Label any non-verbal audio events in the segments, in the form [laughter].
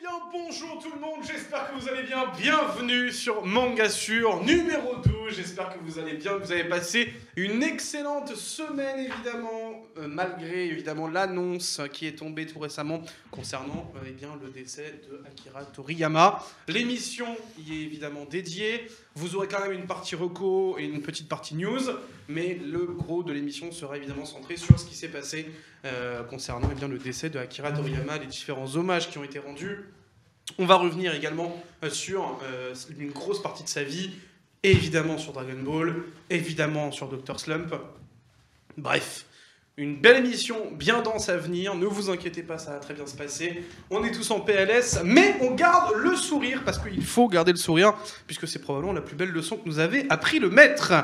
bien, bonjour tout le monde, j'espère que vous allez bien. Bienvenue sur Mangasure numéro 12. J'espère que vous allez bien, que vous avez passé une excellente semaine évidemment euh, malgré évidemment l'annonce qui est tombée tout récemment concernant euh, eh bien, le décès de Akira Toriyama. L'émission y est évidemment dédiée. Vous aurez quand même une partie reco et une petite partie news, mais le gros de l'émission sera évidemment centré sur ce qui s'est passé euh, concernant eh bien, le décès de Akira Toriyama, les différents hommages qui ont été rendus. On va revenir également sur une grosse partie de sa vie, évidemment sur Dragon Ball, évidemment sur Dr. Slump. Bref, une belle émission, bien dense à venir. Ne vous inquiétez pas, ça va très bien se passer. On est tous en PLS, mais on garde le sourire parce qu'il faut garder le sourire, puisque c'est probablement la plus belle leçon que nous avait appris le maître.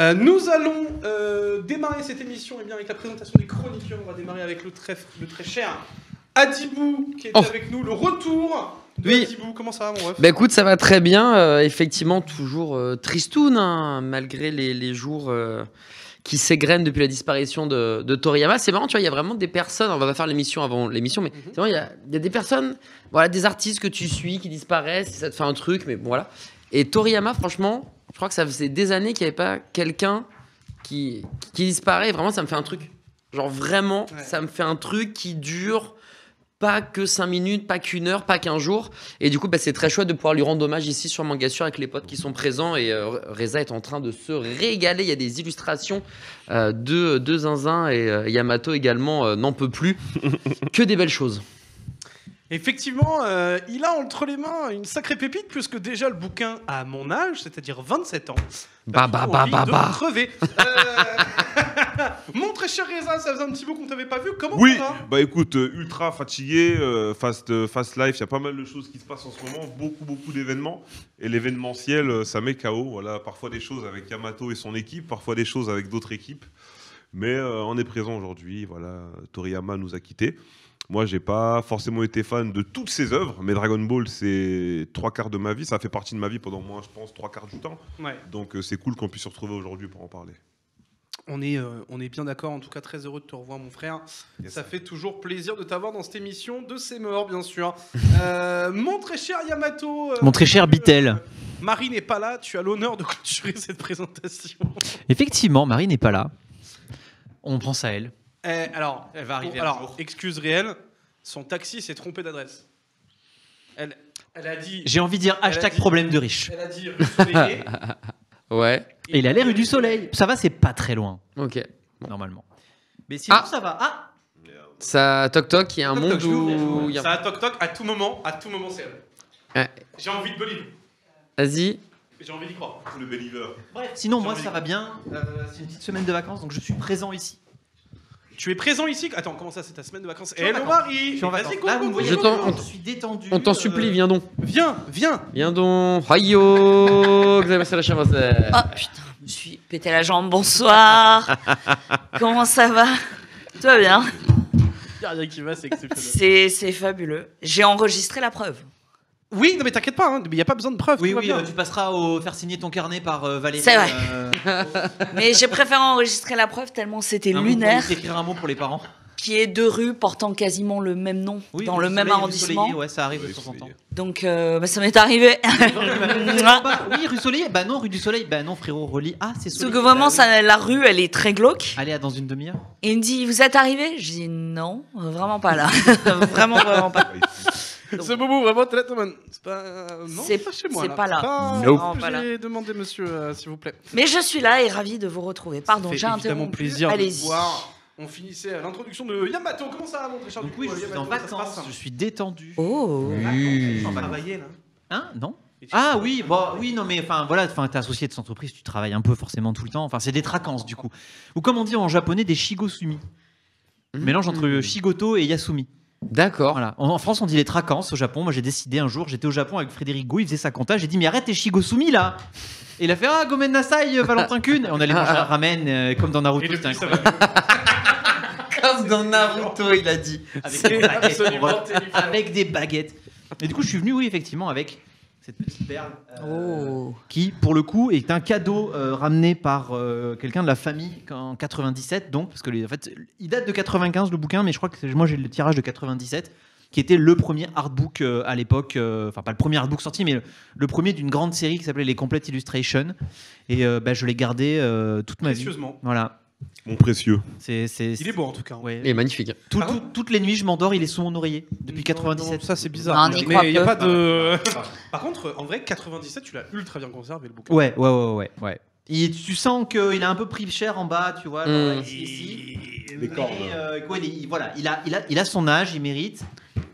Euh, nous allons euh, démarrer cette émission eh bien, avec la présentation des chroniqueurs. On va démarrer avec le très, le très cher Adibou qui est oh. avec nous. Le retour oui. Adibou, comment ça va mon ref Bah écoute, ça va très bien. Euh, effectivement, toujours tristoun, hein, malgré les jours qui s'égrène depuis la disparition de, Toriyama. C'est marrant, tu vois, il y a vraiment des personnes, on va pas faire l'émission avant l'émission, mais mhm. il y, a des personnes, voilà, des artistes que tu suis qui disparaissent, ça te fait un truc, mais voilà. Et Toriyama, franchement, je crois que ça faisait des années qu'il n'y avait pas quelqu'un qui, disparaît, et vraiment, ça me fait un truc. Genre vraiment, ça me fait un truc qui dure pas que 5 minutes, pas qu'une heure, pas qu'un jour. Et du coup, bah, c'est très chouette de pouvoir lui rendre hommage ici sur Mangassure avec les potes qui sont présents. Et euh, Reza est en train de se régaler. Il y a des illustrations euh, de, Zinzin et euh, Yamato également n'en peut plus. [laughs] que des belles choses. Effectivement, euh, il a entre les mains une sacrée pépite, puisque déjà le bouquin à mon âge, c'est-à-dire 27 ans, bah, bah, bah, bah, bah. bah. [laughs] Euh, [laughs] mon cher Reza, ça faisait un petit bout qu'on t'avait pas vu. Comment oui, bah écoute, euh, ultra fatigué, fast, fast life, il y a pas mal de choses qui se passent en ce moment, beaucoup, beaucoup d'événements. Et l'événementiel, ça met KO. Voilà, parfois des choses avec Yamato et son équipe, parfois des choses avec d'autres équipes. Mais on est présent aujourd'hui. Voilà, Toriyama nous a quittés. Moi, j'ai pas forcément été fan de toutes ses œuvres, mais Dragon Ball, c'est trois quarts de ma vie. Ça fait partie de ma vie pendant moi, je pense, trois quarts du temps. Donc, euh, c'est cool qu'on puisse se retrouver aujourd'hui pour en parler. On est, euh, on est bien d'accord, en tout cas très heureux de te revoir mon frère. Ça fait toujours plaisir de t'avoir dans cette émission de C'est mort bien sûr. [laughs] Euh, mon très cher Yamato. mon très cher Bitel. Marie n'est pas là, tu as l'honneur de [laughs] clôturer cette présentation. Effectivement, Marie n'est pas là. On pense à elle alors, eh, elle va arriver. alors, excuse réelle, son taxi s'est trompé d'adresse. Elle, a dit. J'ai envie de dire hashtag problème de riche. Elle a dit [laughs] ouais. Et il a l'air rue du Soleil. Ça va, c'est pas très loin. Ok. Normalement. Mais sinon, ah. ça va. Ah Ça toc toc, il y a un monde où. Ça toc toc à tout moment, à tout moment, c'est elle. J'ai envie de believer Vas-y. J'ai envie d'y croire. Le believer. sinon, moi, ça va bien. Euh, c'est une petite semaine de vacances, donc je suis présent ici. Tu es présent ici Attends, comment ça, c'est ta semaine de vacances Eh, mon mari Marie Je Vas-y, vacances. Je suis détendu. On t'en supplie, euh, viens donc. Viens, viens Viens donc. Hayo, Xavier Salachavoser. Oh putain, je me suis pété la jambe. Bonsoir. [laughs] Comment ça va Tout va bien. Il a rien qui va, c'est C'est c'est fabuleux. J'ai enregistré la preuve. Oui, non mais t'inquiète pas, il hein, n'y a pas besoin de preuve. Oui, oui, euh, tu passeras au faire signer ton carnet par euh, Valérie. C'est vrai. Euh, [laughs] mais j'ai préféré enregistrer la preuve tellement c'était un Tu lunaire, Écrire un mot pour les parents. qui est deux rues portant quasiment le même nom, dans le même arrondissement. Soleil, ouais, ça arrive de temps en temps. Donc bah, ça m'est arrivé. [laughs] oui, rue Soleil, bah non, rue du Soleil, bah non, frérot, relis. Ah, c'est Soleil. Sauf que vraiment, bah ça, la rue, elle est très glauque. Allez, dans une demi-heure. Et il me dit, vous êtes arrivé Je dis, non, vraiment pas là. [laughs] vraiment, vraiment pas. C'est boubou, vraiment, C'est pas. Euh, pas chez moi. c'est pas là. Non, pas demandé, monsieur, euh, s'il vous plaît. Mais je suis là et ravi de vous retrouver. Pardon, j'ai un interrompu. plaisir de vous voir. On finissait à l'introduction de Yamato. Comment ça va, mon Richard je euh, suis en vacances, hein je suis détendu. Oh. Je suis en Travailler, là. Hein Non Ah oui, bon, oui, non, mais enfin voilà, enfin, t'es associé de cette entreprise, tu travailles un peu forcément tout le temps. Enfin, c'est des tracances du coup. Ou comme on dit en japonais, des shigosumi. Mmh. Mélange entre mmh. shigoto et yasumi. D'accord. En, France, on dit les tracances. Au Japon, moi, j'ai décidé un jour, j'étais au Japon avec Frédéric Gou, il faisait sa compta. J'ai dit, mais arrête tes Shigosumi là Et il a fait, ah, Gomen Nasai, euh, Valentin kun Et on allait manger un [laughs] ramen euh, comme dans Naruto. c'était [laughs] Comme dans Naruto, il a dit. Avec des Avec des baguettes. Et du coup, je suis venu, oui, effectivement, avec cette petite perle euh, oh. qui, pour le coup, est un cadeau euh, ramené par euh, quelqu'un de la famille en 97, donc parce que en fait, il date de 95 le bouquin, mais je crois que moi j'ai le tirage de 97 qui était le premier artbook à l'époque, enfin pas le premier artbook sorti, mais le, premier d'une grande série qui s'appelait les Complete Illustrations. Et bah, je l'ai gardé toute ma vie. Voilà. Mon précieux. Il est beau en tout cas. Hein. Il est magnifique. Ah toutes les nuits, je m'endors, il est sous mon oreiller depuis 97. ça, c'est bizarre. pas de. Ah, Par contre, en vrai, 97, tu l'as ultra bien conservé le bouquin. Ouais, ouais, ouais, ouais. ouais. tu sens qu'il a un peu pris le cher en bas, tu vois. Les cordes. Hmm. il, euh, voilà, il a, il, a, son âge, il mérite.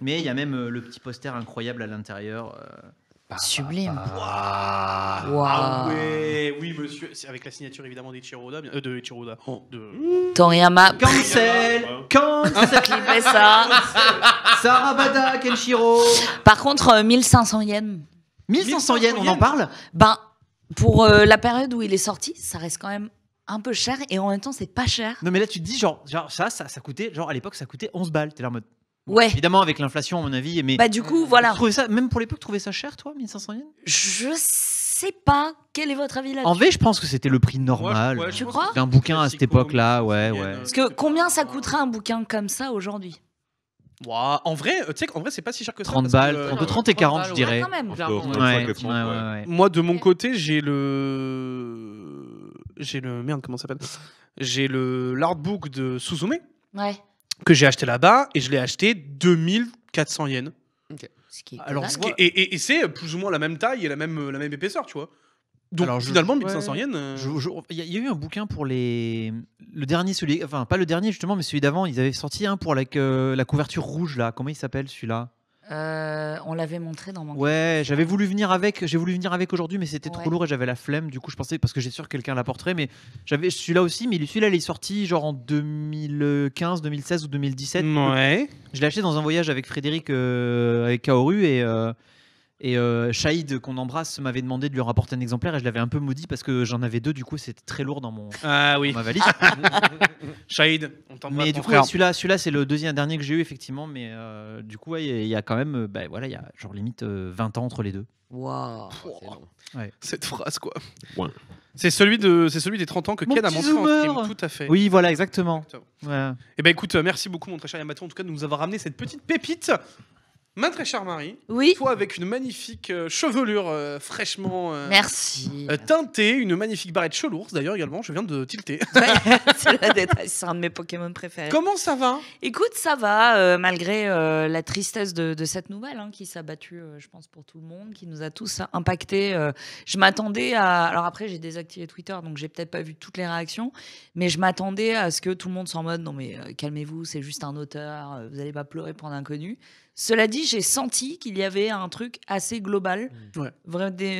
Mais il y a même euh, le petit poster incroyable à l'intérieur. Euh... Bah, Sublime. Bah. Waouh. Wow. Ah oui monsieur, c'est avec la signature évidemment d'Ichiro Oda, de Ichiro euh, Oda, oh, de Toriyama. Cancel, cancel. clippait ça. Sarabada Kenshiro. Par contre 1500 euh, yens. 1500 yens, on en parle Ben pour euh, la période où il est sorti, ça reste quand même un peu cher et en même temps c'est pas cher. Non mais là tu te dis genre, genre ça, ça ça coûtait genre à l'époque ça coûtait 11 balles, t'es là en mode Évidemment, avec l'inflation, à mon avis. Mais bah, du coup, voilà. Ça, même pour l'époque, trouver ça cher, toi, 1500 yens Je sais pas. Quel est votre avis là En vrai, je pense que c'était le prix normal crois d'un bouquin à cette époque-là. Ouais, ouais. Euh, parce que combien ça coûterait un bouquin comme ça aujourd'hui En vrai, euh, tu sais, en vrai, c'est pas si cher que ça. 30 balles, euh, entre 30 et 40, je dirais. Moi, de mon côté, j'ai le, j'ai le merde, comment ça s'appelle J'ai le l'artbook de Suzume. Ouais que j'ai acheté là-bas et je l'ai acheté 2400 yens. Alors, et, c'est plus ou moins la même taille et la même, la même épaisseur, tu vois. Donc finalement, 1500 yens. Euh, il y, a- eu un bouquin pour les. Le dernier, celui. Enfin, pas le dernier justement, mais celui d'avant, ils avaient sorti un pour la, euh, la couverture rouge là. Comment il s'appelle celui-là euh, on l'avait montré dans mon. Ouais, j'avais voulu venir avec. J'ai voulu venir avec aujourd'hui, mais c'était trop lourd et j'avais la flemme. Du coup, je pensais parce que j'ai sûr que quelqu'un l'apporterait, mais j'avais suis là aussi. Mais celui-là, il est sorti genre en 2015, 2016 ou 2017. Ouais. Je l'ai acheté dans un voyage avec Frédéric euh, avec Kaoru et. Euh, et euh, Shahid, qu'on embrasse, m'avait demandé de lui rapporter un exemplaire et je l'avais un peu maudit parce que j'en avais deux, du coup c'était très lourd dans, mon, ah, oui. ma valise. [laughs] Shahid, on Mais du coup, celui-là, celui c'est le deuxième dernier que j'ai eu effectivement, mais euh, du coup, il y, a quand même, euh, bah, voilà, il y a genre limite 20 euh, ans entre les deux. Waouh! Cette phrase quoi. C'est celui, de, c'est celui des 30 ans que Ken a montré en tout à fait. Oui, voilà, exactement. Et eh ben écoute, merci beaucoup, mon très cher Yamato, en tout cas, de nous avoir ramené cette petite pépite Ma très chère Marie, oui. toi avec une magnifique euh, chevelure euh, fraîchement euh, teintée, une magnifique barrette chelours d'ailleurs également, je viens de tilter. [laughs] c'est un de mes Pokémon préférés. Comment ça va Écoute, ça va, malgré la tristesse de, cette nouvelle hein, qui s'est battue, je pense, pour tout le monde, qui nous a tous hein, impactés. je m'attendais à... Alors après, j'ai désactivé Twitter, donc j'ai peut-être pas vu toutes les réactions, mais je m'attendais à ce que tout le monde soit en mode, non mais calmez-vous, c'est juste un auteur, vous n'allez pas pleurer pour un inconnu. Cela dit, j'ai senti qu'il y avait un truc assez global, mmh.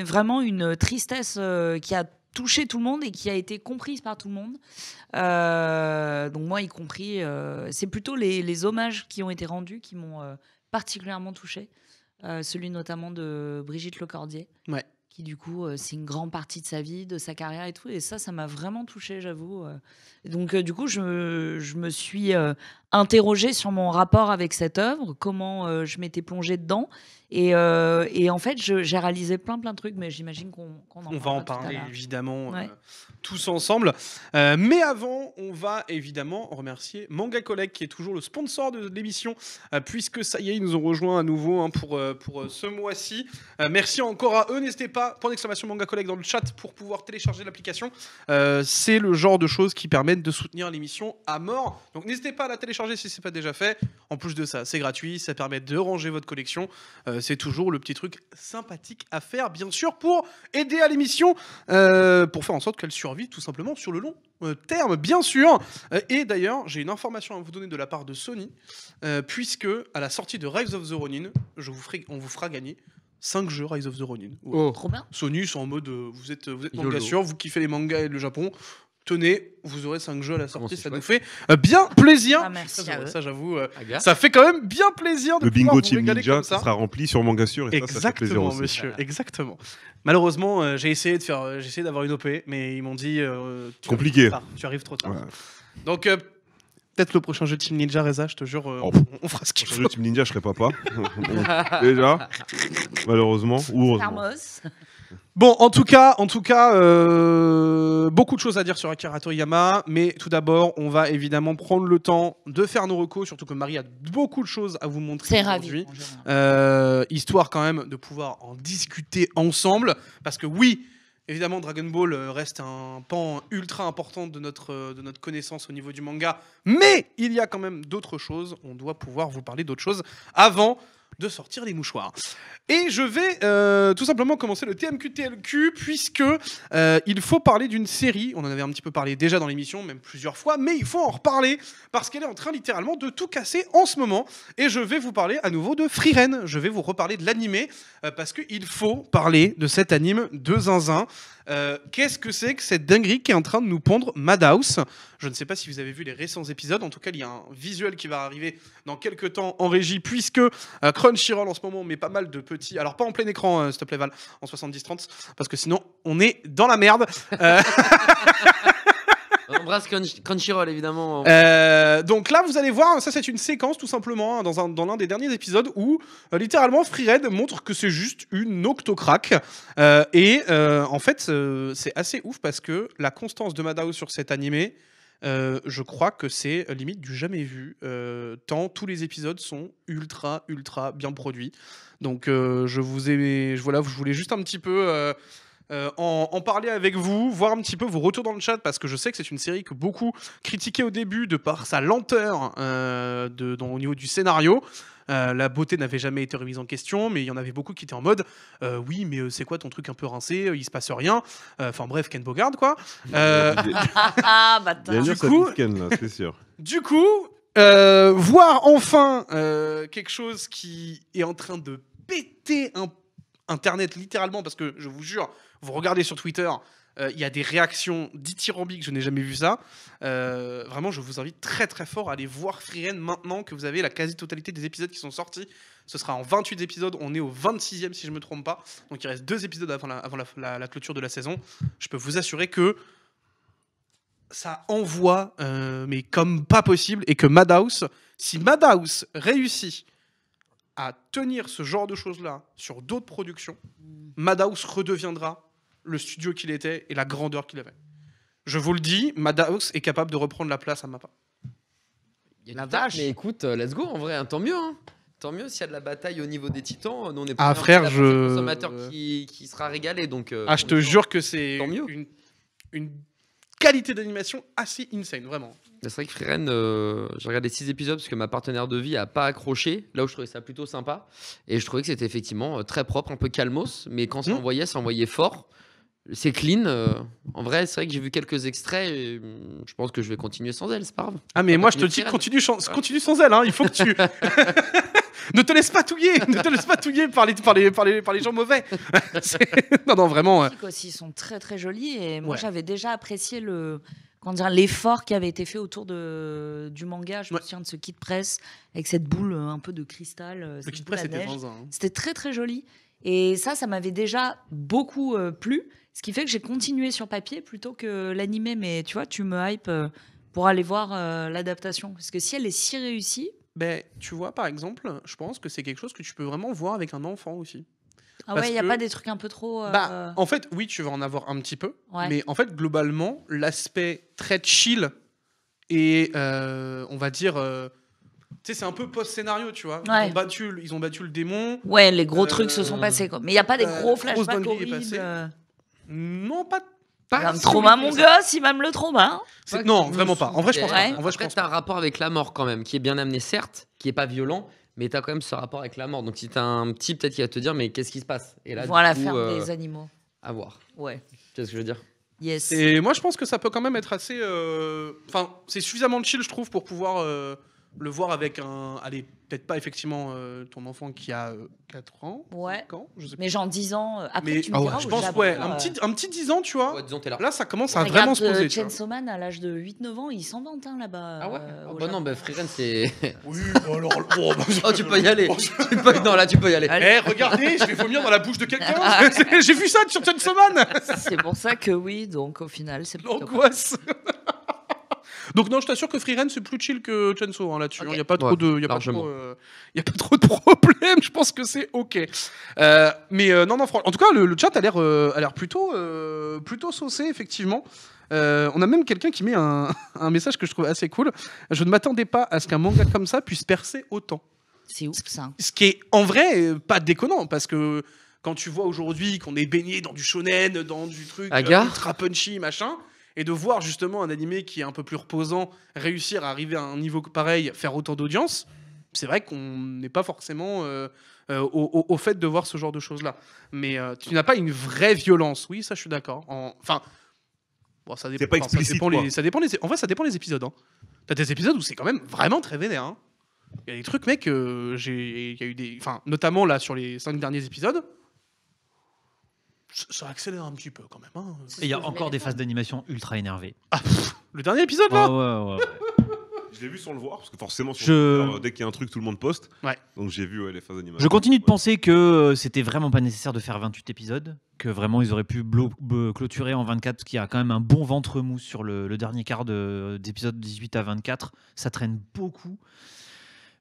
vraiment une tristesse euh, qui a touché tout le monde et qui a été comprise par tout le monde. Euh, donc moi y compris, euh, c'est plutôt les, les, hommages qui ont été rendus qui m'ont particulièrement touché. celui notamment de Brigitte Lecordier, ouais qui du coup c'est euh, une grande partie de sa vie, de sa carrière et tout. Et ça, ça m'a vraiment touchée, j'avoue. Euh. Donc euh, du coup, je, je me suis interrogée sur mon rapport avec cette œuvre, comment je m'étais plongée dedans, euh, et, en fait, j'ai réalisé plein plein de trucs, mais j'imagine qu'on on va en parler évidemment euh, tous ensemble. Euh, mais avant, on va évidemment remercier Manga Collect qui est toujours le sponsor de, l'émission, puisque ça y est, ils nous ont rejoints à nouveau hein, pour, pour ce mois-ci. merci encore à eux. N'hésitez pas, point d'exclamation Manga Collect dans le chat pour pouvoir télécharger l'application. c'est le genre de choses qui permettent de soutenir l'émission à mort. Donc n'hésitez pas à la télécharger si ce n'est pas déjà fait. En plus de ça, c'est gratuit, ça permet de ranger votre collection. Euh, c'est toujours le petit truc sympathique à faire, bien sûr, pour aider à l'émission, euh, pour faire en sorte qu'elle survive tout simplement sur le long euh, terme, bien sûr. et d'ailleurs, j'ai une information à vous donner de la part de Sony, puisque à la sortie de Rise of the Ronin, je vous on vous fera gagner 5 jeux Rise of the Ronin. Oh. Trop bien. Sony sont en mode vous êtes vous êtes sûr, vous kiffez les mangas et le Japon, tenez, vous aurez 5 jeux à la sortie. Ça nous fait euh, bien plaisir. Ah, merci ça, ça j'avoue, euh, ça fait quand même bien plaisir. De le bingo Team Ninja ça. sera rempli sur Manga Et ça, ça fait plaisir monsieur. Exactement. Malheureusement, euh, j'ai essayé de faire, d'avoir une OP, mais ils m'ont dit compliqué. tu arrives trop tard. Donc Peut-être le prochain jeu Team Ninja, Reza, je te jure, oh. on, fera ce qu'il faut. Le jeu Team Ninja, je serai papa. [laughs] Déjà, malheureusement. Ou heureusement. Bon, en tout cas, en tout cas euh, beaucoup de choses à dire sur Akira Toriyama, mais tout d'abord, on va évidemment prendre le temps de faire nos recos, surtout que Marie a beaucoup de choses à vous montrer aujourd'hui, euh, histoire quand même de pouvoir en discuter ensemble, parce que oui, évidemment, Dragon Ball euh, reste un pan ultra important de notre, de notre connaissance au niveau du manga, mais il y a quand même d'autres choses, on doit pouvoir vous parler d'autres choses avant de sortir les mouchoirs. Et je vais euh, tout simplement commencer le TMQ-TLQ, puisque euh, il faut parler d'une série, on en avait un petit peu parlé déjà dans l'émission, même plusieurs fois, mais il faut en reparler, parce qu'elle est en train littéralement de tout casser en ce moment, et je vais vous parler à nouveau de Free je vais vous reparler de l'animé, euh, parce qu'il faut parler de cet anime de zinzin, euh, qu'est-ce que c'est que cette dinguerie qui est en train de nous pondre Madhouse Je ne sais pas si vous avez vu les récents épisodes. En tout cas, il y a un visuel qui va arriver dans quelques temps en régie, puisque euh, Crunchyroll en ce moment met pas mal de petits. Alors, pas en plein écran, stop hein, s'il te plaît, Val, en 70-30, parce que sinon, on est dans la merde. Euh, [laughs] embrasse évidemment. Euh, donc là, vous allez voir, ça c'est une séquence tout simplement hein, dans, un, dans l'un des derniers épisodes où euh, littéralement Free montre que c'est juste une octocraque. Euh, et en fait, c'est assez ouf parce que la constance de Madhouse sur cet animé, je crois que c'est limite du jamais vu, tant tous les épisodes sont ultra, ultra bien produits. Donc je vous ai, je, voilà, je voulais juste un petit peu euh, en, parler avec vous, voir un petit peu vos retours dans le chat, parce que je sais que c'est une série que beaucoup critiquaient au début de par sa lenteur euh, de, au niveau du scénario. Euh, la beauté n'avait jamais été remise en question, mais il y en avait beaucoup qui étaient en mode oui, mais c'est quoi ton truc un peu rincé Il se passe rien. Enfin bref, Ken Bogard quoi. [laughs] ah [laughs] Du coup, Ken, c'est sûr. Du coup, voir enfin quelque chose qui est en train de péter Internet littéralement parce que je vous jure, vous regardez sur Twitter, euh, il y a des réactions dithyrambiques, je n'ai jamais vu ça. Euh, vraiment, je vous invite très très fort à aller voir FreeN maintenant que vous avez la quasi-totalité des épisodes qui sont sortis. Ce sera en 28 épisodes, on est au 26e si je ne me trompe pas. Donc il reste deux épisodes avant, la, avant clôture de la saison. Je peux vous assurer que ça envoie, euh, mais comme pas possible, et que Madhouse, si Madhouse réussit à tenir ce genre de choses-là sur d'autres productions, hmm. Madhouse redeviendra le studio qu'il était et la grandeur qu'il avait. Je vous le dis, Madhouse est capable de reprendre la place à Mappa. Il y Mais écoute, euh, let's go en vrai, hein, tant mieux. Hein. Tant mieux s'il y a de la bataille au niveau des titans. Euh, on est pas un ah, frère, je- consommateur qui, sera régalé. Donc, euh, ah, je te jure que c'est Tant une qualité d'animation assez insane, vraiment. C'est vrai que Freine, euh, j'ai regardé 6 épisodes parce que ma partenaire de vie a pas accroché. Là où je trouvais ça plutôt sympa. Et je trouvais que c'était effectivement euh, très propre, un peu calmos. Mais quand ça mmh. envoyait, ça envoyait fort. C'est clean. Euh, en vrai, c'est vrai que j'ai vu quelques extraits. Et, hum, je pense que je vais continuer sans elle, c'est pas grave. Ah, mais moi, je te dis, continue, continue sans elle. Hein, il faut que tu. [laughs] [laughs] ne te laisse pas touiller, [laughs] ne te laisse pas touiller par les, par les, par les, gens mauvais. non, non, vraiment. Les aussi sont très très jolis. et moi j'avais déjà apprécié le, l'effort qui avait été fait autour de, du manga, je me souviens de ce kit presse avec cette boule euh, un peu de cristal. Euh, Le kit presse était hein. C'était très très joli. Et ça, ça m'avait déjà beaucoup euh, plu, ce qui fait que j'ai continué sur papier plutôt que l'animé. Mais tu vois, tu me hype pour aller voir l'adaptation. Parce que si elle est si réussie. Ben, tu vois, par exemple, je pense que c'est quelque chose que tu peux vraiment voir avec un enfant aussi. Ah ouais, il n'y a pas des trucs un peu trop. Euh, bah, en fait, oui, tu vas en avoir un petit peu. Mais en fait, globalement, l'aspect très chill et euh, on va dire. Euh, tu sais, c'est un peu post-scénario, tu vois. Ils, ont battu, ils ont battu le démon. Ouais, les gros trucs se sont passés. Quoi. Mais il n'y a pas des gros flashbacks Non, pas pas un trauma, mon gosse, il m'aime le trauma. Hein. Non, vraiment pas. En vrai, je pense pas. En vrai, je pense as un rapport avec la mort quand même, qui est bien amené, certes, qui est pas violent, mais tu as quand même ce rapport avec la mort. Donc si tu as un petit, peut-être qui va te dire, mais qu'est-ce qui se passe Et là, la ferme euh, des animaux. À voir. Ouais. quest ce que je veux dire Yes. Et moi, je pense que ça peut quand même être assez. Euh, enfin, c'est suffisamment chill, je trouve, pour pouvoir euh, le voir avec un. Allez, peut-être pas effectivement euh, ton enfant qui a 4 euh, ans. Ouais. 5 ans, je sais mais genre 10 ans euh, après mais, tu me oh Je pense, ouais, un petit, un petit 10 ans, tu vois. Ouais, disons, là. là. ça commence à vraiment se poser. Chainsaw Man, à l'âge de 8-9 ans, il s'en vante hein, là-bas. Ah ouais ah bah bah, bah oh, Bah non, bah Freeran, c'est. oui, alors. Oh, oh, tu peux y aller. [laughs] tu Non, là, tu peux y aller. Eh, regardez, je vais vomir dans la bouche de quelqu'un. [laughs] J'ai vu ça sur Chainsaw Man. c'est pour ça que oui, donc au final, c'est L'angoisse. [laughs] Donc non, je t'assure que Freerun c'est plus chill que Chainsaw, hein, là-dessus. Hein. Il n'y euh, a pas trop de, y pas trop, de problèmes. Je pense que c'est ok. Euh, mais euh, non, non, en tout cas, le, chat a l'air, a l'air plutôt, plutôt saucé effectivement. on a même quelqu'un qui met [laughs] un, message que je trouve assez cool. Je ne m'attendais pas à ce qu'un manga comme ça puisse percer autant. C'est ouf ça. Ce qui est en vrai pas déconnant parce que quand tu vois aujourd'hui qu'on est baigné dans du shonen, dans du truc Agar. ultra punchy, machin. Et de voir justement un animé qui est un peu plus reposant réussir à arriver à un niveau pareil, faire autant d'audience, c'est vrai qu'on n'est pas forcément euh, euh, au, au, fait de voir ce genre de choses-là. Mais euh, tu n'as pas une vraie violence. Oui, ça, je suis d'accord. Enfin, bon, ça dépend. Pas ça, dépend en fait, ça dépend des épisodes. Hein. T'as des épisodes où c'est quand même vraiment très vénère. Hein. Il y a des trucs, mec, j'ai, il y a eu des, enfin, notamment là sur les cinq derniers épisodes, ça accélère un petit peu quand même. Hein. Et il y a encore des phases d'animation ultra énervées. Ah, le dernier épisode là Je l'ai vu sans le voir, parce que forcément, euh, dès qu'il y a un truc, tout le monde poste. Donc j'ai vu les phases d'animation. Je continue de penser que euh, c'était vraiment pas nécessaire de faire 28 épisodes, que vraiment ils auraient pu clôturer en 24, parce qu'il y a quand même un bon ventre mou sur le, dernier quart de- 18 à 24. Ça traîne beaucoup.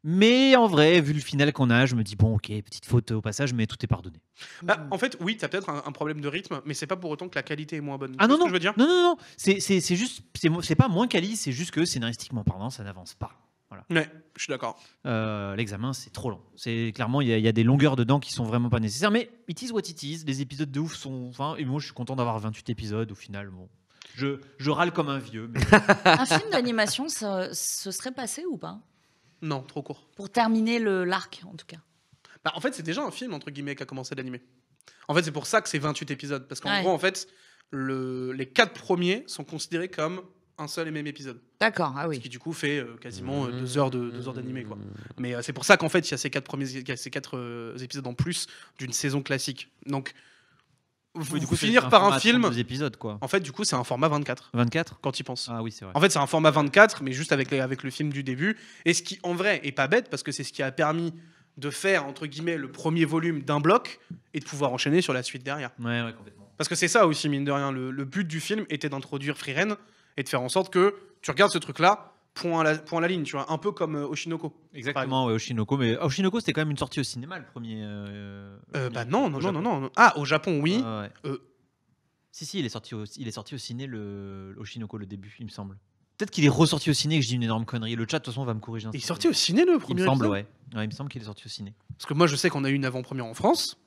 Mais en vrai, vu le final qu'on a, je me dis bon, ok, petite faute au passage, mais tout est pardonné. Bah, mm. en fait, oui, t'as peut-être un, problème de rythme, mais c'est pas pour autant que la qualité est moins bonne. Ah non, non, je veux dire non, non, non, c'est juste, c'est pas moins quali, c'est juste que scénaristiquement parlant, ça n'avance pas. Voilà. je suis d'accord. Euh, l'examen, c'est trop long. C'est clairement, il y, a des longueurs dedans qui sont vraiment pas nécessaires. Mais it is what it is. Les épisodes de ouf sont. Enfin, et moi, je suis content d'avoir 28 épisodes au final. Bon, je, je râle comme un vieux. [laughs] un film d'animation, ce serait passé ou pas non, trop court. Pour terminer l'arc, en tout cas. Bah, en fait, c'est déjà un film, entre guillemets, qui a commencé l'animer. En fait, c'est pour ça que c'est 28 épisodes. Parce qu'en gros, en fait, les quatre premiers sont considérés comme un seul et même épisode. D'accord, ah oui. Ce qui du coup fait euh, quasiment euh, mmh. deux heures de heures quoi. Mais euh, c'est pour ça qu'en fait il y a ces quatre premiers, ces quatre épisodes en plus d'une saison classique. Donc vous, finir par un film. épisodes, quoi. En fait, du coup, c'est un format 24. 24 Quand il pense. Ah oui, c'est vrai. En fait, c'est un format 24, mais juste avec, avec le film du début. Et ce qui, en vrai, est pas bête, parce que c'est ce qui a permis de faire, entre guillemets, le premier volume d'un bloc et de pouvoir enchaîner sur la suite derrière. Ouais, ouais, complètement. Parce que c'est ça aussi, mine de rien. Le, but du film était d'introduire Free et de faire en sorte que tu regardes ce truc-là, point à la, ligne, tu vois, un peu comme euh, Oshinoko. Exactement, ouais, Oshinoko, mais ah, Oshinoko c'était quand même une sortie au cinéma le premier. Euh, euh, bah non, non, non, non, Ah, au Japon, oui. Si, si, il est sorti au, il est sorti au ciné le Oshinoko le début, il me semble. Peut-être qu'il est ressorti au ciné, que je dis une énorme connerie. Le chat, de toute façon, va me corriger. Il est sorti au ciné le premier. Il me semble, ouais. ouais. Il me semble qu'il est sorti au ciné. Parce que moi, je sais qu'on a eu une avant-première en France.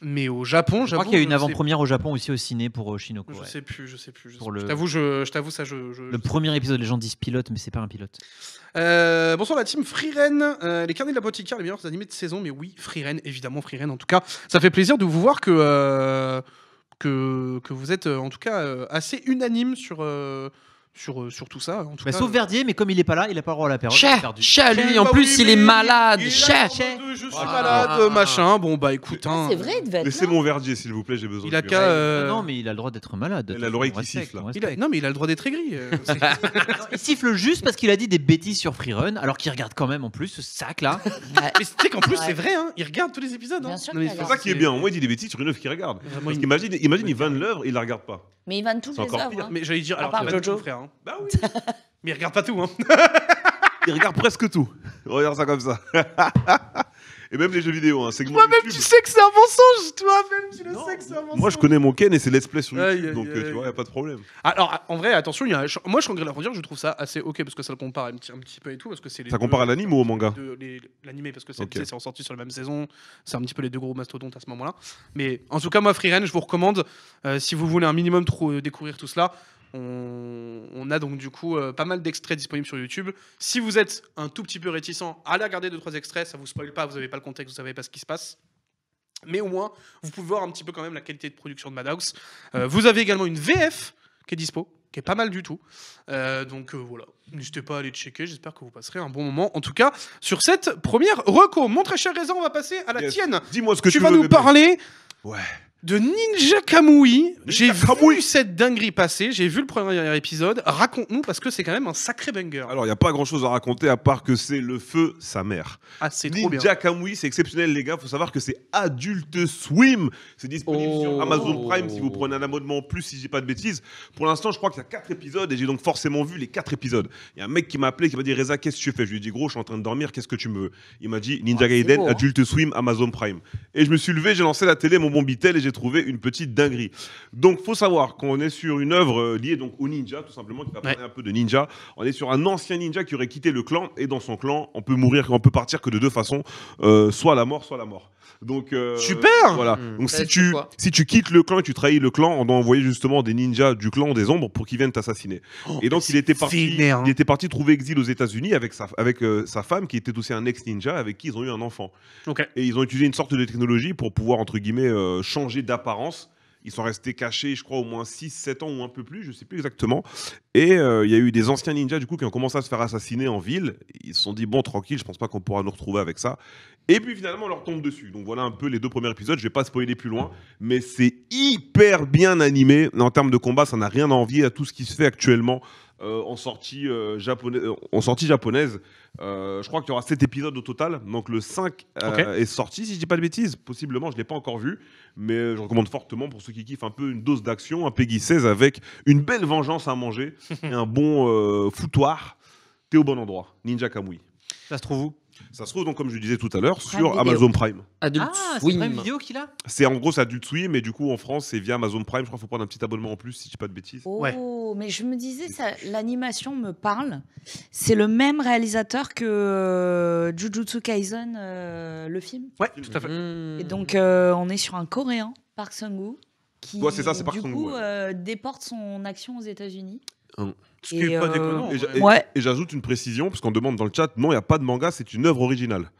Mais au Japon, je crois qu'il y a une avant-première au Japon aussi au ciné pour euh, Shinoko. Je ne sais plus, je sais plus. sais plus. je t'avoue, je, t'avoue ça. Je, le premier épisode, les gens disent pilote, mais c'est pas un pilote. Euh, bonsoir la team Freeren, euh, les carnets de la car les meilleurs animés de saison. Mais oui, Freeren, évidemment Ren. En tout cas, ça fait plaisir de vous voir que que, que vous êtes en tout cas assez unanime sur euh, sur, tout ça. En tout cas, sauf euh, Verdier, mais comme il n'est pas là, il n'a pas le droit à la perte Cher, lui, en bah plus, il est malade. Cher. Je suis malade, machin. Bon, bah écoute. Hein, c'est vrai, Laissez mon Verdier, s'il vous plaît, j'ai besoin il de euh, a ah Non, mais il a le droit d'être malade. Il a l'oreille qui siffle. Il Non, mais il a le droit d'être aigri. [laughs] il siffle juste parce qu'il a dit des bêtises sur Freerun, alors qu'il regarde quand même en plus ce sac-là. [laughs] mais tu sais qu'en plus, c'est vrai, hein, il regarde tous les épisodes. Hein. C'est ça qui est bien. Au moins, il dit des bêtises sur une œuvre qu'il regarde. Imagine, il vend l'œuvre, il la regarde pas. Mais va de tous les encore hein. Mais j'allais dire, alors, part tout frère. hein. Bah oui. [laughs] mais il regarde pas tout. Hein. [laughs] il regarde presque tout. [laughs] Regarde ça comme ça. [laughs] et même les jeux vidéo, un hein, segment. Moi même tu sais que c'est un mensonge. Toi-même, tu le sais que c'est un mensonge. Moi, je connais mon Ken et c'est Let's Play sur YouTube. donc, euh, tu vois, il a pas de problème. Alors, en vrai, attention, moi, je suis en la redire, je trouve ça assez ok parce que ça le compare un petit, un petit peu et tout. Parce que c'est ça compare à l'anime ou au manga L'anime, parce que c'est sorti sur la même saison. C'est un petit peu les deux gros mastodontes à ce moment-là. Mais en tout cas, moi, Free Ren, je vous recommande, euh, si vous voulez un minimum trop, euh, découvrir tout cela, on, a donc du coup euh, pas mal d'extraits disponibles sur YouTube. Si vous êtes un tout petit peu réticent, allez regarder deux trois extraits, ça vous spoil pas, vous n'avez pas le contexte, vous savez pas ce qui se passe. Mais au moins, vous pouvez voir un petit peu quand même la qualité de production de Madhouse. Euh, vous avez également une VF qui est dispo, qui est pas mal du tout. Euh, donc voilà, n'hésitez pas à aller checker, j'espère que vous passerez un bon moment. En tout cas, sur cette première reco, mon très cher raison on va passer à la tienne. Dis-moi ce que tu, tu vas nous parler. Ouais de Ninja Kamui. J'ai vu cette dinguerie passer, j'ai vu le premier épisode. Raconte-nous parce que c'est quand même un sacré banger. Alors, il n'y a pas grand-chose à raconter à part que c'est le feu, sa mère. Ah, c'est trop Ninja Kamui, c'est exceptionnel, les gars. Faut savoir que c'est Adult Swim. C'est disponible sur oh. Amazon Prime si vous prenez un abonnement en plus, si j'ai pas de bêtises. Pour l'instant, je crois qu'il y a 4 épisodes et j'ai donc forcément vu les 4 épisodes. Il y a un mec qui m'a appelé qui m'a dit Reza, qu'est-ce que tu fais Je lui ai dit Gros, je suis en train de dormir, qu'est-ce que tu me. Il m'a dit Ninja ah, Gaiden, hein. Adult Swim, Amazon Prime. Et je me suis levé, j'ai lancé la télé, mon bon Bitel et trouver trouvé une petite dinguerie. Donc, faut savoir qu'on est sur une œuvre euh, liée donc au ninja, tout simplement, qui va parler un peu de ninja. On est sur un ancien ninja qui aurait quitté le clan, et dans son clan, on peut mourir, on peut partir que de deux façons, euh, soit la mort, soit la mort. Donc euh, super. Voilà. Mmh. si tu quittes le clan et tu trahis le clan, on doit envoyer justement des ninjas du clan des ombres pour qu'ils viennent t'assassiner. Oh, et donc il était parti hein. il était parti trouver exil aux États-Unis avec sa euh, femme qui était aussi un ex ninja avec qui ils ont eu un enfant. Et ils ont utilisé une sorte de technologie pour pouvoir entre guillemets euh, changer d'apparence ils sont restés cachés, je crois, au moins 6, 7 ans ou un peu plus, je ne sais plus exactement. Et euh, il y a eu des anciens ninjas, du coup, qui ont commencé à se faire assassiner en ville. Ils se sont dit, bon, tranquille, je ne pense pas qu'on pourra nous retrouver avec ça. Et puis finalement, on leur tombe dessus. Donc voilà un peu les deux premiers épisodes. Je ne vais pas spoiler plus loin, mais c'est hyper bien animé. En termes de combat, ça n'a rien à envier à tout ce qui se fait actuellement euh, euh, euh, en, sortie, japonaise. je crois qu'il y aura 7 épisodes au total. Donc le 5 est sorti, si je dis pas de bêtises. Possiblement, je ne l'ai pas encore vu. Mais je recommande fortement pour ceux qui kiffent un peu une dose d'action, un Peggy 16 avec une belle vengeance à manger [laughs] et un bon foutoir. T'es au bon endroit. Ninja Kamui. Ça se trouve où ça se trouve donc, comme je disais tout à l'heure, sur Amazon Prime. ah, c'est même Vidéo qu'il a C'est en gros, c'est Adult Swim, mais du coup, en France, c'est via Amazon Prime. Je crois qu'il faut prendre un petit abonnement en plus, si je dis pas de bêtises. Oh, mais je me disais, l'animation me parle. C'est le même réalisateur que euh, Jujutsu Kaisen, euh, le film. Ouais, tout à fait. Hmm. Et donc, euh, on est sur un Coréen, Park Sung-woo, qui du coup déporte son action aux États-Unis. Ce qui pas euh, hein. Et, j'ajoute une précision, parce qu'on demande dans le chat, non, il n'y a pas de manga, c'est une œuvre originale.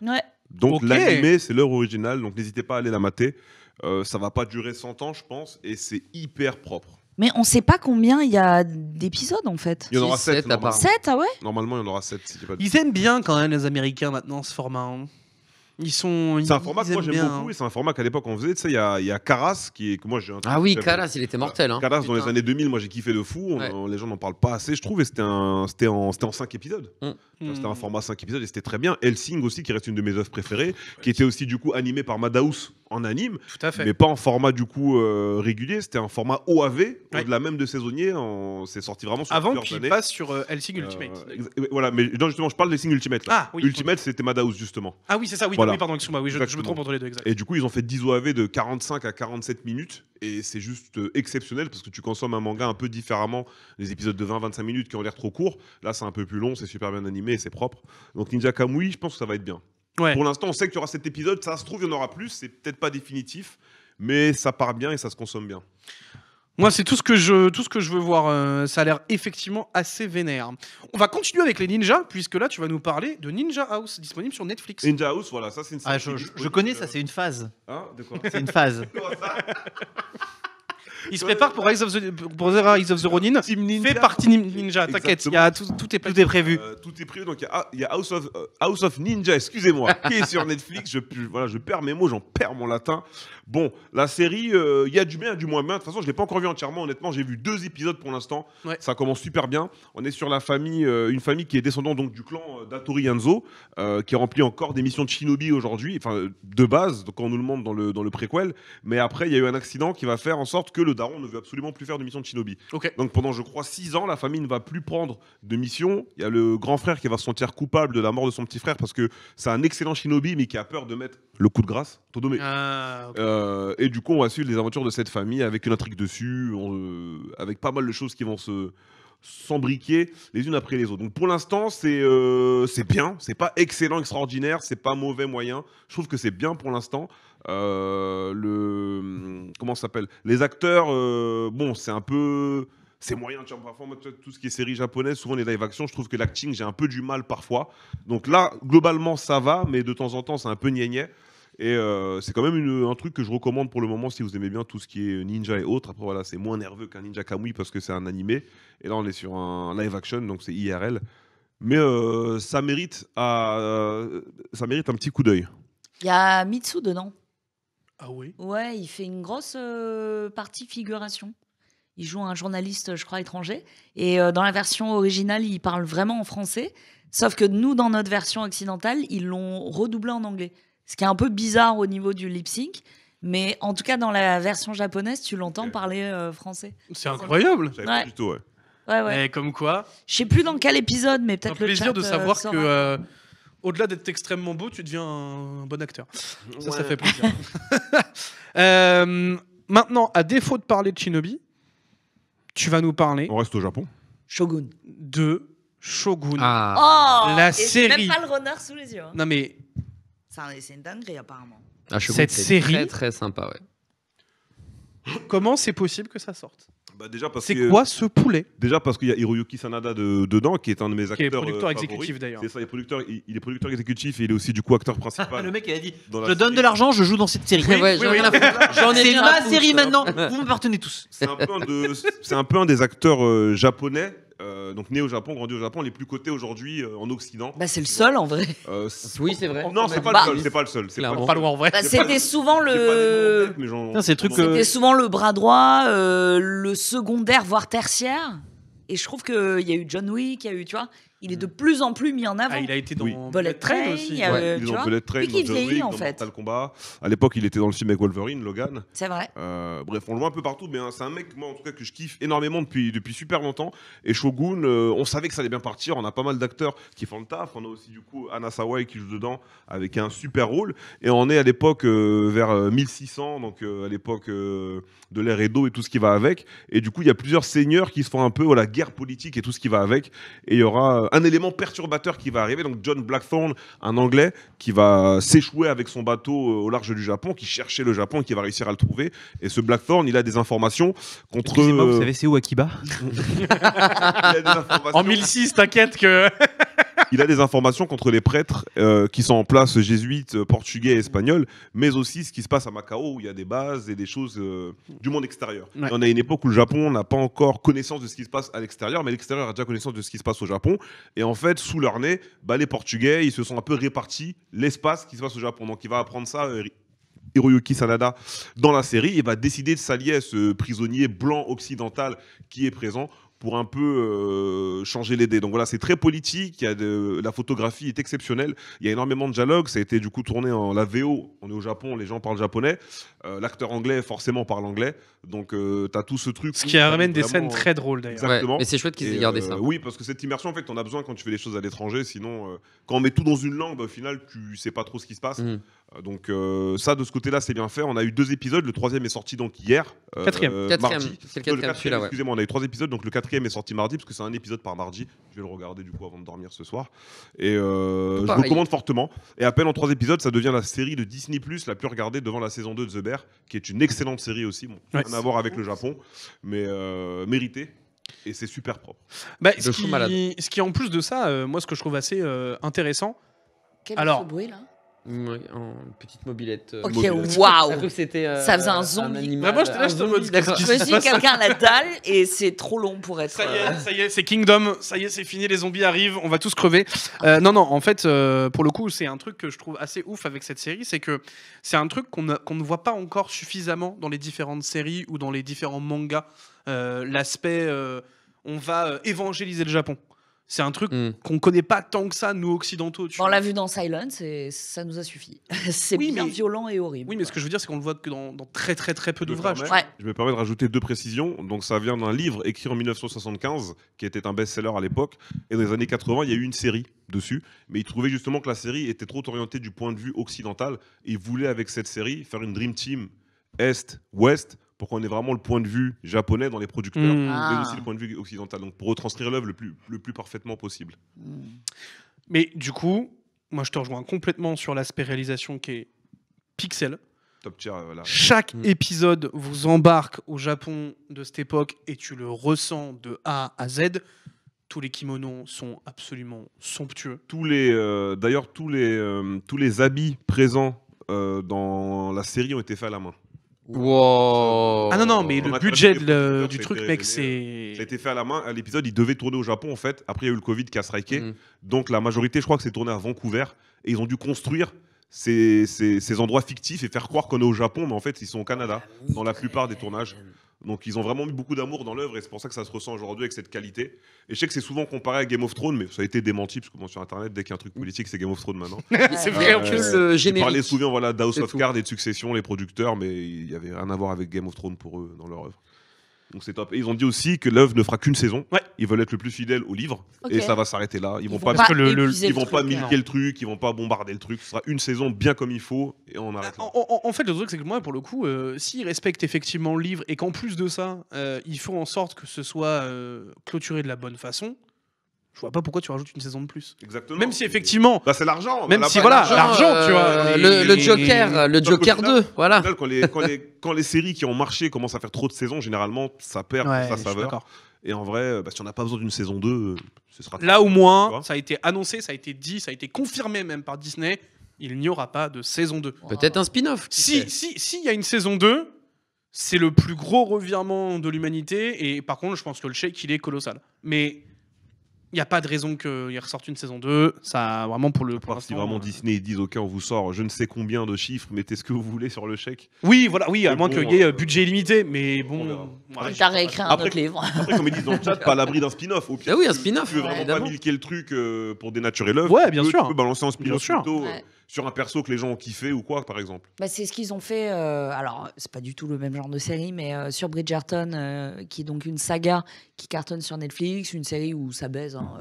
Donc okay. l'animé, c'est l'œuvre originale, donc n'hésitez pas à aller la mater. Euh, ça va pas durer 100 ans, je pense, et c'est hyper propre. Mais on sait pas combien il y a d'épisodes en fait. Il y en aura 7, 7 à 7, ah ouais Normalement, il y en aura 7. Ils aiment bien quand même les Américains maintenant ce format. Hein sont. C'est un format que moi j'aime beaucoup. Hein. C'est un format qu'à l'époque on faisait. Tu sais, il y, a, Caras qui est que moi j'ai. Ah oui, Caras, il était mortel. Hein. Caras dans les années 2000, moi j'ai kiffé de fou. les gens n'en parlent pas assez, je trouve. Et c'était en, en 5 épisodes. Mm. c'était un mm. format 5 épisodes et c'était très bien. Helsing aussi, qui reste une de mes œuvres préférées, qui était aussi du coup animée par Madhouse en anime, mais pas en format du coup euh, régulier. C'était un format OAV, de la même de saisonnier. En... C'est sorti vraiment sur Avant qu'il passe sur euh, euh Ultimate. voilà, mais justement, je parle Helsing Ultimate. Ah, oui, Ultimate, c'était Madhouse, justement. Ah oui, c'est ça, oui, pardon, excuse-moi, oui, je, me trompe entre les deux. Et du coup, ils ont fait 10 OAV de 45 à 47 minutes. Et c'est juste euh, exceptionnel parce que tu consommes un manga un peu différemment. des épisodes de 20-25 minutes qui ont l'air trop courts, là, c'est un peu plus long, c'est super bien animé c'est propre. Donc, Ninja Kamui, je pense que ça va être bien. Pour l'instant, on sait qu'il y aura cet épisode. Ça se trouve, il y en aura plus. C'est peut-être pas définitif, mais ça part bien et ça se consomme bien. Moi, c'est tout ce que je, tout ce que je veux voir. Euh, ça a l'air effectivement assez vénère. On va continuer avec les ninjas, puisque là, tu vas nous parler de Ninja House, disponible sur Netflix. Ninja House, voilà, ça c'est une. Ah, je, connais ça, c'est une phase. Hein, de quoi C'est une phase. [laughs] Il se prépare pour Rise of the, Rise of the Ronin. Ninja. Fait partie Ninja, t'inquiète, tout, est, prévu. Euh, euh, tout est prévu, donc il y, a, euh, House, of, Ninja, excusez-moi, [laughs] qui est sur Netflix. Je, je perds mes mots, j'en perds mon latin. Bon, la série, il y a du bien, du moins bien. De toute façon, je ne l'ai pas encore vue entièrement, honnêtement. J'ai vu deux épisodes pour l'instant. Ça commence super bien. On est sur la famille, une famille qui est descendante donc, du clan d'Atori Yanzo, qui remplit encore des missions de shinobi aujourd'hui, enfin de base, donc on nous le montre dans le, dans le préquel. Mais après, il y a eu un accident qui va faire en sorte que le daron ne veut absolument plus faire de mission de shinobi. Donc pendant, je crois, six ans, la famille ne va plus prendre de mission. Il y a le grand frère qui va se sentir coupable de la mort de son petit frère parce que c'est un excellent shinobi, mais qui a peur de mettre le coup de grâce, ah, euh, et du coup, on va suivre les aventures de cette famille avec une intrigue dessus, euh, avec pas mal de choses qui vont se s'embriquer les unes après les autres. Donc pour l'instant, c'est euh, c'est bien, c'est pas excellent, extraordinaire, c'est pas mauvais moyen. Je trouve que c'est bien pour l'instant. Euh, le comment s'appelle Les acteurs, euh, bon, c'est un peu c'est moyen. Tu parfois, tout ce qui est série japonaise, souvent les live action, je trouve que l'acting, j'ai un peu du mal parfois. Donc là, globalement, ça va, mais de temps en temps, c'est un peu niais Et euh, c'est quand même un truc que je recommande pour le moment si vous aimez bien tout ce qui est ninja et autres. Après, voilà, c'est moins nerveux qu'un Ninja Kamui parce que c'est un animé. Et là, on est sur un live action, donc c'est IRL. Mais ça, mérite ça mérite un petit coup d'œil. Il y a Mitsu dedans. Ah oui Ouais, il fait une grosse euh, partie figuration. Il joue un journaliste, je crois, étranger. Et euh, dans la version originale, il parle vraiment en français. Sauf que nous, dans notre version occidentale, ils l'ont redoublé en anglais. Ce qui est un peu bizarre au niveau du lip sync. Mais en tout cas, dans la version japonaise, tu l'entends parler euh, français. C'est incroyable ouais. ouais. Ouais, ouais. Eh, comme quoi. Je sais plus dans quel épisode, mais peut-être le plaisir de savoir que au-delà d'être extrêmement beau, tu deviens un bon acteur. Ça, ça fait plaisir. [laughs] Euh, maintenant, à défaut de parler de Shinobi, tu vas nous parler. On reste au Japon. Shogun. De Shogun. Ah. Oh la et série. Même pas le renard sous les yeux. Hein. Non mais. C'est une dinguerie apparemment. Ah, Cette série. Très très sympa, ouais. Comment c'est possible que ça sorte bah, c'est quoi ce poulet Déjà parce qu'il y a Hiroyuki Sanada de, dedans, qui est un de mes acteurs. Qui est euh, producteur exécutif d'ailleurs. C'est ça, il est, producteur, il, est producteur exécutif et il est aussi du coup acteur principal. [laughs] le mec, il a dit Je donne de l'argent, je joue dans cette série. j'en ai C'est ma série maintenant, vous m'appartenez tous. C'est un peu un des acteurs euh, japonais euh, donc né au Japon, grandi au Japon, les plus cotés aujourd'hui euh, en Occident. Bah, c'est le seul en vrai. Euh, [laughs] oui, c'est vrai. Non, c'est pas, le bah, seul. C'est pas le seul. C'est pas, loin en vrai. Bah, c'était souvent le. C'était souvent le bras droit, le secondaire voire tertiaire. Et je trouve qu'il y a eu John Wick, il y a eu, tu vois, il est de mm. plus en plus mis en avant. Ah, il a été dans le Bullet Train aussi. Il ouais, été dans Bullet Train, dans, en dans Mortal Kombat. À l'époque, il était dans le film avec Wolverine, Logan. C'est vrai. Euh, bref, on le voit un peu partout, mais hein, c'est un mec, moi en tout cas, que je kiffe énormément depuis, depuis super longtemps. Et Shogun, euh, on savait que ça allait bien partir. On a pas mal d'acteurs qui font le taf. On a aussi du coup Anna Sawai qui joue dedans avec un super rôle. Et on est à l'époque euh, vers 1600, donc à l'époque de l'ère Edo et tout ce qui va avec. Et du coup, il y a plusieurs seigneurs qui se font un peu la guerre politique et tout ce qui va avec. Et il y aura euh, un élément perturbateur qui va arriver. Donc John Blackthorne, un Anglais qui va s'échouer avec son bateau euh, au large du Japon, qui cherchait le Japon et qui va réussir à le trouver. Et ce Blackthorne, il a des informations contre. Vous euh, savez c'est où Akiba [laughs] En 1006, t'inquiète que il a des informations contre les prêtres euh, qui sont en place jésuites, euh, portugais et mm. espagnols, mais aussi ce qui se passe à Macao où il y a des bases et des choses euh, du monde extérieur. On a une époque où le Japon n'a pas encore connaissance de ce qui se passe à l'extérieur, mais l'extérieur a déjà connaissance de ce qui se passe au Japon. Et en fait, sous leur nez, bah, les Portugais, ils se sont un peu répartis l'espace qui se passe au Japon. Donc il va apprendre ça. Hiroyuki Sanada dans la série Il va décider de s'allier à ce prisonnier blanc occidental qui est présent pour un peu euh, changer les dés. Donc voilà, c'est très politique, la photographie est exceptionnelle, il y a énormément de dialogues, ça a été du coup tourné en la VO, on est au Japon, les gens parlent japonais, euh, l'acteur anglais forcément parle anglais, donc euh, tu as tout ce truc. Ce qui amène des scènes très drôles d'ailleurs. Exactement. mais c'est chouette qu'ils aient gardé ça. Oui, parce que cette immersion, en fait, on a besoin quand tu fais des choses à l'étranger, sinon quand on met tout dans une langue, bah, au final, tu sais pas trop ce qui se passe. Mm. Donc euh, ça, de ce côté-là, c'est bien fait. On a eu deux épisodes. Le troisième est sorti donc hier. quatrième. Excusez-moi, on a eu trois épisodes. Donc le quatrième est sorti mardi parce que c'est un épisode par mardi. Je vais le regarder du coup avant de dormir ce soir. Et euh, je le recommande fortement. Et à peine en trois épisodes, ça devient la série de Disney Plus la plus regardée devant la saison 2 de The Bear, qui est une excellente série aussi. rien à voir avec le Japon, mais euh, méritée. Et c'est super propre. Bah, ce, qui, ce, qui, en plus de ça, moi, ce que je trouve assez intéressant. Quel Alors, bruit là une en petite mobilette. Euh, ok, waouh. Ça faisait euh, un zombie. Moi je j'étais là, un te mode, Je quelqu'un la dalle et c'est trop long pour être. Ça y est, euh, ça y est, c'est Kingdom, ça y est, c'est fini, les zombies arrivent, on va tous crever. non, non, en fait, pour le coup, c'est un truc que je trouve assez ouf avec cette série, c'est que c'est un truc qu'on ne- ne voit pas encore suffisamment dans les différentes séries ou dans les différents mangas. L'aspect, on va évangéliser le Japon. C'est un truc qu'on hmm. qu'on connaît pas tant que ça, nous occidentaux. on l'a vu dans Silence et ça nous a suffi. [laughs] c'est bien violent et horrible. Oui, mais ce que je veux dire, c'est qu'on le voit que dans, très très très peu d'ouvrages. Je me permets de rajouter deux précisions. Donc ça vient d'un livre écrit en 1975 qui était un best-seller à l'époque. Et dans les années 80, il y a eu une série dessus. Mais il trouvait justement que la série était trop orientée du point de vue occidental. Et il voulait avec cette série faire une Dream Team Est-Ouest pour qu'on ait vraiment le point de vue japonais dans les producteurs, mm. mais ah. aussi le point de vue occidental. Donc pour retranscrire l'œuvre le plus, le plus parfaitement possible. Mm. Mais du coup, moi je te rejoins complètement sur l'aspect réalisation qui est pixel. Top tier, euh, voilà. Chaque mm. épisode vous embarque au Japon de cette époque et tu le ressens de A à Z. Tous les kimonos sont absolument somptueux. Tous les, euh, d'ailleurs, tous les, euh, tous les habits présents dans la série ont été faits à la main. Wow. Ah non, non, mais le budget du truc, mec, c'est. Hein. Ça a été fait à la main. L'épisode, il devait tourner au Japon, en fait. Après, il y a eu le Covid qui a striké. Mm. Donc, la majorité, je crois que c'est tourné à Vancouver. Et ils ont dû construire ces endroits fictifs et faire croire qu'on est au Japon, mais en fait, ils sont au Canada, dans la plupart des tournages. Donc ils ont vraiment mis beaucoup d'amour dans l'œuvre et c'est pour ça que ça se ressent aujourd'hui avec cette qualité. Et je sais que c'est souvent comparé à Game of Thrones, mais ça a été démenti parce que sur Internet, dès qu'il y a un truc mm. politique, c'est Game of Thrones maintenant. [laughs] c'est vrai euh, ils parlaient souvent voilà, d'House of Cards et de Succession, les producteurs, mais il y avait rien à voir avec Game of Thrones pour eux dans leur œuvre. Donc c'est top. Et ils ont dit aussi que l'œuvre ne fera qu'une saison. Ils veulent être le plus fidèles au livre et ça va s'arrêter là. Ils, vont, pas, le, ils vont hein. le truc, ils vont pas bombarder le truc. Ce sera une saison bien comme il faut et on arrête. Bah, en, fait, le truc c'est que moi, pour le coup, euh, s'ils respectent effectivement le livre et qu'en plus de ça, euh, ils font en sorte que ce soit euh, clôturé de la bonne façon, je vois pas pourquoi tu rajoutes une saison de plus. Exactement. Même si effectivement. Bah, c'est l'argent. Même si voilà, l'argent, tu vois. Euh, le, Joker, euh, le Joker 2, voilà. quand, les, séries qui ont marché commencent à faire trop de saisons, généralement, ça perd sa saveur. Et en vrai, euh, bah, si on n'a pas besoin d'une saison 2, ce sera. Là au moins, ça a été annoncé, ça a été dit, ça a été confirmé même par Disney. Il n'y aura pas de saison 2. Peut-être un spin-off. Si, si, si, s'il y a une saison 2, c'est le plus gros revirement de l'humanité. Et par contre, je pense que le chèque, il est colossal. Mais il n'y a pas de raison qu'il ressorte une saison 2. Ça, vraiment, pour le. si vraiment euh, Disney ils disent, OK, on vous sort je ne sais combien de chiffres, mettez ce que vous voulez sur le chèque. Oui, voilà, oui, à moins que qu'il y ait euh, euh, budget illimité, mais bon. On ouais, à réécrit un autre livre. [laughs] Après, comme ils disent dans le chat, pas l'abri d'un spin-off. Au ah oui, un spin-off. Tu veux vraiment pas milquer le truc pour dénaturer l'œuvre. Ouais, bien tu peux, sûr. Tu peux balancer un spin-off plutôt sur un perso que les gens ont kiffé ou quoi, par exemple bah, C'est ce qu'ils ont fait. Euh, alors, c'est pas du tout le même genre de série, mais euh, sur Bridgerton, euh, qui est donc une saga qui cartonne sur Netflix, une série où ça baise. Hein,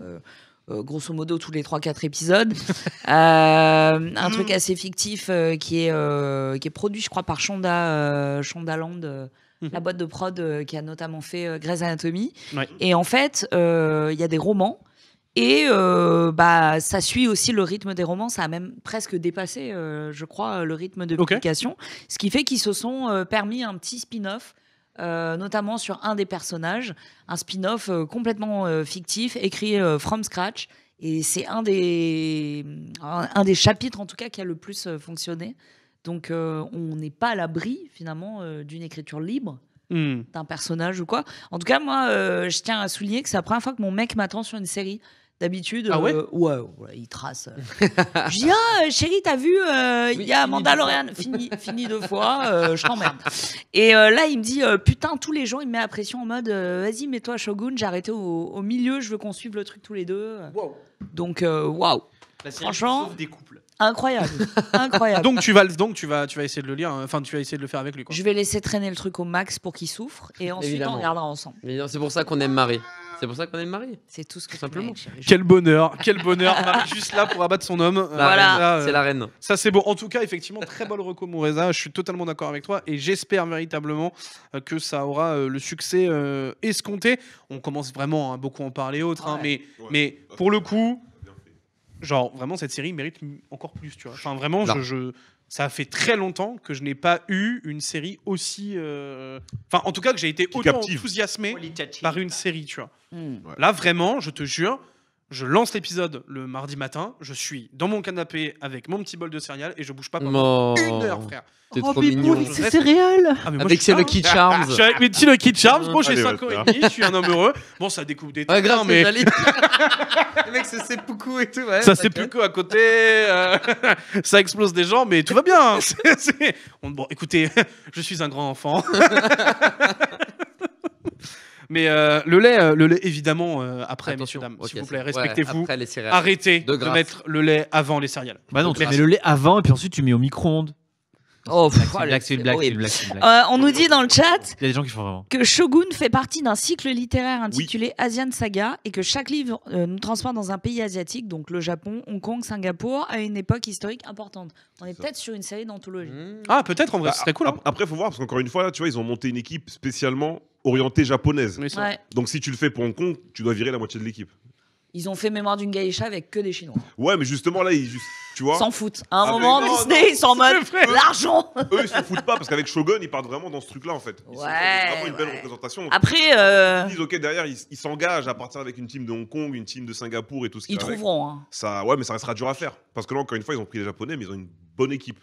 grosso modo tous les 3-4 épisodes. [laughs] un truc mm. assez fictif qui, est, qui est produit, je crois, par Shonda, Shonda Land, mm-hmm. la boîte de prod qui a notamment fait Grey's Anatomy. Et en fait, il y a des romans et euh, bah, ça suit aussi le rythme des romans. Ça a même presque dépassé, euh, je crois, le rythme de publication. Ce qui fait qu'ils se sont euh, permis un petit spin-off. notamment sur un des personnages, un spin-off complètement fictif, écrit from scratch. Et c'est un des, un, des chapitres, en tout cas, qui a le plus fonctionné. Donc, on n'est pas à l'abri, finalement, d'une écriture libre. Hmm. d'un personnage ou quoi. En tout cas, moi, je tiens à souligner que c'est la première fois que mon mec m'attend sur une série. D'habitude, ah ouais, euh, il trace. Euh. [laughs] je dis ah euh, chérie, t'as vu, il y a Mandalorian, fini, fini deux fois, je t'emmerde. Et là, il me dit putain, tous les gens, il me met la pression en mode vas-y, mets-toi Shogun, j'ai arrêté au, milieu, je veux qu'on suive le truc tous les deux. Donc waouh. Wow. Franchement, des couples. Incroyable, incroyable. Donc tu vas donc tu vas tu vas essayer de le lire, hein. enfin tu vas essayer de le faire avec lui. Je vais laisser traîner le truc au max pour qu'il souffre et ensuite on regardera ensemble. C'est pour ça qu'on aime Marie. C'est pour ça qu'on est mariés. C'est tout ce que simplement. quel bonheur, quel bonheur. Marie juste là pour abattre son homme. Euh, voilà, euh, c'est la reine. Ça c'est bon. En tout cas, effectivement, très bon recours Moureza. Je suis totalement d'accord avec toi et j'espère véritablement euh, que ça aura le succès escompté. On commence vraiment hein, à beaucoup en parler autres, hein, mais mais pour le coup, genre vraiment cette série mérite encore plus. Tu vois. Enfin vraiment, je ça fait très longtemps que je n'ai pas eu une série aussi. Euh, enfin, en tout cas, que j'ai été autant enthousiasmé par une série, tu vois. Hmm. Là, vraiment, je te jure, je lance l'épisode le mardi matin, je suis dans mon canapé avec mon petit bol de céréales et je bouge pas pendant une heure, frère. oh, trop mais mignon. céréales ah, mais moi, Avec ses Lucky [laughs] Charms. je suis avec mes petits Lucky Charms. Bon, j'ai 5 ans et demi, je suis un homme heureux. Bon, ça découpe des ah, trucs. Ouais, grave, hein, mais. [laughs] Les mecs, c'est beaucoup et tout. Ouais, ça beaucoup à côté. Euh, [laughs] ça explose des gens, mais tout va bien. Hein. Bon, écoutez, je suis un grand enfant. Mais euh, le lait, euh, le lait évidemment euh, après, s'il vous plaît, respectez-vous. Arrêtez De mettre le lait avant les céréales. Bah Mais le lait avant et puis ensuite tu mets au micro-ondes. Oh, C'est on nous dit dans le chat gens qui font que Shogun fait partie d'un cycle littéraire intitulé Asian Saga et que chaque livre nous transporte dans un pays asiatique, donc le Japon, Hong Kong, Singapour, à une époque historique importante. On est peut-être sur une série d'anthologie. Ah, peut-être en vrai, C'est bah, cool. Hein. Après il faut voir, parce qu'encore une fois, tu vois, ils ont monté une équipe spécialement orientée japonaise. Donc si tu le fais pour Hong Kong, tu dois virer la moitié de l'équipe. Ils ont fait mémoire d'une gaïcha avec que des Chinois. Ouais, mais justement là, ils tu vois. S'en foutent. À un ah, moment, Disney, ils s'en l'argent. Eux, ils s'en foutent pas parce qu'avec Shogun, ils partent vraiment dans ce truc-là en fait. Vraiment une belle représentation. Après. Ils euh, disent ok derrière, ils s'engagent à partir avec une team de Hong Kong, une team de Singapour et tout ce qu'ils. Ils trouveront. Hein. Ça, ouais, mais ça restera dur à faire parce que là encore une fois, ils ont pris les Japonais, mais ils ont une bonne équipe.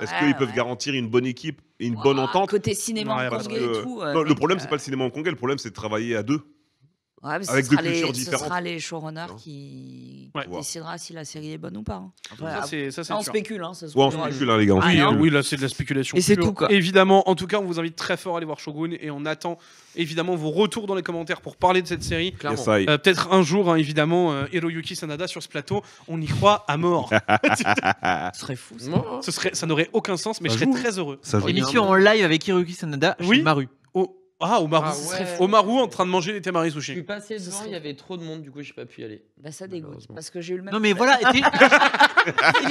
Est-ce qu'ils peuvent garantir une bonne équipe une bonne entente. Côté cinéma et tout. le problème, euh, c'est pas le cinéma hongkongais, le problème, c'est de travailler à deux avec des cultures Ce sera les showrunners qui, décidera si la série est bonne ou pas. Hein. c'est, on spécule. Hein, ça on spécule, hein, les gars. Ah, hein. oui, là, c'est de la spéculation. Et c'est tout, quoi. Évidemment, en tout cas, on vous invite très fort à aller voir Shogun et on attend évidemment vos retours dans les commentaires pour parler de cette série. Clairement. Euh, peut-être un jour, évidemment, euh, Hiroyuki Sanada sur ce plateau, on y croit à mort. [laughs] ce serait fou. Ça. Ce serait, ça n'aurait aucun sens, mais je serais très heureux. Émission en live avec Hiroyuki Sanada chez Maru. Ah, Omaru, ah Omarou en train de manger des sushi. Je suis passé devant, il y avait trop de monde, du coup, j'ai pas pu y aller. Bah ça dégoûte parce que j'ai eu le même. Non mais voilà, [laughs] il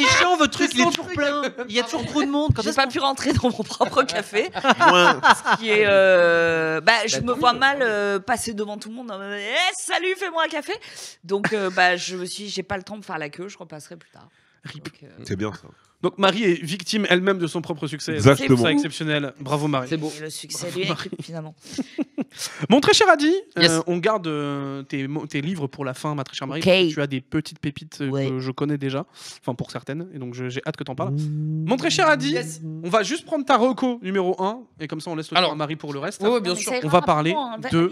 est chiant votre truc, il est toujours plein. Il y a toujours trop de monde. Quand J'ai pas pu rentrer dans mon propre café, [laughs] ce qui est, euh, bah, je bah, me vois mal euh, passer devant tout le monde. en eh, salut, fais-moi un café. Donc, euh, bah, je me suis, j'ai pas le temps de faire la queue, je repasserai plus tard. C'est bien ça. Donc Marie est victime elle-même de son propre succès. C'est exceptionnel. Bravo Marie. C'est beau. le succès finalement. [laughs] Mon très cher Adi, euh, on garde euh, tes, livres pour la fin, ma très chère Marie. Tu as des petites pépites euh, que je connais déjà, enfin pour certaines, et donc j'ai hâte que t'en parles. Mmh. Mon très cher Adi, on va juste prendre ta reco numéro 1, et comme ça on laisse le Alors, à Marie pour le reste. Oui, bien sûr. On va parler hein, de...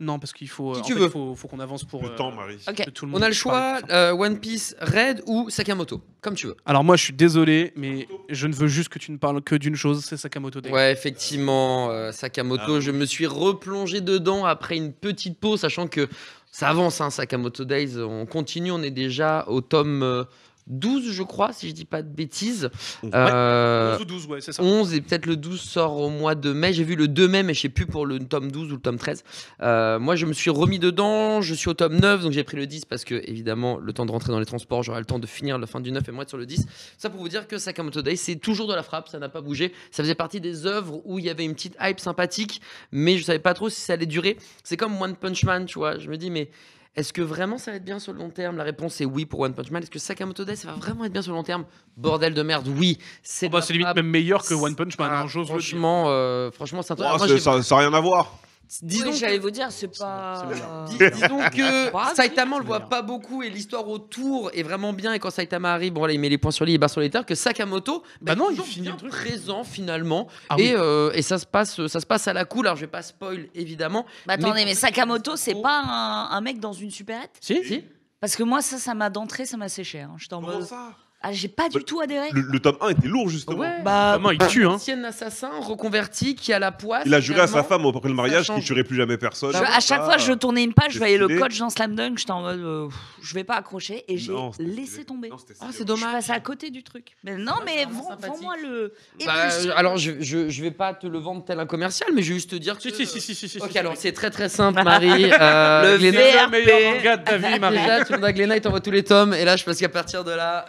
Non, parce qu'il euh, faut, faut, qu'on avance pour. Le temps, euh, Marie. tout le On a le choix, euh, One Piece, Red ou Sakamoto, comme tu veux. Alors moi, je suis désolé, mais je ne veux juste que tu ne parles que d'une chose, c'est Sakamoto Days. Ouais, effectivement, Sakamoto, ah je me suis replongé dedans après une petite pause, sachant que ça avance, hein, Sakamoto Days, on continue, on est déjà au tome, 12, je crois, si je dis pas de bêtises. 11 euh, et peut-être le 12 sort au mois de mai. J'ai vu le 2 mai, mais je sais plus pour le tome 12 ou le tome 13. Euh, moi, je me suis remis dedans. Je suis au tome 9, donc j'ai pris le 10 parce que, évidemment, le temps de rentrer dans les transports, j'aurai le temps de finir la fin du 9 et moi être sur le 10. Ça pour vous dire que Sakamoto Day, c'est toujours de la frappe, ça n'a pas bougé. Ça faisait partie des œuvres où il y avait une petite hype sympathique, mais je savais pas trop si ça allait durer. C'est comme One Punch Man, tu vois. Je me dis, mais est-ce que vraiment ça va être bien sur le long terme La réponse est oui pour One Punch Man. Est-ce que Sakamoto Days ça va vraiment être bien sur le long terme Bordel de merde, oui. C'est oh bah, limite même meilleur que One Punch Man. Hein, franchement, euh, franchement, c'est un oh, ça n'a rien à voir. Disons j'allais vous dire, c'est pas. disons que [laughs] Saitama, on le voit pas beaucoup et l'histoire autour est vraiment bien. Et quand Saitama arrive, bon, il met les points sur les, il bat sur les terres. Que Sakamoto, bah, bah non, il finit bien présent finalement. Ah euh, et, ça se passe, ça se passe à la cool. Alors je vais pas spoil évidemment. Bah, attendez, mais, Sakamoto, c'est pas un, mec dans une superette. Si, si. Parce que moi, ça, ça m'a d'entrée, ça m'a séché. Hein. Je t'en ah, j'ai pas du bah, tout adhéré. Le, tome 1 était lourd, justement. Bah, il tue. Hein. Ancien assassin reconverti qui a la poisse. Il a juré à sa femme au après le mariage qu'il tuerait plus jamais personne. à chaque fois, je tournais une page, je voyais le coach dans Slam Dunk, j'étais en mode euh, je vais pas accrocher et j'ai laissé tomber. Ah, c'est dommage. Je suis passé à côté du truc. Mais non, mais vends-moi le. Bah, euh, alors, je, je, vais pas te le vendre tel un commercial, mais je vais juste te dire que. Si, si, si, Ok, alors c'est très très simple, [laughs] Marie. Euh, le meilleur manga de ta vie, Marie. Déjà, [laughs] tu me tous les tomes. Et là, je pense qu'à partir de là,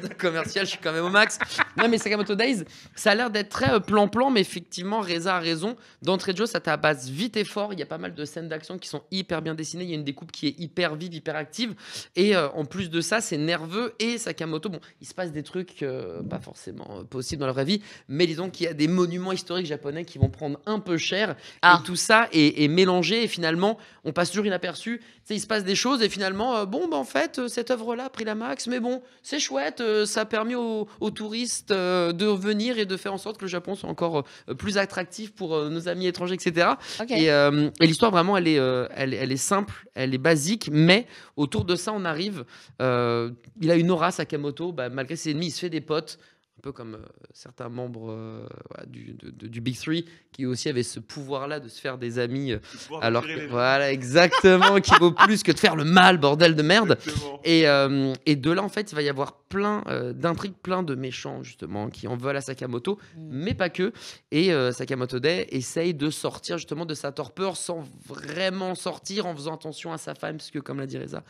commercial, je suis quand même au max. Non, mais Sakamoto Days, ça a l'air d'être très euh, plan-plan, mais effectivement, Reza a raison. D'entrée de jeu, ça tabasse vite et fort. Il y a pas mal de scènes d'action qui sont hyper bien dessinées. Il y a une découpe qui est hyper vive, hyper active. Et euh, en plus de ça, c'est nerveux. Et Sakamoto, bon, il se passe des trucs euh, pas forcément possibles dans la vraie vie, mais disons qu'il y a des monuments historiques japonais qui vont prendre un peu cher. Ah. Et tout ça est, mélangé. Et finalement, on passe toujours inaperçu. Tu il se passe des choses et finalement, bon, bah, en fait, cette œuvre-là a pris la max, mais bon, c'est chouette, euh, ça a permis aux, touristes euh, de venir et de faire en sorte que le Japon soit encore euh, plus attractif pour nos amis étrangers, etc. Et, l'histoire, vraiment, elle est, elle, est simple, elle est basique, mais autour de ça, on arrive. il a une aura, Sakamoto, bah, malgré ses ennemis, il se fait des potes peu comme euh, certains membres euh, du, du, Big Three qui aussi avaient ce pouvoir-là de se faire des amis. Euh, alors que, voilà, exactement, qui vaut [laughs] plus que de faire le mal, bordel de merde. Et, et, de là, en fait, il va y avoir plein d'intrigues, plein de méchants, justement, qui en veulent à Sakamoto, mm. mais pas que. Et Sakamoto Day essaye de sortir justement de sa torpeur sans vraiment sortir en faisant attention à sa femme, parce comme l'a dit Reza,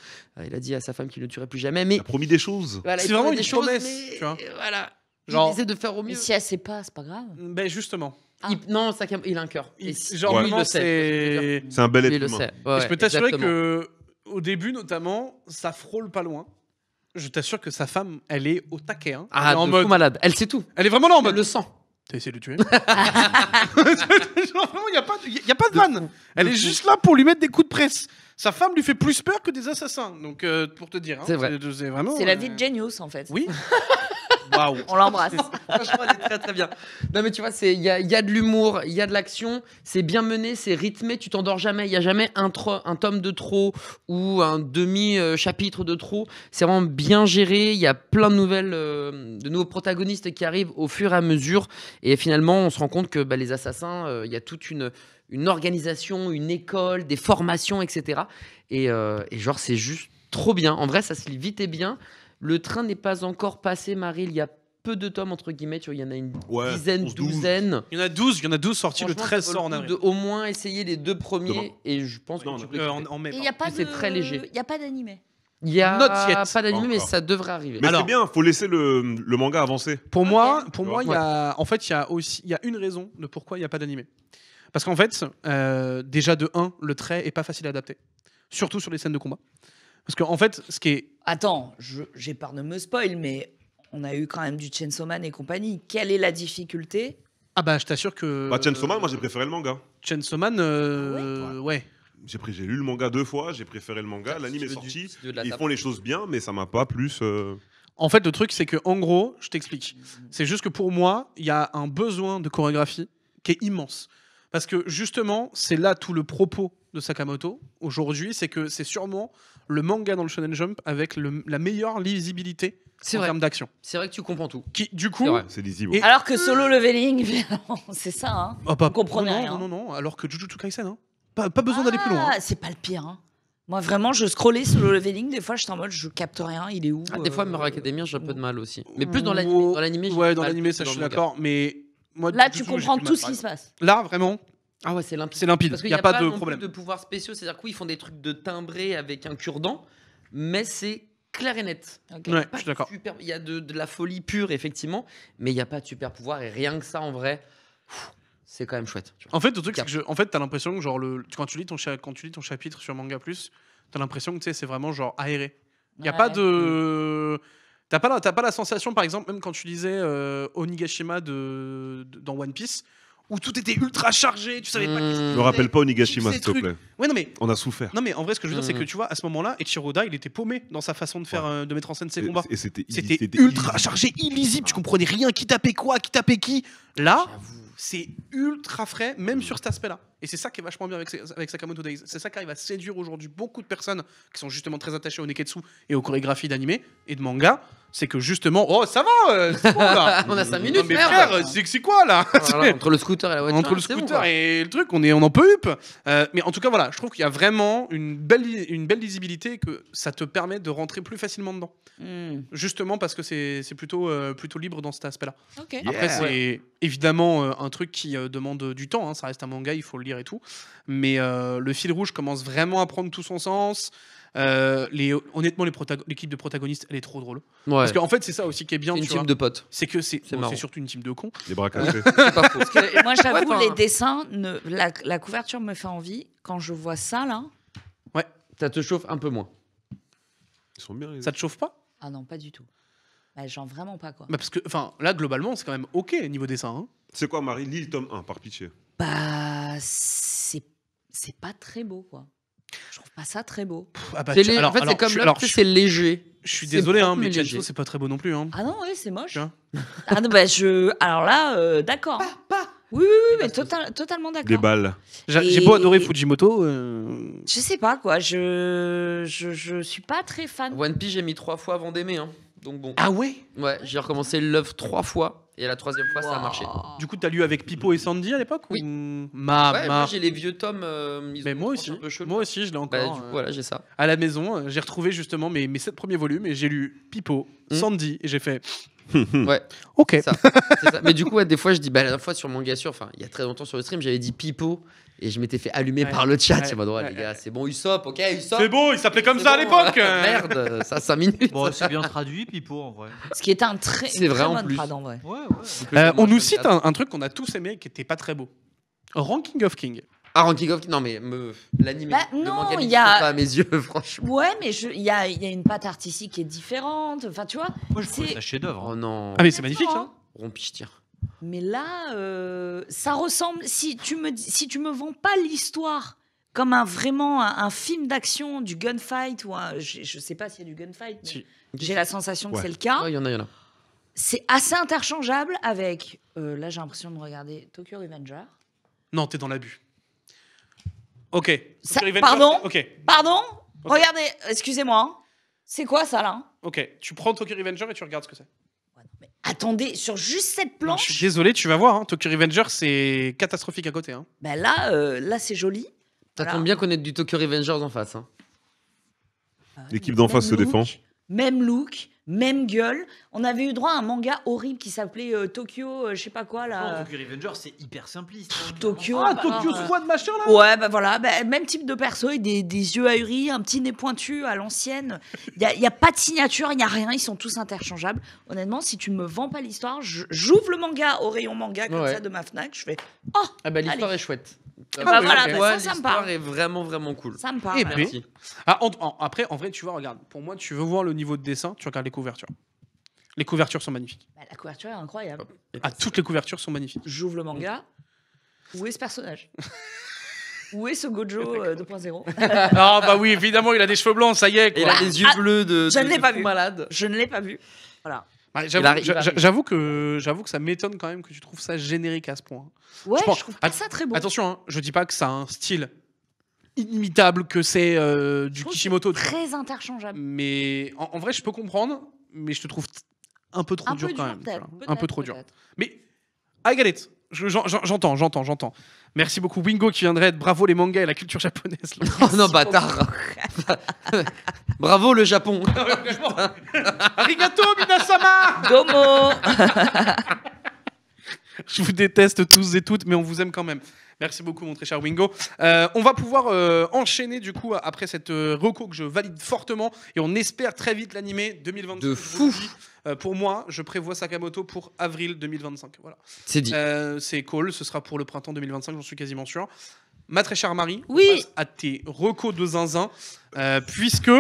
il a dit à sa femme qu'il ne tuerait plus jamais. Mais il a promis des choses. c'est vraiment une des choses, Tu vois. Voilà. Genre, il essaie de faire au mieux. si elle sait pas, c'est pas grave. Ben justement. Ah. non, ça, il a un cœur. genre, le sait. C'est un bel être humain. je peux t'assurer que au début, notamment, ça frôle pas loin. Je t'assure que sa femme, elle est au taquet. Hein. Ah, elle est en mode... malade. Elle sait tout. Elle est vraiment là en mode. le sang. T'as essayé de le tuer [laughs] Genre, il n'y a, pas de, de vanne. Elle est juste là pour lui mettre des coups de presse. Sa femme lui fait plus peur que des assassins. Donc, euh, pour te dire. Hein, c'est vrai. vraiment. C'est la euh, vie de Genius, en fait. Oui. [laughs] On l'embrasse. [laughs] Franchement, elle est très très bien. Non, mais tu vois, il y a, de l'humour, il y a de l'action, c'est bien mené, c'est rythmé, tu t'endors jamais. Il n'y a jamais un, un tome de trop ou un demi-chapitre de trop. C'est vraiment bien géré. Il y a plein de, nouvelles, euh, de nouveaux protagonistes qui arrivent au fur et à mesure. Et finalement, on se rend compte que bah, les assassins, euh, il y a toute une organisation, une école, des formations, etc. Et, euh, et genre, c'est juste trop bien. En vrai, ça se lit vite et bien. Le train n'est pas encore passé, Marie. Il y a peu de tomes, entre guillemets. il y en a une dizaine, douzaine. Il y en a 12, il y en a douze sortis le 13 sort en au moins essayer les deux premiers. Et je pense que pas c'est très léger. Il n'y a pas d'animé. Il y a pas d'anime, mais ça devrait arriver. Mais c'est bien, faut laisser le, manga avancer. Pour moi, pour moi, il y a, en fait, il y a aussi, il y a une raison de pourquoi il n'y a pas d'animé. Parce qu'en fait, euh, déjà de 1, le trait est pas facile à adapter, surtout sur les scènes de combat. Parce qu'en fait, ce qui est. Attends, j'ai peur de me spoil, mais on a eu quand même du Chainsaw Man et compagnie. Quelle est la difficulté Ah bah, je t'assure que. Bah, Chainsaw Man, moi j'ai préféré le manga. Chainsaw Man, euh... ouais. J'ai lu le manga deux fois, j'ai préféré le manga, l'anime est sorti, ils font les choses bien, mais ça m'a pas plus. Euh, en fait, le truc, c'est que, en gros, je t'explique. C'est juste que pour moi, il y a un besoin de chorégraphie qui est immense. Parce que justement, c'est là tout le propos de Sakamoto aujourd'hui, c'est que c'est sûrement le manga dans le Shonen Jump avec la meilleure lisibilité en termes d'action. C'est vrai que tu comprends tout. du coup, c'est lisible. Alors que Solo Leveling, [laughs] c'est ça, hein. Ah, rien. Non, non, non, alors que Jujutsu Kaisen, hein. pas, pas, besoin d'aller plus loin. Hein. Ah, c'est pas le pire. Hein. Moi, vraiment, je scrollais Solo leveling. Des fois, j'étais en mode, je capte rien, il est où ah, Des fois, euh, Murray Academia, j'ai un peu de mal aussi. Mais plus dans l'anime. l'animé, ouais, dans l'animé, ça, je suis d'accord. Mais là, tu comprends tout ce qui se passe. Là, vraiment, ah ouais, c'est limpide. C'est limpide. Parce qu'il n'y a, pas, de problème. de pouvoirs spéciaux, c'est-à-dire qu'ils font des trucs de timbrés avec un cure-dent, mais c'est clair et net. Il y a de, la folie pure, effectivement, mais il n'y a pas de super pouvoir et rien que ça, en vrai. C'est quand même chouette. En fait, le truc, c'est que en fait, t'as l'impression que genre le quand tu lis ton quand tu lis ton chapitre sur Manga Plus, t'as l'impression que c'est vraiment genre aéré. Il y a pas de T'as pas, la, pas la sensation, par exemple, même quand tu lisais euh, Onigashima de, dans One Piece, où tout était ultra chargé, tu savais pas me hmm. rappelle pas Onigashima, s'il te plaît. Ouais, non, mais, On a souffert. non, mais en vrai, ce que je veux dire, c'est que hmm. tu vois, à ce moment-là, Echiroda, il était paumé dans sa façon de, faire, euh, de mettre en scène ses combats. Et, c'était C'était ultra chargé, illisible, tu comprenais rien, qui tapait quoi, qui tapait qui. Là, c'est ultra frais, même sur cet aspect-là. Et c'est ça qui est vachement bien avec, avec Sakamoto Days. C'est ça qui arrive à séduire aujourd'hui beaucoup de personnes qui sont justement très attachées au Neketsu et aux chorégraphies d'animé et de manga. C'est que justement, oh, ça va, On a 5 minutes, mais frère, c'est quoi là entre le scooter et la voiture. Entre le scooter et le truc, on, est, on en peut up. Euh, mais en tout cas, voilà, je trouve qu'il y a vraiment une belle, une belle lisibilité que ça te permet de rentrer plus facilement dedans. Hmm. Justement parce que c'est plutôt, euh, plutôt libre dans cet aspect-là. Après, c'est évidemment euh, un truc qui demande du temps. Hein. Ça reste un manga, il faut le et tout. Mais euh, le fil rouge commence vraiment à prendre tout son sens. Euh, les, honnêtement, l'équipe de protagonistes, elle est trop drôle. Parce qu'en fait, c'est ça aussi qui est bien. du une team de potes. C'est que c'est surtout une team de cons. Les bras cassés. [laughs] moi, j'avoue, les dessins, ne, la, couverture me fait envie. Quand je vois ça, là. Ouais. Ça te chauffe un peu moins. Ça te chauffe pas Ah non, pas du tout. Bah, vraiment pas, quoi. Bah parce que, enfin, là, globalement, c'est quand même OK niveau dessin. Hein. C'est quoi, Marie Lille, tome 1, par pitié bah c'est pas très beau quoi. Je trouve pas ça très beau. Ah bah, en fait, c'est comme c'est léger. Je suis désolé, hein, mais c'est pas très beau non plus. Hein. Ah non, oui, c'est moche. [laughs] Ah non, bah, je. Alors là, euh, Pas, d'accord. Oui, oui, oui, mais totalement d'accord les balles. J'ai beau adorer Fujimoto. Euh. Je sais pas quoi, je, je je suis pas très fan. One Piece, j'ai mis trois fois avant d'aimer. hein bon. Ah ouais Ouais, j'ai recommencé l'œuvre trois fois et à la troisième fois ça a marché. Du coup, t'as lu avec Pipo et Sandy à l'époque Oui. Ouais, moi j'ai les vieux tomes. Euh, Mais moi aussi. Moi aussi, je l'ai bah, encore. du euh, coup, voilà, j'ai ça. À la maison, euh, j'ai retrouvé justement mes, mes sept premiers volumes et j'ai lu Pipo, hmm. Sandy et j'ai fait. [laughs] Ouais. Ok. Mais du coup, des fois, je dis, bah, la dernière fois sur Manga sur enfin, il y a très longtemps sur le stream, j'avais dit Pipo et je m'étais fait allumer par le chat. Ouais. Je me les gars, c'est bon, Usopp, ok, Usopp. C'est beau, il s'appelait comme ça à l'époque. [laughs] Merde, ça, 5 minutes. Bon, c'est bien traduit, puis en vrai. Ce qui est un très, c'est vrai en plus. Trad, en vrai. on euh, nous cite un, truc qu'on a tous aimé et qui était pas très beau. Ranking of King. Ah, Ranking of King, non mais l'anime, bah, non, il y a pas à mes yeux, [laughs] franchement. Ouais, mais il y a, y a, une patte artistique qui est différente. Enfin, tu vois. Moi, je c'est un chef-d'œuvre. Hein. Oh non. Ah mais c'est magnifique. je hein. tire mais là, euh, ça ressemble. Si tu me si tu me vends pas l'histoire comme un vraiment un, film d'action du gunfight ou je, sais pas s'il y a du gunfight, mais j'ai la sensation que c'est le cas. Il y en a, il y en a. C'est assez interchangeable avec. Euh, là, j'ai l'impression de regarder Tokyo Revenger. Non, t'es dans l'abus. Ok. Ça- pardon Ok, Pardon Regardez, excusez-moi. Hein. C'est quoi ça là ok. Tu prends Tokyo Revenger et tu regardes ce que c'est attendez, sur juste cette planche. désolé, tu vas voir. Hein, Tokyo Revenger, c'est catastrophique à côté. Hein. Bah là, euh, là c'est joli. T'attends bien bien connaître du Tokyo Revengers en face. Hein. L'équipe d'en bah, face se défend. Même look, même gueule. On avait eu droit à un manga horrible qui s'appelait euh, Tokyo, euh, je sais pas quoi là. Oh, Tokyo Revenger, c'est hyper simpliste. Hein, Tokyo. Ah, bah, Tokyo bah, machin là Ouais, bah voilà, bah, même type de perso, et des, yeux ahuris, un petit nez pointu à l'ancienne. Il n'y a, a pas de signature, il n'y a rien, ils sont tous interchangeables. Honnêtement, si tu me vends pas l'histoire, j'ouvre le manga au rayon manga comme ça de ma Fnac, je fais Oh Ah bah l'histoire est chouette. Bah ah, bah voilà, ça, me est vraiment, vraiment cool. Ça me parle. Eh, ah, après, en vrai, tu vois, regarde, pour moi, tu veux voir le niveau de dessin, tu regardes les couvertures. Les couvertures sont magnifiques. Bah, la couverture est incroyable. Ah, toutes les couvertures sont magnifiques. J'ouvre le manga. Mmh. Où est ce personnage [laughs] Où est ce Gojo 2.0 euh, [laughs] Ah, bah oui, évidemment, il a des cheveux blancs, ça y est. il a des yeux ah, bleus de. je ne l'ai pas vu. Malade. Je ne l'ai pas vu. Voilà j'avoue, que, j'avoue que ça m'étonne quand même que tu trouves ça générique à ce point. Hein. Ouais, je, trouve pas ça très bon. Attention, hein, je dis pas que ça a un style inimitable, que c'est euh, du Kishimoto. très interchangeable. Mais en, vrai, je peux comprendre, mais je te trouve un peu trop dur quand même. Un peu trop dur. Mais I get it. j'entends, j'entends, j'entends. Merci beaucoup Wingo qui viendrait être bravo les mangas et la culture japonaise. [laughs] Oh non, bâtard. [laughs] bravo le Japon. [laughs] Ah Arigato Minasama. Domo. Je vous déteste tous et toutes, mais on vous aime quand même. Merci beaucoup, mon très cher Wingo. Euh, on va pouvoir euh, enchaîner, du coup, après cette euh, reco que je valide fortement. Et on espère très vite l'animer 2022. De fou! pour moi, je prévois Sakamoto pour avril 2025. Voilà. C'est dit. c'est cool. Ce sera pour le printemps 2025, j'en suis quasiment sûr. Ma très chère Marie, oui. à tes reco de zinzin. Euh, puisque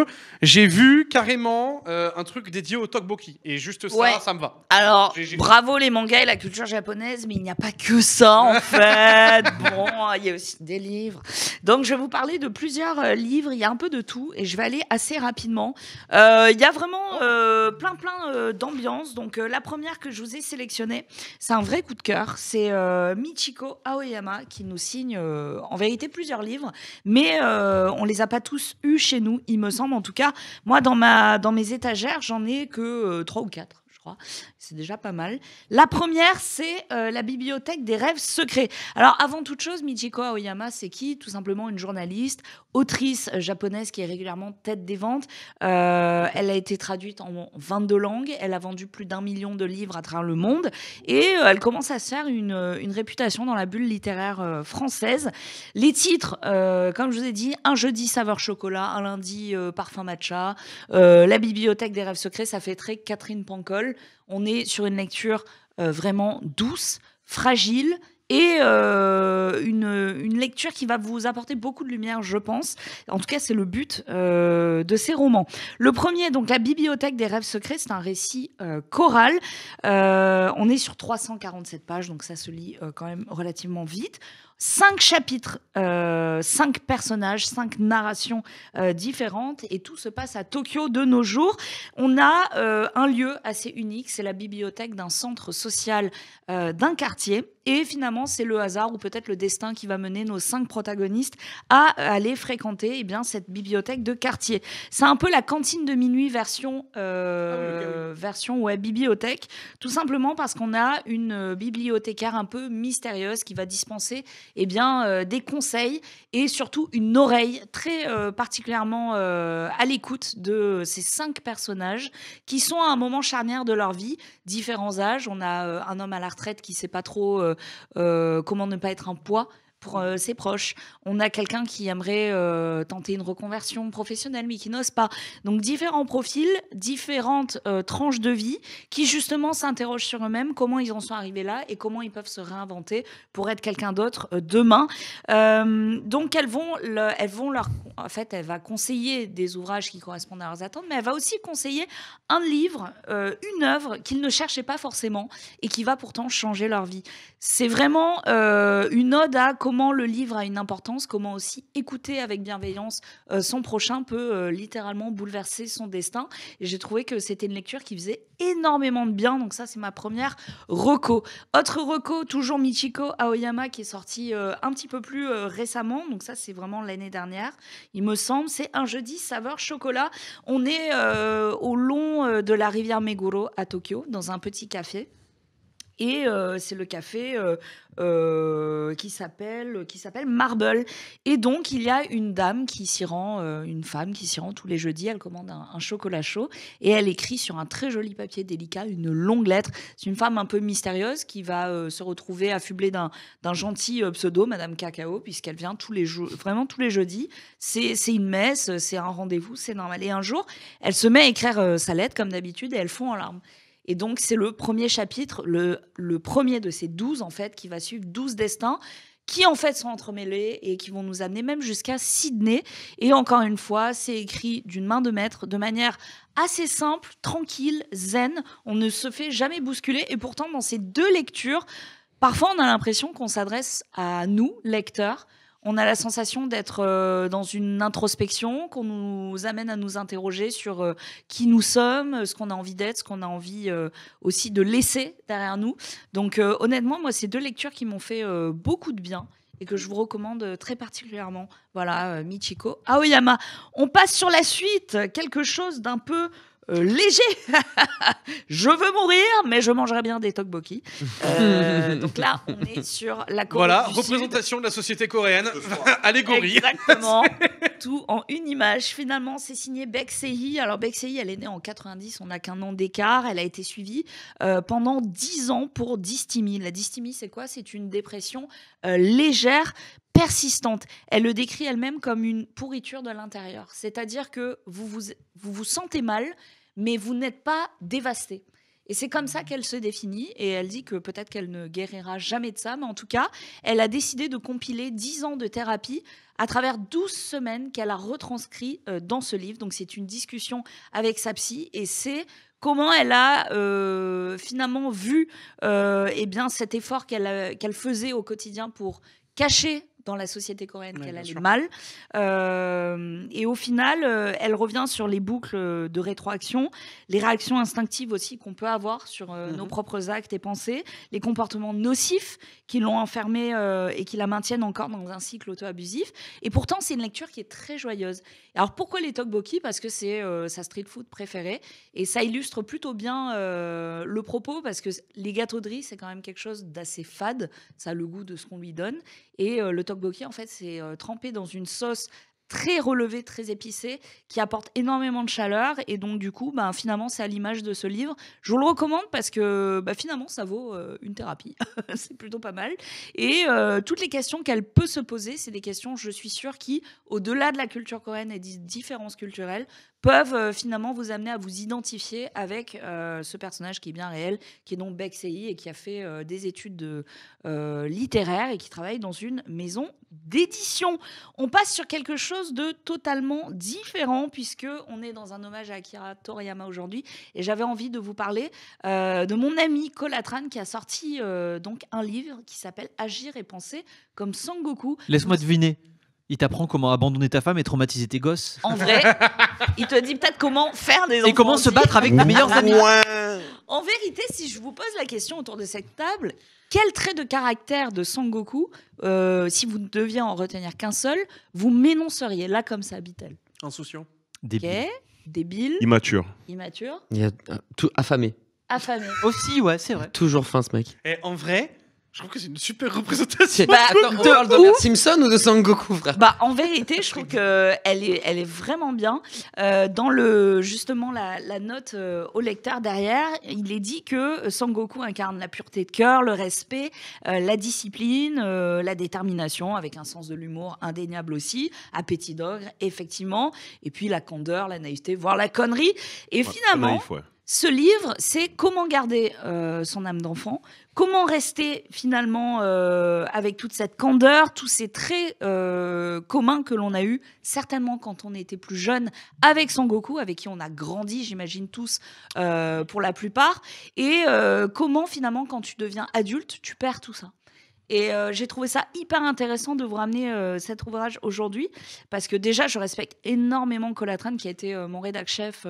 j'ai vu carrément euh, un truc dédié au tokboki. Et juste ça, ça me va. Alors, bravo les mangas et la culture japonaise, mais il n'y a pas que ça en [laughs] fait. Bon, il y a aussi des livres. Donc, je vais vous parler de plusieurs euh, livres. Il y a un peu de tout et je vais aller assez rapidement. Il y a vraiment oh. plein, plein d'ambiance. d'ambiances. Donc, la première que je vous ai sélectionnée, c'est un vrai coup de cœur. C'est Michiko Aoyama qui nous signe en vérité plusieurs livres, mais on on les a pas tous eus chez nous, il me semble en tout cas. Moi, dans, ma, dans mes étagères, j'en ai que euh, trois ou quatre. Je crois c'est déjà pas mal. La première, c'est euh, la bibliothèque des rêves secrets. Alors, avant toute chose, Michiko Aoyama, c'est qui Tout simplement une journaliste, autrice euh, japonaise qui est régulièrement tête des ventes. Euh, elle a été traduite en 22 langues. Elle a vendu plus d'un million de livres à travers le monde. Et elle commence à se faire une, une, réputation dans la bulle littéraire française. Les titres, comme je vous ai dit, un jeudi saveur chocolat, un lundi parfum matcha, la bibliothèque des rêves secrets, ça fait très Catherine Pancol. On est sur une lecture euh, vraiment douce, fragile et euh, une, lecture qui va vous apporter beaucoup de lumière, je pense. En tout cas, c'est le but euh, de ces romans. Le premier, donc La Bibliothèque des rêves secrets, c'est un récit choral. on est sur 347 pages, donc ça se lit quand même relativement vite cinq chapitres, euh, cinq personnages, cinq narrations euh, différentes, et tout se passe à Tokyo de nos jours. On a euh, un lieu assez unique, c'est la bibliothèque d'un centre social d'un quartier. Et finalement, c'est le hasard ou peut-être le destin qui va mener nos cinq protagonistes à aller fréquenter eh bien, cette bibliothèque de quartier. C'est un peu la cantine de minuit version, euh, ah version bibliothèque, tout simplement parce qu'on a une euh, bibliothécaire un peu mystérieuse qui va dispenser eh bien, euh, des conseils et surtout une oreille très euh, particulièrement à l'écoute de ces cinq personnages qui sont à un moment charnière de leur vie, différents âges. On a un homme à la retraite qui ne sait pas trop euh, comment ne pas être un poids pour euh, ses proches. On a quelqu'un qui aimerait euh, tenter une reconversion professionnelle, mais qui n'ose pas. Donc différents profils, différentes euh, tranches de vie, qui justement s'interrogent sur eux-mêmes, comment ils en sont arrivés là et comment ils peuvent se réinventer pour être quelqu'un d'autre demain. donc elles vont, elles vont leur, en fait, elle va conseiller des ouvrages qui correspondent à leurs attentes, mais elle va aussi conseiller un livre, une œuvre qu'ils ne cherchaient pas forcément et qui va pourtant changer leur vie. C'est vraiment une ode à comment le livre a une importance, comment aussi écouter avec bienveillance euh, son prochain peut euh, littéralement bouleverser son destin. Et j'ai trouvé que c'était une lecture qui faisait énormément de bien. Donc ça, c'est ma première reco. Autre reco, toujours Michiko Aoyama qui est sorti euh, un petit peu plus récemment. Donc ça, c'est vraiment l'année dernière, il me semble. C'est un jeudi saveur chocolat. On est au long de la rivière Meguro à Tokyo, dans un petit café. Et euh, c'est le café euh, euh, qui s'appelle qui s'appelle Marble. Et donc il y a une dame qui s'y rend, une femme qui s'y rend tous les jeudis. Elle commande un, chocolat chaud et elle écrit sur un très joli papier délicat une longue lettre. C'est une femme un peu mystérieuse qui va se retrouver affublée d'un gentil pseudo, Madame Cacao, puisqu'elle vient tous les jours, vraiment tous les jeudis. C'est une messe, c'est un rendez-vous, c'est normal. Et un jour, elle se met à écrire sa lettre comme d'habitude et elle fond en larmes. Et donc, c'est le premier chapitre, le, premier de ces douze, en fait, qui va suivre douze destins qui en fait sont entremêlés et qui vont nous amener même jusqu'à Sydney. Et encore une fois, c'est écrit d'une main de maître, de manière assez simple, tranquille, zen. On ne se fait jamais bousculer. Et pourtant, dans ces deux lectures, parfois on a l'impression qu'on s'adresse à nous, lecteurs, on a la sensation d'être euh, dans une introspection, qu'on nous amène à nous interroger sur euh, qui nous sommes, ce qu'on a envie d'être, ce qu'on a envie euh, aussi de laisser derrière nous. Donc honnêtement, moi, c'est deux lectures qui m'ont fait beaucoup de bien et que je vous recommande très particulièrement. Voilà, Michiko Aoyama. On passe sur la suite, quelque chose d'un peu euh, léger. [laughs] je veux mourir, mais je mangerai bien des tteokbokki. Euh, [laughs] donc là, on est sur la Corée. Voilà, représentation de la société coréenne. [laughs] Allégorie. Exactement. Tout en une image. Finalement, c'est signé se Alors, se elle est née en 90, on n'a qu'un an d'écart. Elle a été suivie euh, pendant 10 ans pour dysthymie. La dysthymie, c'est quoi C'est une dépression légère persistante. Elle le décrit elle-même comme une pourriture de l'intérieur. C'est-à-dire que vous vous, vous vous sentez mal, mais vous n'êtes pas dévasté. Et c'est comme ça qu'elle se définit, et elle dit que peut-être qu'elle ne guérira jamais de ça, mais en tout cas, elle a décidé de compiler 10 ans de thérapie à travers 12 semaines qu'elle a retranscrit euh, dans ce livre. Donc c'est une discussion avec sa psy, et c'est comment elle a euh, finalement vu euh, eh bien, cet effort qu'elle faisait au quotidien pour cacher dans la société coréenne qu'elle allait mal. Euh, et au final, euh, elle revient sur les boucles de rétroaction, les réactions instinctives aussi qu'on peut avoir sur euh, nos mhm. propres actes et pensées, les comportements nocifs qui l'ont enfermée et qui la maintiennent encore dans un cycle auto-abusif. Et pourtant, c'est une lecture qui est très joyeuse. Alors pourquoi les Tokboki Parce que c'est sa street food préférée et ça illustre plutôt bien le propos parce que les gâteaux de riz, c'est quand même quelque chose d'assez fade, ça a le goût de ce qu'on lui donne et le en fait, c'est euh, trempé dans une sauce très relevée, très épicée qui apporte énormément de chaleur. Et donc, du coup, bah, finalement, c'est à l'image de ce livre. Je vous le recommande parce que bah, finalement, ça vaut euh, une thérapie. [laughs] c'est plutôt pas mal. Et euh, toutes les questions qu'elle peut se poser, c'est des questions, je suis sûre, qui, au-delà de la culture coréenne et des différences culturelles, peuvent euh, finalement vous amener à vous identifier avec euh, ce personnage qui est bien réel, qui est donc Becksei et qui a fait euh, des études littéraires et qui travaille dans une maison d'édition. On passe sur quelque chose de totalement différent puisque on est dans un hommage à Akira Toriyama aujourd'hui et j'avais envie de vous parler de mon ami Colatran, qui a sorti donc un livre qui s'appelle Agir et penser comme Sangoku. Laisse-moi deviner. Il t'apprend comment abandonner ta femme et traumatiser tes gosses. En vrai, [laughs] il te dit peut-être comment faire des enfants. Et comment se battre avec tes meilleurs amis. En vérité, si je vous pose la question autour de cette table, quel trait de caractère de Sangoku, euh, si vous ne deviez en retenir qu'un seul, vous m'énonceriez là comme ça, Bitel Insouciant. Débile. Débile. Immature. Immature. Euh, tout affamé. Affamé. Aussi, ouais, c'est vrai. Toujours fin ce mec. Et en vrai, je trouve que c'est une super représentation. Bah, attends, Simpson ou de Goku, frère Bah, en vérité, je trouve qu'elle est, elle est vraiment bien. Euh, dans le, justement la, note euh, au lecteur derrière, il est dit que Goku incarne la pureté de cœur, le respect, euh, la discipline, la détermination, avec un sens de l'humour indéniable aussi, appétit d'ogre, effectivement, et puis la candeur, la naïveté, voire la connerie. Et finalement. Ce livre, c'est comment garder euh, son âme d'enfant, comment rester finalement euh, avec toute cette candeur, tous ces traits euh, communs que l'on a eus, certainement quand on était plus jeune, avec Son Goku, avec qui on a grandi, j'imagine tous, pour la plupart, et comment finalement quand tu deviens adulte, tu perds tout ça. Et euh, j'ai trouvé ça hyper intéressant de vous ramener euh, cet ouvrage aujourd'hui, parce que déjà, je respecte énormément Colatrane qui a été euh, mon rédac-chef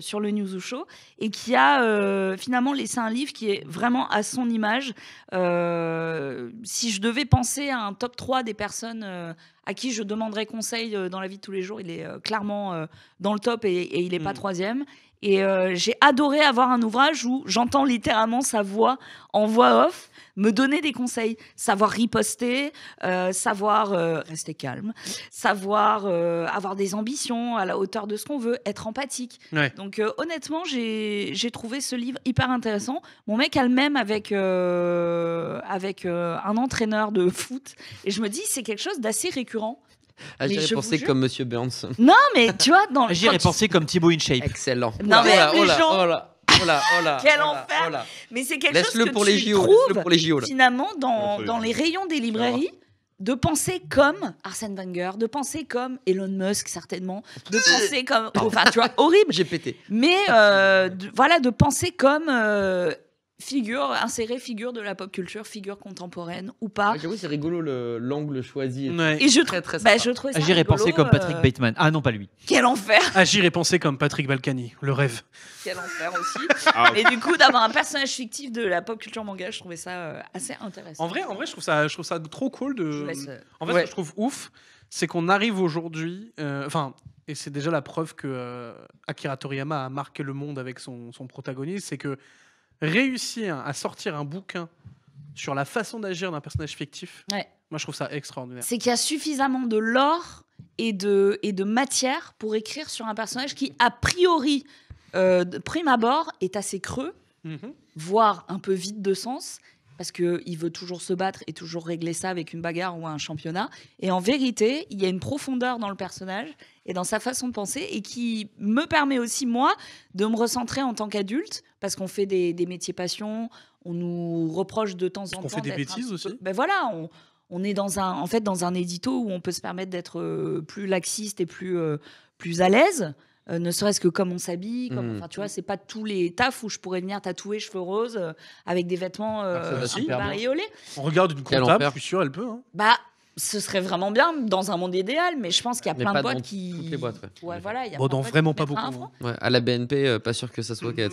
sur le News Show, et qui a finalement laissé un livre qui est vraiment à son image. si je devais penser à un top 3 des personnes à qui je demanderais conseil dans la vie de tous les jours, il est clairement dans le top et, il n'est pas mm. troisième. Et euh, j'ai adoré avoir un ouvrage où j'entends littéralement sa voix en voix off me donner des conseils, savoir riposter, euh, savoir euh, rester calme, savoir avoir des ambitions à la hauteur de ce qu'on veut, être empathique. Donc honnêtement, j'ai trouvé ce livre hyper intéressant. Mon mec a le même avec, avec un entraîneur de [laughs] foot. Et je me dis, c'est quelque chose d'assez récurrent ah, j'irais penser comme Monsieur Burns. Non, mais tu vois, dans. [laughs] J'irais penser comme Thibaut InShape. Excellent. Non, oh mais oh, oh là, oh là, oh oh là, Quel enfer oh Mais c'est quelque chose que pour les tu trouves pour les finalement dans, dans les rayons des librairies de penser comme Arsène Wenger, de penser comme Elon Musk certainement, de [laughs] penser comme, enfin tu vois, [laughs] horrible. J'ai pété. Mais euh, voilà, de penser comme euh, figure, insérer figure de la pop culture, figure contemporaine ou pas. Ah, c'est rigolo l'angle choisi. Et je, très, très bah, je trouve penser comme Patrick euh, Bateman. Ah non, pas lui. Quel enfer [laughs] et penser comme Patrick Balkany, le rêve. Quel enfer aussi. [laughs] Ah, et du coup, d'avoir un personnage fictif de la pop culture manga, je trouvais ça euh, assez intéressant. En vrai, en vrai je, trouve ça, je trouve ça trop cool. De... Euh, en fait, ce que je trouve ouf, c'est qu'on arrive aujourd'hui... Enfin... et c'est déjà la preuve que Akira Toriyama a marqué le monde avec son protagoniste, c'est que réussir à sortir un bouquin sur la façon d'agir d'un personnage fictif, moi je trouve ça extraordinaire. C'est qu'il y a suffisamment de lore et de, matière pour écrire sur un personnage qui, a priori, euh, prime abord, est assez creux, mhm. voire un peu vide de sens, parce qu'il veut toujours se battre et toujours régler ça avec une bagarre ou un championnat. Et en vérité, il y a une profondeur dans le personnage et dans sa façon de penser et qui me permet aussi, moi, de me recentrer en tant qu'adulte parce qu'on fait des, métiers passion, on nous reproche de temps en temps. On fait des bêtises aussi. Ben voilà, on, est dans un, en fait dans un édito où on peut se permettre d'être euh, plus laxiste et plus, euh, plus à l'aise. Euh, ne serait-ce que comme on s'habille. Comme... Mmh. Enfin, tu vois, c'est pas tous les tafs où je pourrais venir tatouer cheveux roses euh, avec des vêtements euh, ah, bariolés. On regarde une comptable, je suis sûr, elle peut. Hein. Bah, ce serait vraiment bien dans un monde idéal, mais je pense qu'il y a plein de boîtes qui. Toutes les boîtes, ouais. voilà, y bon, dans vraiment pas beaucoup. Hein. à la BNP, pas sûr que ça soit qu'elle.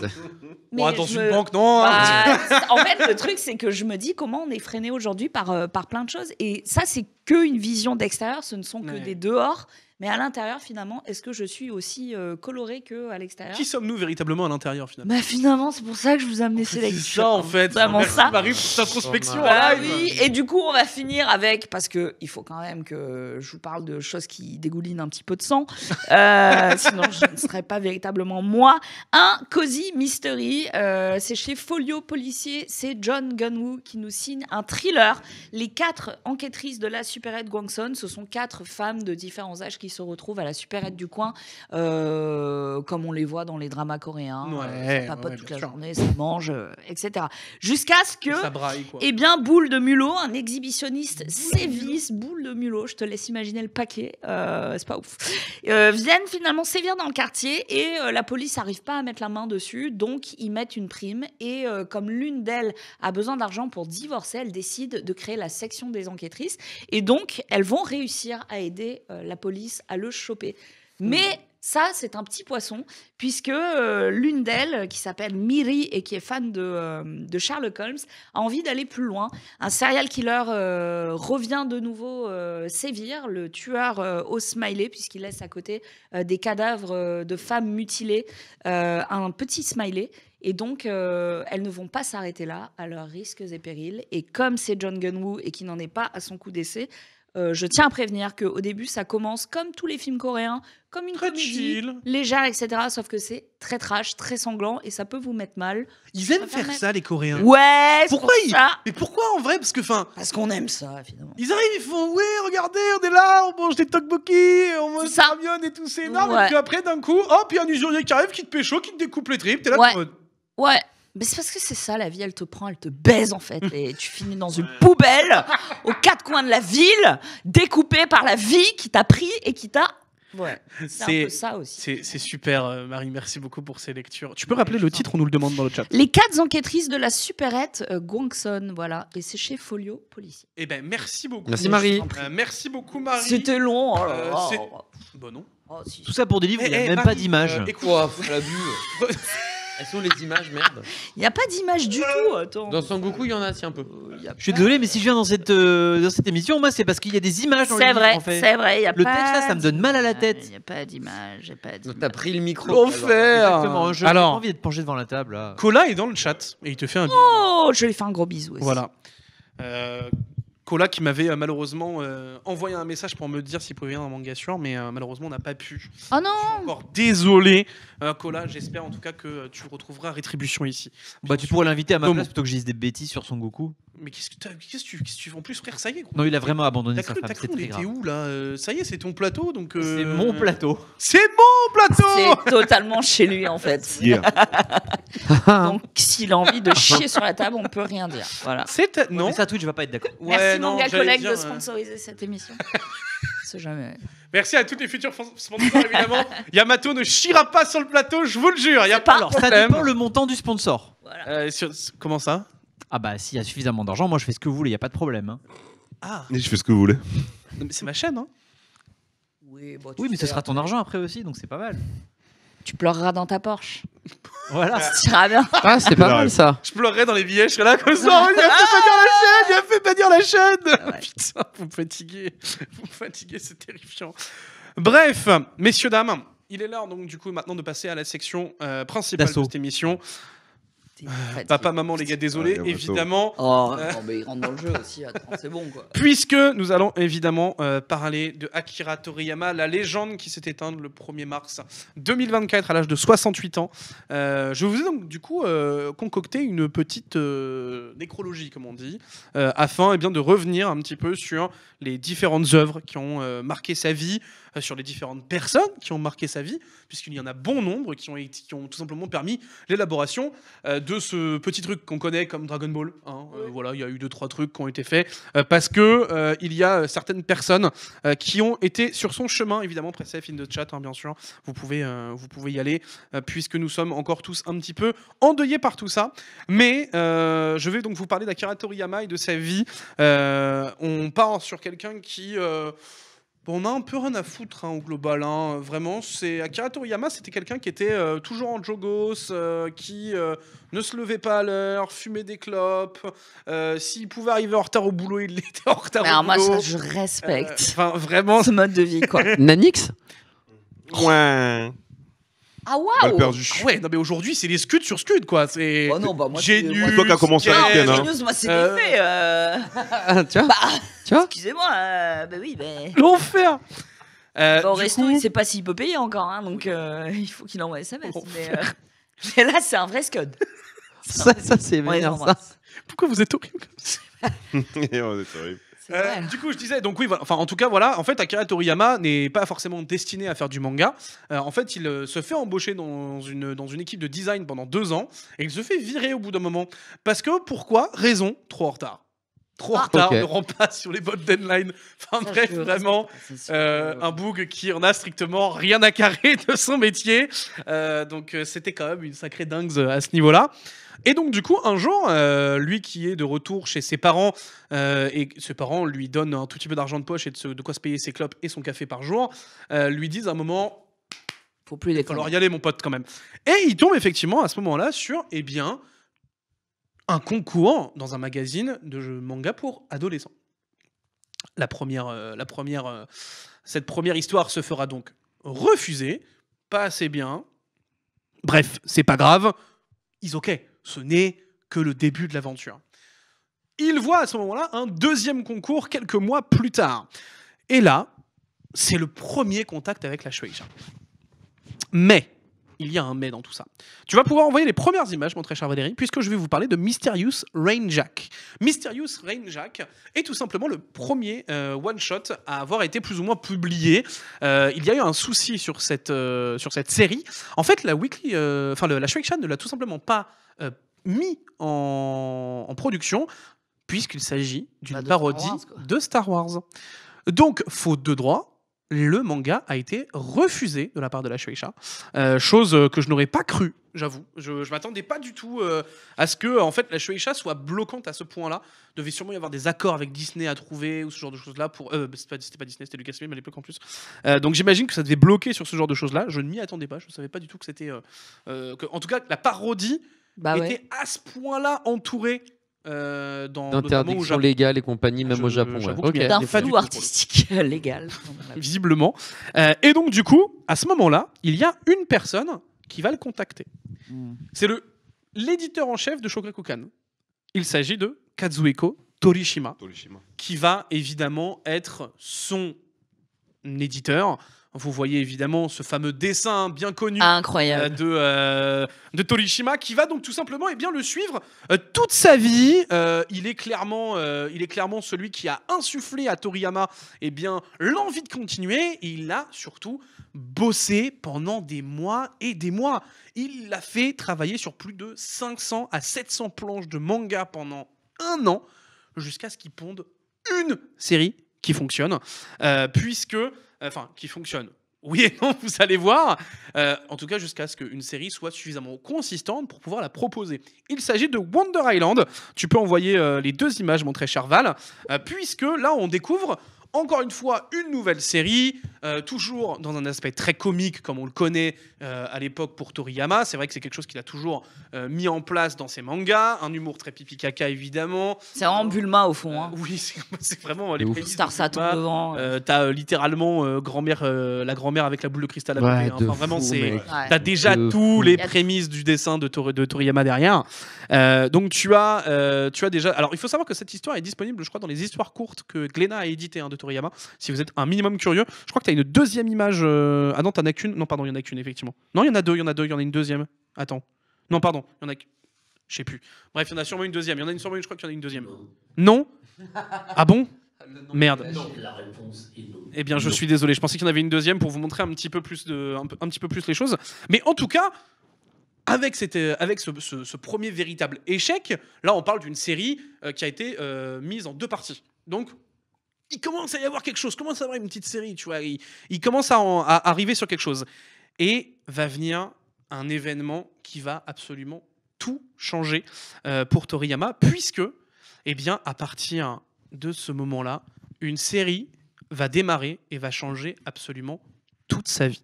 mais attention, banque, non hein. bah, En fait, le truc, c'est que je me dis comment on est freiné aujourd'hui par, par plein de choses. Et ça, c'est qu'une vision d'extérieur, ce ne sont que des dehors. Mais à l'intérieur, finalement, est-ce que je suis aussi euh, colorée que à l'extérieur Qui sommes-nous véritablement à l'intérieur finalement bah, finalement, c'est pour ça que je vous ai amené ces lectures. C'est ça en fait. Vraiment [laughs] ça. Marie pour ta prospection. ah oui. Et du coup, on va finir avec parce que il faut quand même que je vous parle de choses qui dégoulinent un petit peu de sang. Euh, [laughs] sinon, je ne serais pas véritablement moi. Un cozy mystery. Euh, c'est chez Folio Policier. C'est John Gunwoo qui nous signe un thriller. Les quatre enquêtrices de la supérette Guangson, ce sont quatre femmes de différents âges qui se retrouvent à la supérette du coin, euh, comme on les voit dans les dramas coréens. Euh, ouais, ça toute la journée, ça mange, euh, etc. Jusqu'à ce que, et eh bien, Boule de Mulot, un exhibitionniste sévise Boule de Mulot, je te laisse imaginer le paquet, c'est pas ouf, viennent finalement sévir dans le quartier et la police n'arrive pas à mettre la main dessus, donc ils mettent une prime et comme l'une d'elles a besoin d'argent pour divorcer, elle décide de créer la section des enquêtrices et donc elles vont réussir à aider la police à le choper. Mmh. Mais ça, c'est un petit poisson, puisque euh, l'une d'elles, qui s'appelle Miri et qui est fan de, euh, de Sherlock Holmes, a envie d'aller plus loin. Un serial killer leur revient de nouveau euh, sévir, le tueur au smiley, puisqu'il laisse à côté des cadavres de femmes mutilées, un petit smiley. Et donc, elles ne vont pas s'arrêter là, à leurs risques et périls. Et comme c'est John Gunwoo, et qui n'en est pas à son coup d'essai, euh, je tiens à prévenir qu'au début, ça commence comme tous les films coréens, comme une très comédie légère, etc. Sauf que c'est très trash, très sanglant et ça peut vous mettre mal. Ils aiment faire, ça, les Coréens. Ouais. Pourquoi ils Mais pourquoi en vrai Parce que enfin Parce qu'on aime ça, finalement. Ils arrivent, ils font ouais, regardez, on est là, on mange des tteokbokki, on mange et tout, c'est énorme. Et puis après, d'un coup, hop, il y a un usurier qui arrive, qui te pécho, qui te découpe les tripes. T'es là, ouais. ouais. Mais c'est parce que c'est ça, la vie, elle te prend, elle te baise en fait. Et tu finis dans une poubelle aux quatre coins de la ville, découpée par la vie qui t'a pris et qui t'a. Ouais, c'est ça aussi. C'est super, euh, Marie. Merci beaucoup pour ces lectures. Tu peux rappeler le titre On nous le demande dans le chat. Les quatre enquêtrices de la supérette euh, gongson voilà. Et c'est chez Folio Police. Eh ben, merci beaucoup. Merci Marie. Euh, merci beaucoup Marie. C'était long. Oh bon non. Oh, Tout ça pour des livres où il n'y a eh, même pas d'image. Et quoi [laughs] Elles sont les images, merde. Il n'y a pas d'image du tout. Attends. Dans Sangoku, il y en a, si un peu. Oh, je suis désolé, mais si je viens dans cette, euh, dans cette émission, moi, c'est parce qu'il y a des images C'est vrai, c'est vrai. y a Le pas texte, là, ça me donne mal à la ah, tête. Il n'y a pas d'image, y a pas Donc, T'as pris le micro. L'enfer Exactement, j'ai Alors, envie de pencher devant la table, Cola est dans le chat et il te fait un Oh, je lui fais un gros bisou Voilà. Euh, Cola qui m'avait euh, malheureusement euh, envoyé un message pour me dire s'il pouvait venir dans Manga mais euh, malheureusement on n'a pas pu. Oh non Je désolé, Cola. J'espère en tout cas que tu retrouveras Rétribution ici. Bah, tu pourrais l'inviter à ma place plutôt que je dise des bêtises sur Son Goku. Mais qu'est-ce que, tu, quest en plus frère, ça y est. Non, il a vraiment abandonné sa femme. T'as cru, on était où là euh, Ça y est, c'est ton plateau, donc. Euh, c'est mon plateau. C'est mon plateau. C'est totalement chez lui en fait. [laughs] donc s'il a envie de chier sur la table, on peut rien dire. Voilà. C'est non. Ouais, mais ça, Twitch vais pas être d'accord. Ouais, Merci mon gars collègue de euh, sponsoriser cette émission. [laughs] C'est jamais. Merci à tous les futurs sponsors, évidemment. Yamato ne chiera pas sur le plateau, je vous le jure. Il y a Alors, ça dépend le montant du sponsor. Comment ça ah bah s'il y a suffisamment d'argent, moi je fais ce que vous voulez, il n'y a pas de problème. Hein. Ah, je fais ce que vous voulez. non, mais c'est ma chaîne, hein Oui, mais ce sera ton argent après aussi, donc c'est pas mal. Tu pleureras dans ta Porsche. [laughs] Voilà. Ah, c'est pas mal ça. Je pleurerai dans les billets, je serai là comme ça. Oh, il a fait pas dire la chaîne, il a fait pas dire la chaîne. Ah [laughs] Putain, vous me fatiguez, vous me fatiguez, c'est terrifiant. Bref, messieurs dames, il est l'heure donc du coup maintenant de passer à la section euh, principale de cette émission. Ah, papa, maman, les gars, désolé, ah, évidemment. Oh, euh, dans le jeu aussi, c'est bon Puisque nous allons évidemment euh, parler de Akira Toriyama, la légende qui s'est éteinte le 1er mars 2024 à l'âge de 68 ans. Euh, je vous ai donc du coup concocté une petite nécrologie, comme on dit, afin eh bien, de revenir un petit peu sur les différentes œuvres qui ont marqué sa vie. Euh, sur les différentes personnes qui ont marqué sa vie, puisqu'il y en a bon nombre qui ont, qui ont tout simplement permis l'élaboration euh, de ce petit truc qu'on connaît comme Dragon Ball. Hein. Euh, voilà, il y a eu deux trois trucs qui ont été faits parce que il y a certaines personnes qui ont été sur son chemin. Évidemment, presse in de chat, hein, bien sûr. Vous pouvez, y aller puisque nous sommes encore tous un petit peu endeuillés par tout ça. Mais je vais donc vous parler d'Akira Toriyama et de sa vie. on part sur quelqu'un qui, Bon, on a un peu rien à foutre hein, au global. Hein. Vraiment, c'est Akira Toriyama, c'était quelqu'un qui était euh, toujours en jogos, euh, qui euh, ne se levait pas à l'heure, fumait des clopes. S'il pouvait arriver en retard au boulot, il [laughs] était en retard Mais au Moi, je respecte. vraiment. Ce mode de vie, quoi. [laughs] Nanix Ouais. Ah waouh ah ouais, non mais aujourd'hui, c'est les scuds sur scuds quoi. C'est j'ai oh non, bah moi, C'est toi qui a commencé avec Ken, hein. ah, moi, c'est Euh. Euh... [laughs] tu vois, bah, tu vois excusez-moi. Euh... Bah oui, mais. Bah. L'enfer Euh, Bah, au c'est sait pas s'il peut payer encore, hein, donc euh, il faut qu'il envoie SMS. Mais, euh, mais là, c'est un vrai scud. Ça, ça c'est bien ça. Pourquoi vous êtes horrible comme ça est c'est horrible. Euh, du coup, je disais, donc oui, enfin, en tout cas, voilà, en fait, Akira Toriyama n'est pas forcément destiné à faire du manga. Euh, en fait, il euh, se fait embaucher dans une, dans une équipe de design pendant deux ans et il se fait virer au bout d'un moment. Parce que, pourquoi Raison, trop en retard trop en ah. retard, ne rentre pas sur les bonnes deadline. Enfin bref, vraiment, euh, un bug qui en a strictement rien à carrer de son métier. Euh, donc euh, c'était quand même une sacrée dingue à ce niveau-là. Et donc du coup, un jour, lui qui est de retour chez ses parents, et ses parents lui donnent un tout petit peu d'argent de poche et de, quoi se payer ses clopes et son café par jour, lui disent à un moment... Faut plus Il va falloir y aller, mon pote, quand même. Et il tombe effectivement à ce moment-là sur, eh bien, un concours dans un magazine de manga pour adolescents. La première, euh, la première, euh, cette première histoire se fera donc refuser, pas assez bien. Bref, c'est pas grave. Ils ok, ce n'est que le début de l'aventure. Il voit à ce moment-là un deuxième concours quelques mois plus tard. Et là, c'est le premier contact avec la Shueisha. Mais il y a un mais dans tout ça. Tu vas pouvoir envoyer les premières images, mon très cher Valérie, puisque je vais vous parler de Mysterious Rainjack. Mysterious Rainjack est tout simplement le premier euh, one-shot à avoir été plus ou moins publié. Euh, il y a eu un souci sur cette, euh, sur cette série. En fait, la Weekly, enfin la ne l'a tout simplement pas mis en, production, puisqu'il s'agit d'une bah, parodie de Star Wars. Donc, faute de droit, le manga a été refusé de la part de la Shueisha, euh, chose euh, que je n'aurais pas cru, j'avoue. Je ne m'attendais pas du tout euh, à ce que en fait, la Shueisha soit bloquante à ce point-là. devait sûrement y avoir des accords avec Disney à trouver ou ce genre de choses-là. Pour... Euh, c'était, pas, Disney, c'était Lucasfilm à l'époque en plus. donc j'imagine que ça devait bloquer sur ce genre de choses-là. Je ne m'y attendais pas, je ne savais pas du tout que c'était... en tout cas, la parodie bah était à ce point-là entourée euh, D'interdiction légale et compagnie, même au Japon. D'un flou artistique [laughs] légal. [laughs] Visiblement. Euh, et donc, du coup, à ce moment-là, il y a une personne qui va le contacter. Hmm. C'est le l'éditeur en chef de Shogakukan. Il s'agit de Kazueko Torishima, qui va évidemment être son éditeur vous voyez évidemment ce fameux dessin bien connu euh, de, euh, de Torishima qui va donc tout simplement et eh bien, le suivre euh, toute sa vie. il, est clairement, il est clairement celui qui a insufflé à Toriyama eh bien, l'envie de continuer. Et il l'a surtout bossé pendant des mois et des mois. Il l'a fait travailler sur plus de 500 à 700 planches de manga pendant un an jusqu'à ce qu'il ponde une série qui fonctionne. puisque euh, enfin, qui fonctionne oui et non, [laughs] vous allez voir. Euh, en tout cas, jusqu'à ce qu'une série soit suffisamment consistante pour pouvoir la proposer. Il s'agit de Wonder Island. Tu peux envoyer euh, les deux images, mon Charval, puisque là, on découvre encore une fois, une nouvelle série, euh, toujours dans un aspect très comique, comme on le connaît euh, à l'époque pour Toriyama. C'est vrai que c'est quelque chose qu'il a toujours euh, mis en place dans ses mangas. Un humour très pipi caca, évidemment. C'est vraiment Bulma, au fond. Hein. oui, c'est [laughs] vraiment les Star, ça devant. T'as littéralement grand-mère, la grand-mère avec la boule de cristal à enfin, Vraiment, c'est. T'as déjà tous les prémices du dessin de, Toriyama derrière. donc, tu as, tu as déjà. Alors, il faut savoir que cette histoire est disponible, je crois, dans les histoires courtes que Gléna a éditées hein, de Toriyama. Si vous êtes un minimum curieux, je crois que tu as une deuxième image. Euh, ah non, t'en as qu'une. Non, pardon, il y en a qu'une, effectivement. Non, il y en a deux, il y en a deux, il y en a une deuxième. Attends. Non, pardon, il y en a. Je sais plus. Bref, il y en a sûrement une deuxième. Il y en a une sûrement une, je crois qu'il y en a une deuxième. Non [laughs] Ah bon Merde. eh bien, je suis désolé. Je pensais qu'il y en avait une deuxième pour vous montrer un petit peu plus, de, un, petit peu plus les choses. Mais en tout cas, avec, cette, euh, avec ce, premier véritable échec, là on parle d'une série euh, qui a été mise en deux parties. Donc il commence à y avoir quelque chose, commence à avoir une petite série, tu vois, il, commence à, arriver sur quelque chose. Et va venir un événement qui va absolument tout changer euh, pour Toriyama, puisque, eh bien, à partir de ce moment-là, une série va démarrer et va changer absolument toute sa vie.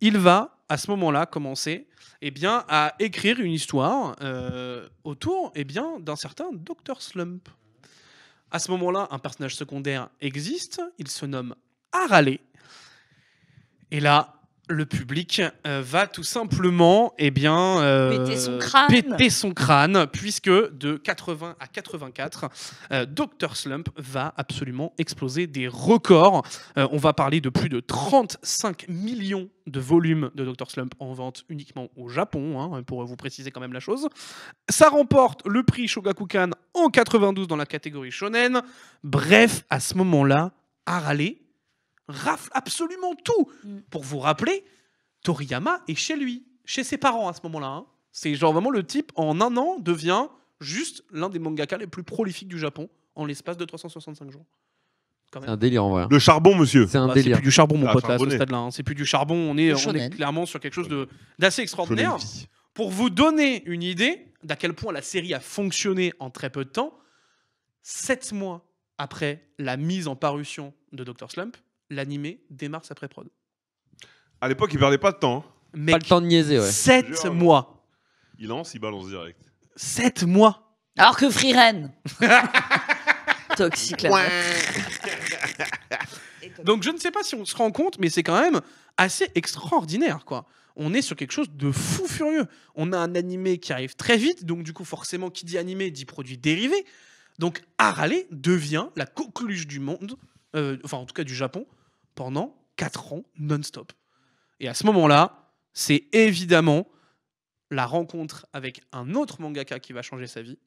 Il va, à ce moment-là, commencer eh bien, à écrire une histoire euh, autour eh bien, d'un certain Dr. Slump. À ce moment-là, un personnage secondaire existe, il se nomme Aralé. Et là, le public euh, va tout simplement eh bien, euh, péter, son crâne. puisque de 80 à 84, euh, Dr. Slump va absolument exploser des records. on va parler de plus de 35 millions de volumes de Dr. Slump en vente uniquement au Japon, hein, pour vous préciser quand même la chose. Ça remporte le prix Shogakukan en 92 dans la catégorie shonen. Bref, à ce moment-là, à râler, rafle absolument tout mm. pour vous rappeler, Toriyama est chez lui, chez ses parents à ce moment-là. Hein. C'est genre vraiment le type, en un an, devient juste l'un des mangakas les plus prolifiques du Japon en l'espace de 365 jours. C'est un délire en vrai. Le charbon, monsieur. C'est un bah, délire. C'est plus du charbon, mon ah, pote, à ce stade-là. Hein. C'est plus du charbon. On est, on est clairement sur quelque chose d'assez extraordinaire. Pour vous donner une idée d'à quel point la série a fonctionné en très peu de temps, sept mois après la mise en parution de Dr. Slump, l'animé démarre sa pré-prod. À l'époque, il perdait pas de temps. Hein. pas le temps de niaiser, ouais. mois. Il lance, il balance direct. 7 mois. Alors que Freeren. [laughs] Toxique, là. Donc je ne sais pas si on se rend compte, mais c'est quand même assez extraordinaire, quoi. On est sur quelque chose de fou furieux. On a un animé qui arrive très vite, donc du coup forcément qui dit animé dit produit dérivé. Donc Arale devient la coqueluche du monde, euh, enfin en tout cas du Japon, pendant 4 ans non-stop. Et à ce moment-là, c'est évidemment la rencontre avec un autre mangaka qui va changer sa vie.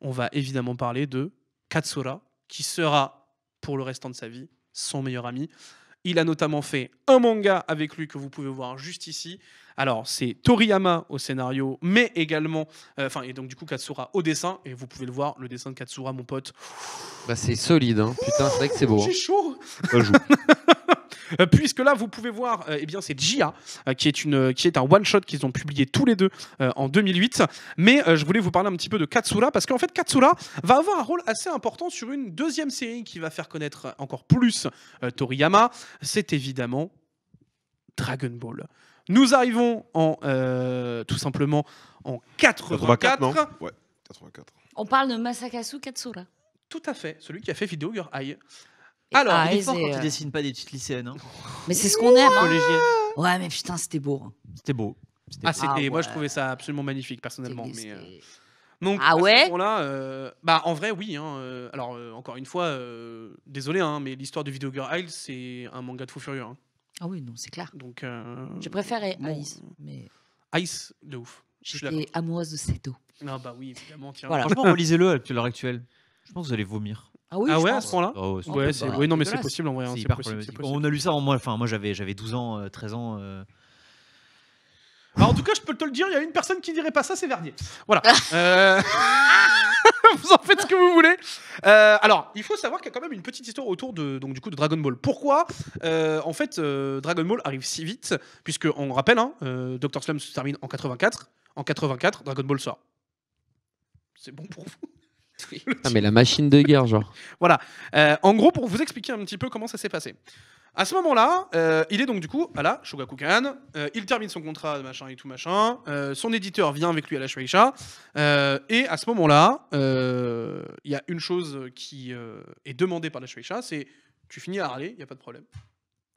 On va évidemment parler de Katsura, qui sera pour le restant de sa vie son meilleur ami. Il a notamment fait un manga avec lui que vous pouvez voir juste ici. Alors, c'est Toriyama au scénario, mais également, euh, enfin, et donc du coup, Katsura au dessin. Et vous pouvez le voir, le dessin de Katsura, mon pote. Bah, c'est solide, hein. putain, c'est vrai que c'est beau. Hein. J'ai chaud. Bah, [laughs] euh, puisque là vous pouvez voir euh, eh bien c'est Jia qui est une qui est un one shot qu'ils ont publié tous les deux en 2008 mais je voulais vous parler un petit peu de Katsura parce qu'en fait Katsura va avoir un rôle assez important sur une deuxième série qui va faire connaître encore plus Toriyama c'est évidemment Dragon Ball. Nous arrivons en euh, tout simplement en 84. 84 ouais, 84. On parle de Masakasu Katsura. Tout à fait, celui qui a fait Video Girl High. Ah, alors, ah, il quand tu euh, dessines pas des petites lycéennes. Hein. Mais c'est ce qu'on aime. Hein. Ouais, mais putain, c'était beau. Hein. C'était beau. Ah, c'était. Ah, moi, je trouvais ça absolument magnifique personnellement. Mais, euh, Donc, ah ouais là bah, en vrai, oui. Hein, alors, encore une fois, désolé, mais l'histoire de Video Girl High, c'est un manga de fou furieux. Ah oui, non, c'est clair. Donc, euh, je préférais Ice. Mais... Ice, de ouf. J'étais amoureuse de cette eau. Ah bah oui, évidemment. Tiens. Voilà. Franchement, lisez le à l'heure actuelle. Je pense que vous allez vomir. Ah, oui, ah ouais, à ce point-là ah bah, Oui, non, mais c'est possible en vrai. Hein, On a lu ça en moi. Enfin, moi, j'avais 12 ans, 13 euh, ans. Euh. Bah, en tout cas, je peux te le dire, il y a une personne qui dirait pas ça, c'est Vernier Voilà. [laughs] euh... [laughs] vous en faites ce que vous voulez. Euh, alors, il faut savoir qu'il y a quand même une petite histoire autour de, donc, du coup, de Dragon Ball. Pourquoi euh, En fait, euh, Dragon Ball arrive si vite, puisque on rappelle, hein, Doctor Dr. Slum se termine en 84. En 84, Dragon Ball sort. C'est bon pour vous Ah, mais la machine de guerre, genre. voilà. en gros, pour vous expliquer un petit peu comment ça s'est passé. À ce moment-là, euh, il est donc du coup à la Shogakukan. Euh, il termine son contrat, machin et tout machin. Euh, son éditeur vient avec lui à la Shueisha. et à ce moment-là, il y a une chose qui est demandée par la Shueisha, c'est tu finis à Harley, il n'y a pas de problème.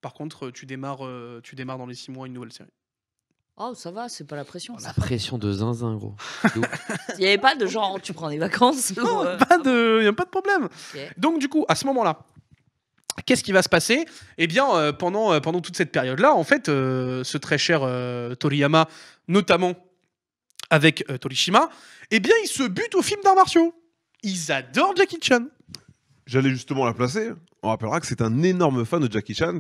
Par contre, tu démarres, tu démarres dans les six mois une nouvelle série. Oh, ça va, c'est pas la pression. Oh, la pression de zinzin, gros. [laughs] Il n'y avait pas de genre, tu prends des vacances. Non, pas de... il n'y a pas de problème. Donc, du coup, à ce moment-là, qu'est-ce qui va se passer Eh bien, euh, pendant, euh, pendant toute cette période-là, en fait, euh, ce très cher Toriyama, notamment avec Torishima, eh bien, il se bute au film d'arts martiaux. Ils adorent Jackie Chan. J'allais justement la placer. On rappellera que c'est un énorme fan de Jackie Chan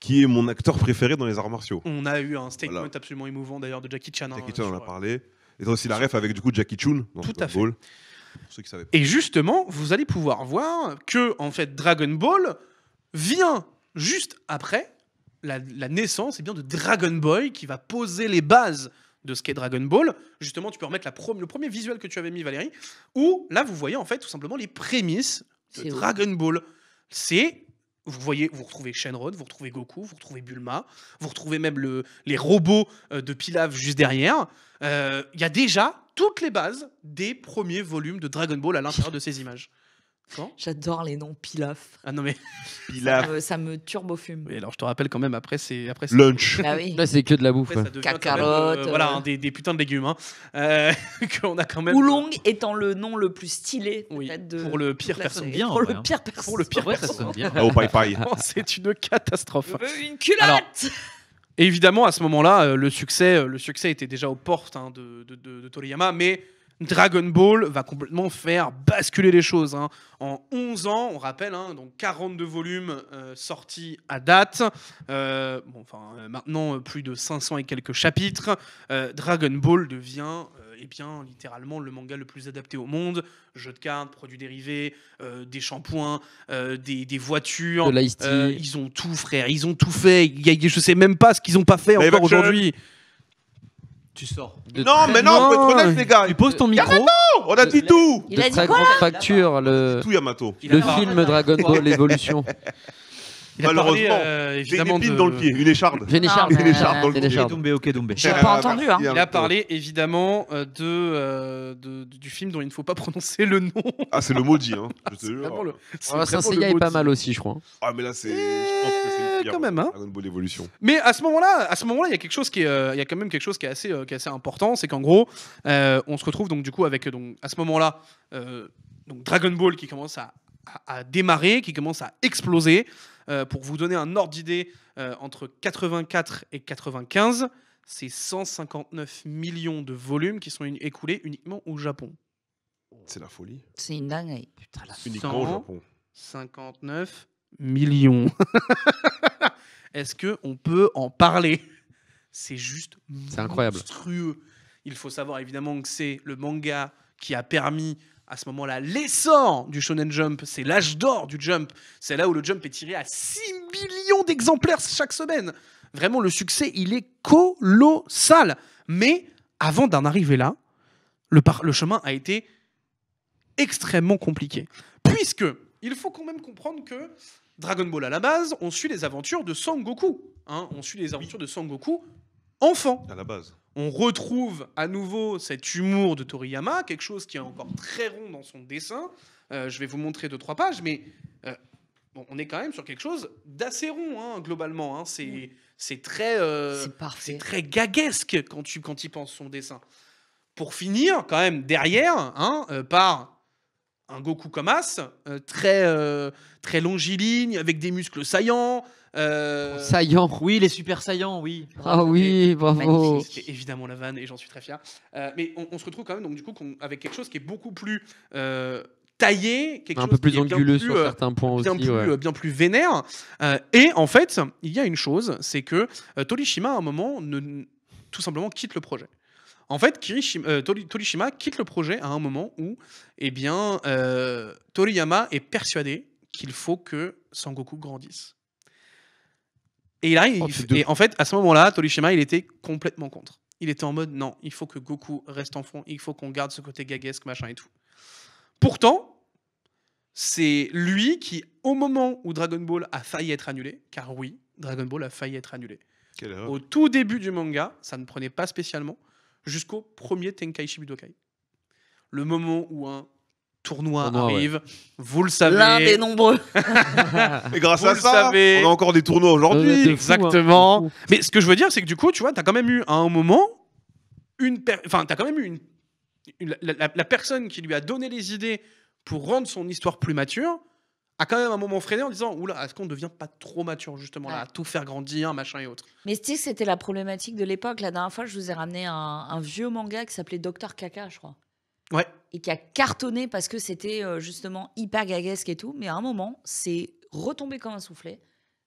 qui est mon acteur préféré dans les arts martiaux. On a eu un statement absolument émouvant d'ailleurs de Jackie Chan. Hein, Jackie Chan, en a parlé. Et aussi la ref avec du coup Jackie Chun dans Tout à fait. Et justement, vous allez pouvoir voir que en fait Dragon Ball vient juste après la, naissance et eh bien, de Dragon Ball, qui va poser les bases de ce qu'est Dragon Ball. Justement, tu peux remettre le premier visuel que tu avais mis, Valérie, où là, vous voyez en fait tout simplement les prémices de Dragon Ball. C'est vous voyez, vous retrouvez Shenron, vous retrouvez Goku, vous retrouvez Bulma, vous retrouvez même les robots euh, de Pilaf juste derrière. Euh, il y a déjà toutes les bases des premiers volumes de Dragon Ball à l'intérieur de ces images. J'adore les noms Pilaf. Ah non mais Pilaf. Ça me, turbe au fume et alors je te rappelle quand même après c'est après lunch. Bah Là c'est que de la bouffe. Hein. Euh, voilà euh. des, des, putains de légumes Oulong hein. euh, [laughs] qu'on a quand même. étant le nom le plus stylé oui, pour le pire personne bien. Pour, le pire bien. Oh bye [laughs] c'est une catastrophe. Une culotte. évidemment à ce moment-là le succès le succès était déjà aux portes hein, de, de, de, de Toriyama mais Dragon Ball va complètement faire basculer les choses. Hein. En 11 ans, on rappelle, hein, donc 42 volumes euh, sortis à date, euh, bon, enfin, euh, maintenant plus de 500 et quelques chapitres, Dragon Ball devient eh bien, littéralement le manga le plus adapté au monde. Jeux de cartes, produits dérivés, des shampoings, des, voitures. ils ont tout, frère. Ils ont tout fait. Je sais même pas ce qu'ils ont pas fait encore aujourd'hui. Tu sors. Non, mais non, peut être honnête, les gars. Tu poses ton micro. Yamato On a dit tout Il de a dit très facture, le, Tout Yamato. le film Dragon Ball Evolution. [laughs] il a malheureusement. Parlé, euh, j'ai une épine de... dans le pied, une écharde. J'ai une écharde, ah, dans le pied. ok, pas entendu. Hein. Il a parlé évidemment euh, euh, de, de, du film dont il ne faut pas [laughs] prononcer le nom. Ah, c'est le maudit, hein. Je te jure. Saint-Seiya est pas mal aussi, je crois. Ah, mais là, c'est. Je pense que c'est euh, Quand hein. même, hein. une bonne évolution. Mais à ce moment-là, à ce moment-là, il y a quelque chose qui est, il y a quand même quelque chose qui est assez, qui est assez important, c'est qu'en gros, on se retrouve donc du coup avec donc à ce moment-là. donc Dragon Ball qui commence à à, démarrer, qui commence à exploser. Euh, pour vous donner un ordre d'idée, euh, entre 84 et 95, c'est 159 millions de volumes qui sont écoulés uniquement au Japon. C'est la folie. C'est une dinguerie. Putain, Uniquement au Japon. 59 millions. [laughs] Est-ce que on peut en parler C'est juste monstrueux. incroyable. Il faut savoir évidemment que c'est le manga qui a permis à ce moment-là, l'essor du Shonen Jump, c'est l'âge d'or du Jump. C'est là où le Jump est tiré à 6 millions d'exemplaires chaque semaine. Vraiment, le succès, il est colossal. Mais avant d'en arriver là, le, chemin a été extrêmement compliqué. Puisque, il faut quand même comprendre que Dragon Ball, à la base, on suit les aventures de Sangoku. Goku. Hein. on suit les aventures de Sangoku enfant. À la base on retrouve à nouveau cet humour de Toriyama, quelque chose qui est encore très rond dans son dessin. Euh, je vais vous montrer deux, trois pages, mais euh, on est quand même sur quelque chose d'assez rond, hein, globalement. Hein. C'est, très, euh, très gaguesque quand, tu, quand il penses son dessin. Pour finir, quand même, derrière, hein, par un Goku comme très, très longiligne, avec des muscles saillants, euh... Saillant. Oui, les super saillants, oui. Ah oui, bravo. évidemment la vanne et j'en suis très fier. Euh, mais on, se retrouve quand même donc, du coup, avec quelque chose qui est beaucoup plus euh, taillé, quelque un peu plus anguleux sur euh, certains points bien aussi, plus, bien plus vénère. et en fait, il y a une chose, c'est que Torishima, à un moment, ne, tout simplement quitte le projet. En fait, Kirishima, quitte le projet à un moment où, eh bien, Toriyama est persuadé qu'il faut que Sangoku grandisse. Oh, et en fait, à ce moment-là, Torishima, il était complètement contre. Il était en mode non, il faut que Goku reste en fond, il faut qu'on garde ce côté gagesque, machin et tout. Pourtant, c'est lui qui, au moment où Dragon Ball a failli être annulé, car oui, Dragon Ball a failli être annulé. Au tout début du manga, ça ne prenait pas spécialement, jusqu'au premier Tenkaichi Budokai. Le moment où un tournois arrivent, arrive. Vous le savez. L'un des nombreux. [laughs] Et grâce à ça, on a encore des tournois aujourd'hui. Hein. Exactement. Mais ce que je veux dire, c'est que du coup, tu vois, tu as quand même eu à un moment une, enfin, t'as quand même eu une, La, personne qui lui a donné les idées pour rendre son histoire plus mature a quand même un moment freiné en disant oula est-ce qu'on ne devient pas trop mature justement là à tout faire grandir machin et autre mais c'était c'était la problématique de l'époque la dernière fois je vous ai ramené un, un vieux manga qui s'appelait Docteur Caca je crois et qui a cartonné parce que c'était euh, justement hyper gaguesque et tout. Mais à un moment, c'est retombé comme un soufflet.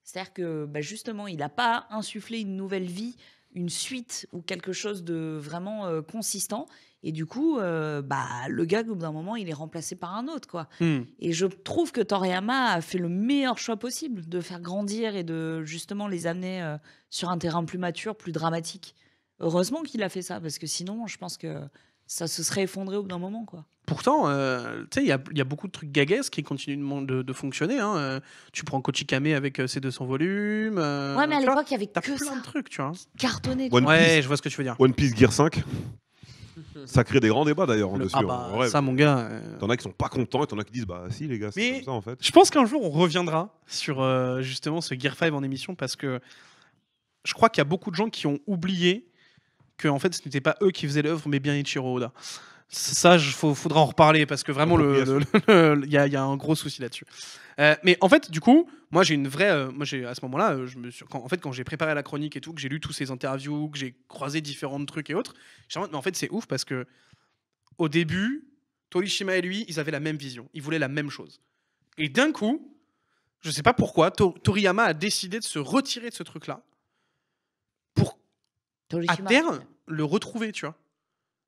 C'est-à-dire que bah, justement, il n'a pas insufflé une nouvelle vie, une suite ou quelque chose de vraiment euh, consistant. Et du coup, euh, bah, le gars, au bout d'un moment, il est remplacé par un autre. quoi. Hmm. Et je trouve que Toriyama a fait le meilleur choix possible de faire grandir et de justement les amener sur un terrain plus mature, plus dramatique. Heureusement qu'il a fait ça, parce que sinon, je pense que ça se serait effondré au bout d'un moment, quoi. Pourtant, euh, il y, a, beaucoup de trucs gagues qui continuent de, fonctionner. Hein. Euh, tu prends Kochikame avec euh, ses 200 volumes. ouais, mais à l'époque, il y avait que plein ça. de trucs, tu Cartonné. ouais, je vois ce que tu veux dire. One Piece Gear 5. [laughs] Ça crée des grands débats d'ailleurs en Ah hein, bah, ça, mon gars. T'en as qui sont pas contents et t'en as qui disent bah si les gars, c'est comme ça en fait. Je pense qu'un jour on reviendra sur justement ce Gear 5 en émission parce que je crois qu'il y a beaucoup de gens qui ont oublié que en fait ce n'était pas eux qui faisaient l'œuvre, mais bien Ichiro Oda. Ça, il faudra en reparler parce que vraiment, il y, a un gros souci là-dessus. Euh, mais en fait, du coup, moi j'ai une vraie. Euh, moi j'ai à ce moment-là, euh, quand, en fait, quand j'ai préparé la chronique et tout, que j'ai lu tous ces interviews, que j'ai croisé différents trucs et autres, j'ai mais en fait c'est ouf parce que au début, Torishima et lui, ils avaient la même vision, ils voulaient la même chose. Et d'un coup, je ne sais pas pourquoi, Toriyama a décidé de se retirer de ce truc-là à le retrouver, tu vois.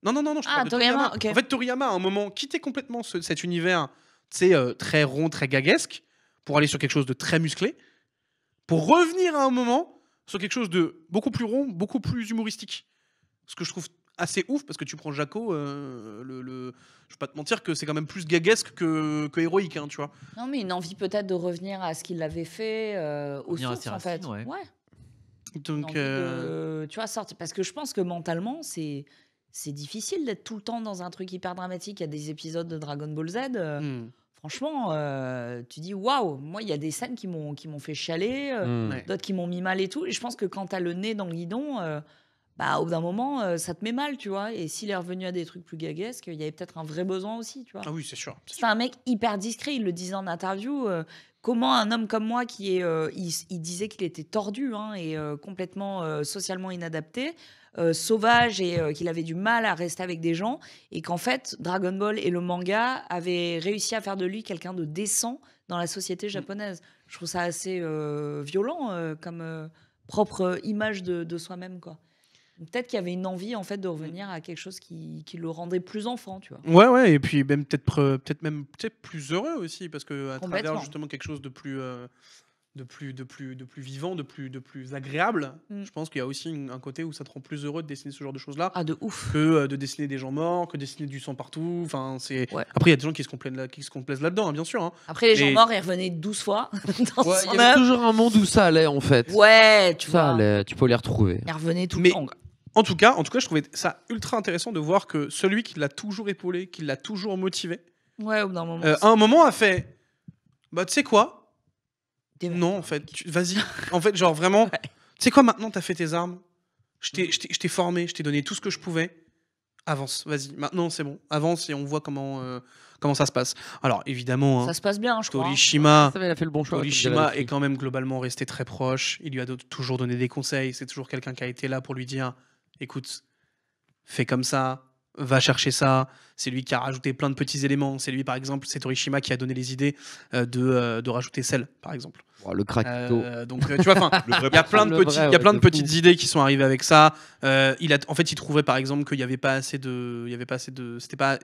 Non, non, non, non, je parle ah, de Toriyama. En fait, Toriyama, à un moment, quittait complètement cet univers c'est sais, euh, très rond, très gaguesque, pour aller sur quelque chose de très musclé, pour revenir à un moment sur quelque chose de beaucoup plus rond, beaucoup plus humoristique. Ce que je trouve assez ouf, parce que tu prends Jaco, euh, le, je vais pas te mentir que c'est quand même plus gaguesque que, héroïque, hein, tu vois. Non, mais une envie peut-être de revenir à ce qu'il avait fait, euh, en fait. ouais. Donc, euh, euh, tu vois, sortir. Parce que je pense que mentalement, c'est. C'est difficile d'être tout le temps dans un truc hyper dramatique. Il y a des épisodes de Dragon Ball Z. Euh, hmm. Franchement, tu dis waouh, moi, il y a des scènes qui m'ont fait chialer, hmm. d'autres qui m'ont mis mal et tout. Et je pense que quand t'as le nez dans le guidon, bah, au bout d'un moment, ça te met mal, tu vois. Et s'il est revenu à des trucs plus gaguesques, il y avait peut-être un vrai besoin aussi, tu vois. Ah oui, c'est sûr. C'est un mec hyper discret, il le disait en interview comment un homme comme moi qui euh, il, disait qu'il était tordu hein, et euh, complètement euh, socialement inadapté, sauvage et qu'il avait du mal à rester avec des gens, et qu'en fait Dragon Ball et le manga avaient réussi à faire de lui quelqu'un de décent dans la société mm. japonaise. Je trouve ça assez violent comme propre image de, de soi-même, quoi. Peut-être qu'il y avait une envie en fait de mm. revenir à quelque chose qui, qui le rendait plus enfant, tu vois. Ouais, ouais, et puis même peut-être peut-être même peut-être plus heureux aussi parce que à travers justement quelque chose de plus euh, de plus de plus de plus vivant, de plus de plus agréable. Mm. Je pense qu'il y a aussi un côté où ça te rend plus heureux de dessiner ce genre de choses là. Ah, de ouf. Que euh, de dessiner des gens morts, que dessiner du sang partout. Enfin, c'est. Après, il y a des gens qui se complaisent là, qui se complaisent là-dedans, hein, bien sûr. Hein. Après, les gens morts, ils revenaient 12 fois. [laughs] Il y avait toujours un monde où ça allait en fait. Ouais, tu tu peux les retrouver. Ils revenaient tout le temps. En tout cas, en tout cas, je trouvais ça ultra intéressant de voir que celui qui l'a toujours épaulé, qui l'a toujours motivé, ouais, euh, à un moment a fait, bah tu sais quoi Non, en fait, vas-y. [laughs] En fait, genre vraiment, tu sais quoi maintenant T'as fait tes armes. Je t'ai- formé, je t'ai donné tout ce que je pouvais. Avance, vas-y. Maintenant, c'est bon. Avance et on voit comment euh, comment ça se passe. Alors évidemment, hein, ça se passe bien, je crois. Torishima. fait le bon choix. est quand même globalement resté très proche. Il lui a toujours donné des conseils. C'est toujours quelqu'un qui a été là pour lui dire écoute, fais comme ça, va chercher ça. C'est lui qui a rajouté plein de petits éléments. C'est lui, par exemple, c'est Torishima qui a donné les idées euh, euh, de, rajouter celle, par exemple. le crack euh, donc, tu [laughs] il y a plein de, petits, a plein de petites idées qui sont arrivées avec ça. il a, en fait, il trouvait, par exemple, qu'il n'y avait pas assez de. Il y avait pas assez de. C'était pas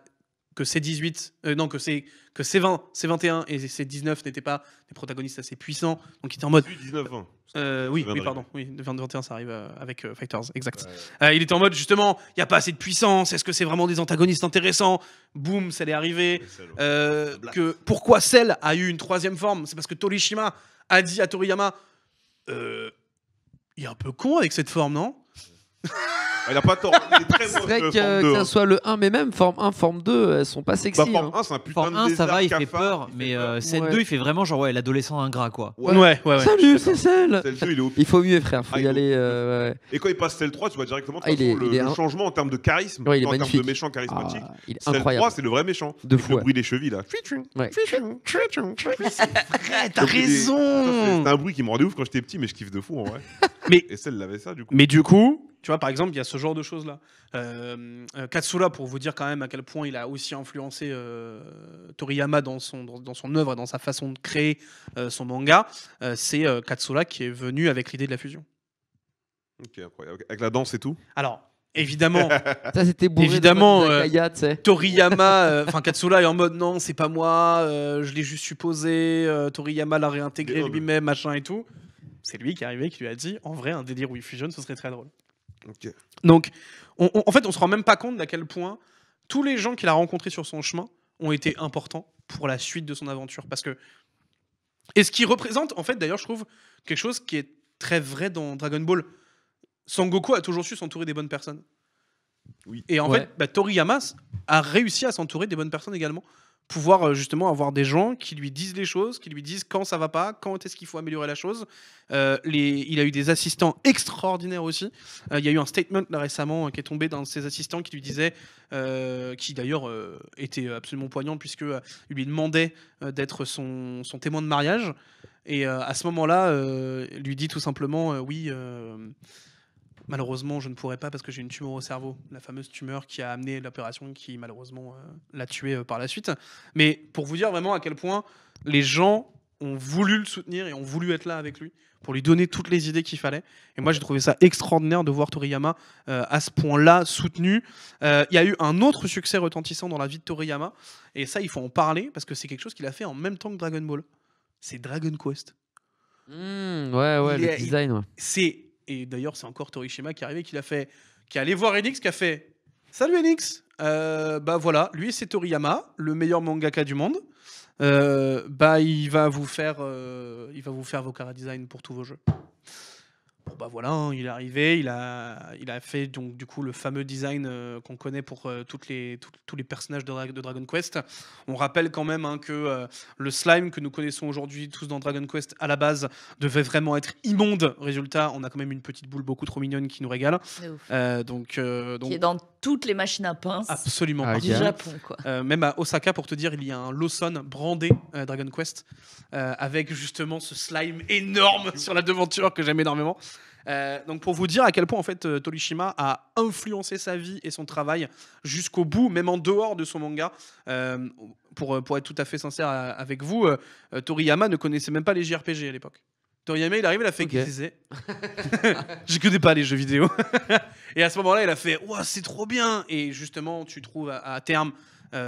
que c'est 18, euh, non, que c'est que c'est 20, c'est 21 et c'est 19 n'étaient pas des protagonistes assez puissants. Donc il était en mode. 19 ans. Euh, oui, oui, pardon. Oui, de 21, ça arrive euh, avec Fighters, exact. il était en mode, justement, il n'y a pas assez de puissance. Est-ce que c'est vraiment des antagonistes intéressants Boum, ça est arrivé. que, pourquoi celle a eu une troisième forme C'est parce que Torishima a dit à Toriyama il est un peu con avec cette forme, non il a pas tort. Il est très [laughs] C'est vrai euh, que, ça hein. soit le 1, mais même forme 1, forme 2, elles sont pas sexy. Bah, forme 1, hein. c'est un putain forme de 1, ça va, il fait peur. Mais euh, scène 2, il fait vraiment genre, ouais, l'adolescent ingrat, quoi. Ouais, ouais, ouais. Salut, c'est celle. Celle 2, il est au Il faut mieux, frère. Faut ah, y aller. Euh, et quand il passe celle 3, tu vois directement ah, le, un... changement en termes de charisme, il est en termes de méchant charismatique. Ah, celle incroyable. 3, c'est le vrai méchant. De fou. Le bruit des chevilles, là. T'as raison. C'est un bruit qui me rendait ouf quand j'étais petit, mais je kiffe de fou, en vrai. et celle l'avait ça, du coup. Mais du coup, tu vois, par exemple, il y a ce genre de choses-là. Euh, euh, Katsura, pour vous dire quand même à quel point il a aussi influencé euh, Toriyama dans son, dans, dans son œuvre, dans sa façon de créer euh, son manga, c'est Katsura qui est venu avec l'idée de la fusion. Ok, Avec la danse et tout Alors, évidemment. [laughs] Ça, c'était Évidemment, Toriyama, [laughs] enfin Katsura est en mode non, c'est pas moi, je l'ai juste supposé, Toriyama l'a réintégré lui-même, machin et tout. C'est lui qui est arrivé, qui lui a dit en vrai, un délire il fusionne ce serait très drôle. Donc, en fait, on se rend même pas compte d'à quel point tous les gens qu'il a rencontrés sur son chemin ont été importants pour la suite de son aventure. Parce que. Et ce qui représente, en fait, d'ailleurs, je trouve quelque chose qui est très vrai dans Dragon Ball. Goku a toujours su s'entourer des bonnes personnes. Oui. Et en fait, bah, Toriyama a réussi à s'entourer des bonnes personnes également pouvoir euh, justement avoir des gens qui lui disent les choses, qui lui disent quand ça va pas, quand est-ce qu'il faut améliorer la chose. Euh, les, il a eu des assistants extraordinaires aussi. Euh, il y a eu un statement récemment qui est tombé d'un de ses assistants qui lui disait, qui d'ailleurs était absolument poignant puisque lui demandait d'être son, son, témoin de mariage. Et à ce moment-là, lui dit tout simplement oui Malheureusement, je ne pourrais pas parce que j'ai une tumeur au cerveau, la fameuse tumeur qui a amené l'opération qui malheureusement euh, l'a tué euh, par la suite. Mais pour vous dire vraiment à quel point les gens ont voulu le soutenir et ont voulu être là avec lui pour lui donner toutes les idées qu'il fallait. Et moi, j'ai trouvé ça extraordinaire de voir Toriyama euh, à ce point-là soutenu. Il y a eu un autre succès retentissant dans la vie de Toriyama, et ça, il faut en parler parce que c'est quelque chose qu'il a fait en même temps que Dragon Ball. C'est Dragon Quest. Hmm, ouais, ouais, le design. Ouais. C'est et d'ailleurs, c'est encore Torishima qui est arrivé, qui l'a fait, qui est allé voir Enix, qui a fait Salut Enix euh, Bah voilà, lui c'est Toriyama, le meilleur mangaka du monde. Euh, bah il va vous faire, euh, il va vous faire vos Cara design pour tous vos jeux bon bah voilà, hein, il est arrivé, il a, il a fait donc du coup le fameux design euh, qu'on connaît pour euh, toutes les, tous les personnages de, de, Dragon Quest. On rappelle quand même hein, que euh, le slime que nous connaissons aujourd'hui tous dans Dragon Quest à la base devait vraiment être immonde. Résultat, on a quand même une petite boule beaucoup trop mignonne qui nous régale. donc, donc qui est dans toutes les machines à pinces Absolument. Ah, du Japon même à Osaka pour te dire, il y a un Lawson brandé Dragon Quest avec justement ce slime énorme sur la devanture que j'aime énormément. Euh, donc pour vous dire à quel point en fait euh, Torishima a influencé sa vie et son travail jusqu'au bout, même en dehors de son manga. Euh, pour, pour être tout à fait sincère avec vous, Toriyama ne connaissait même pas les JRPG à l'époque. Toriyama, il arrive, il a fait okay. [laughs] Je connais pas les jeux vidéo. [laughs] et à ce moment-là, il a fait Ouah, c'est trop bien Et justement, tu trouves à, terme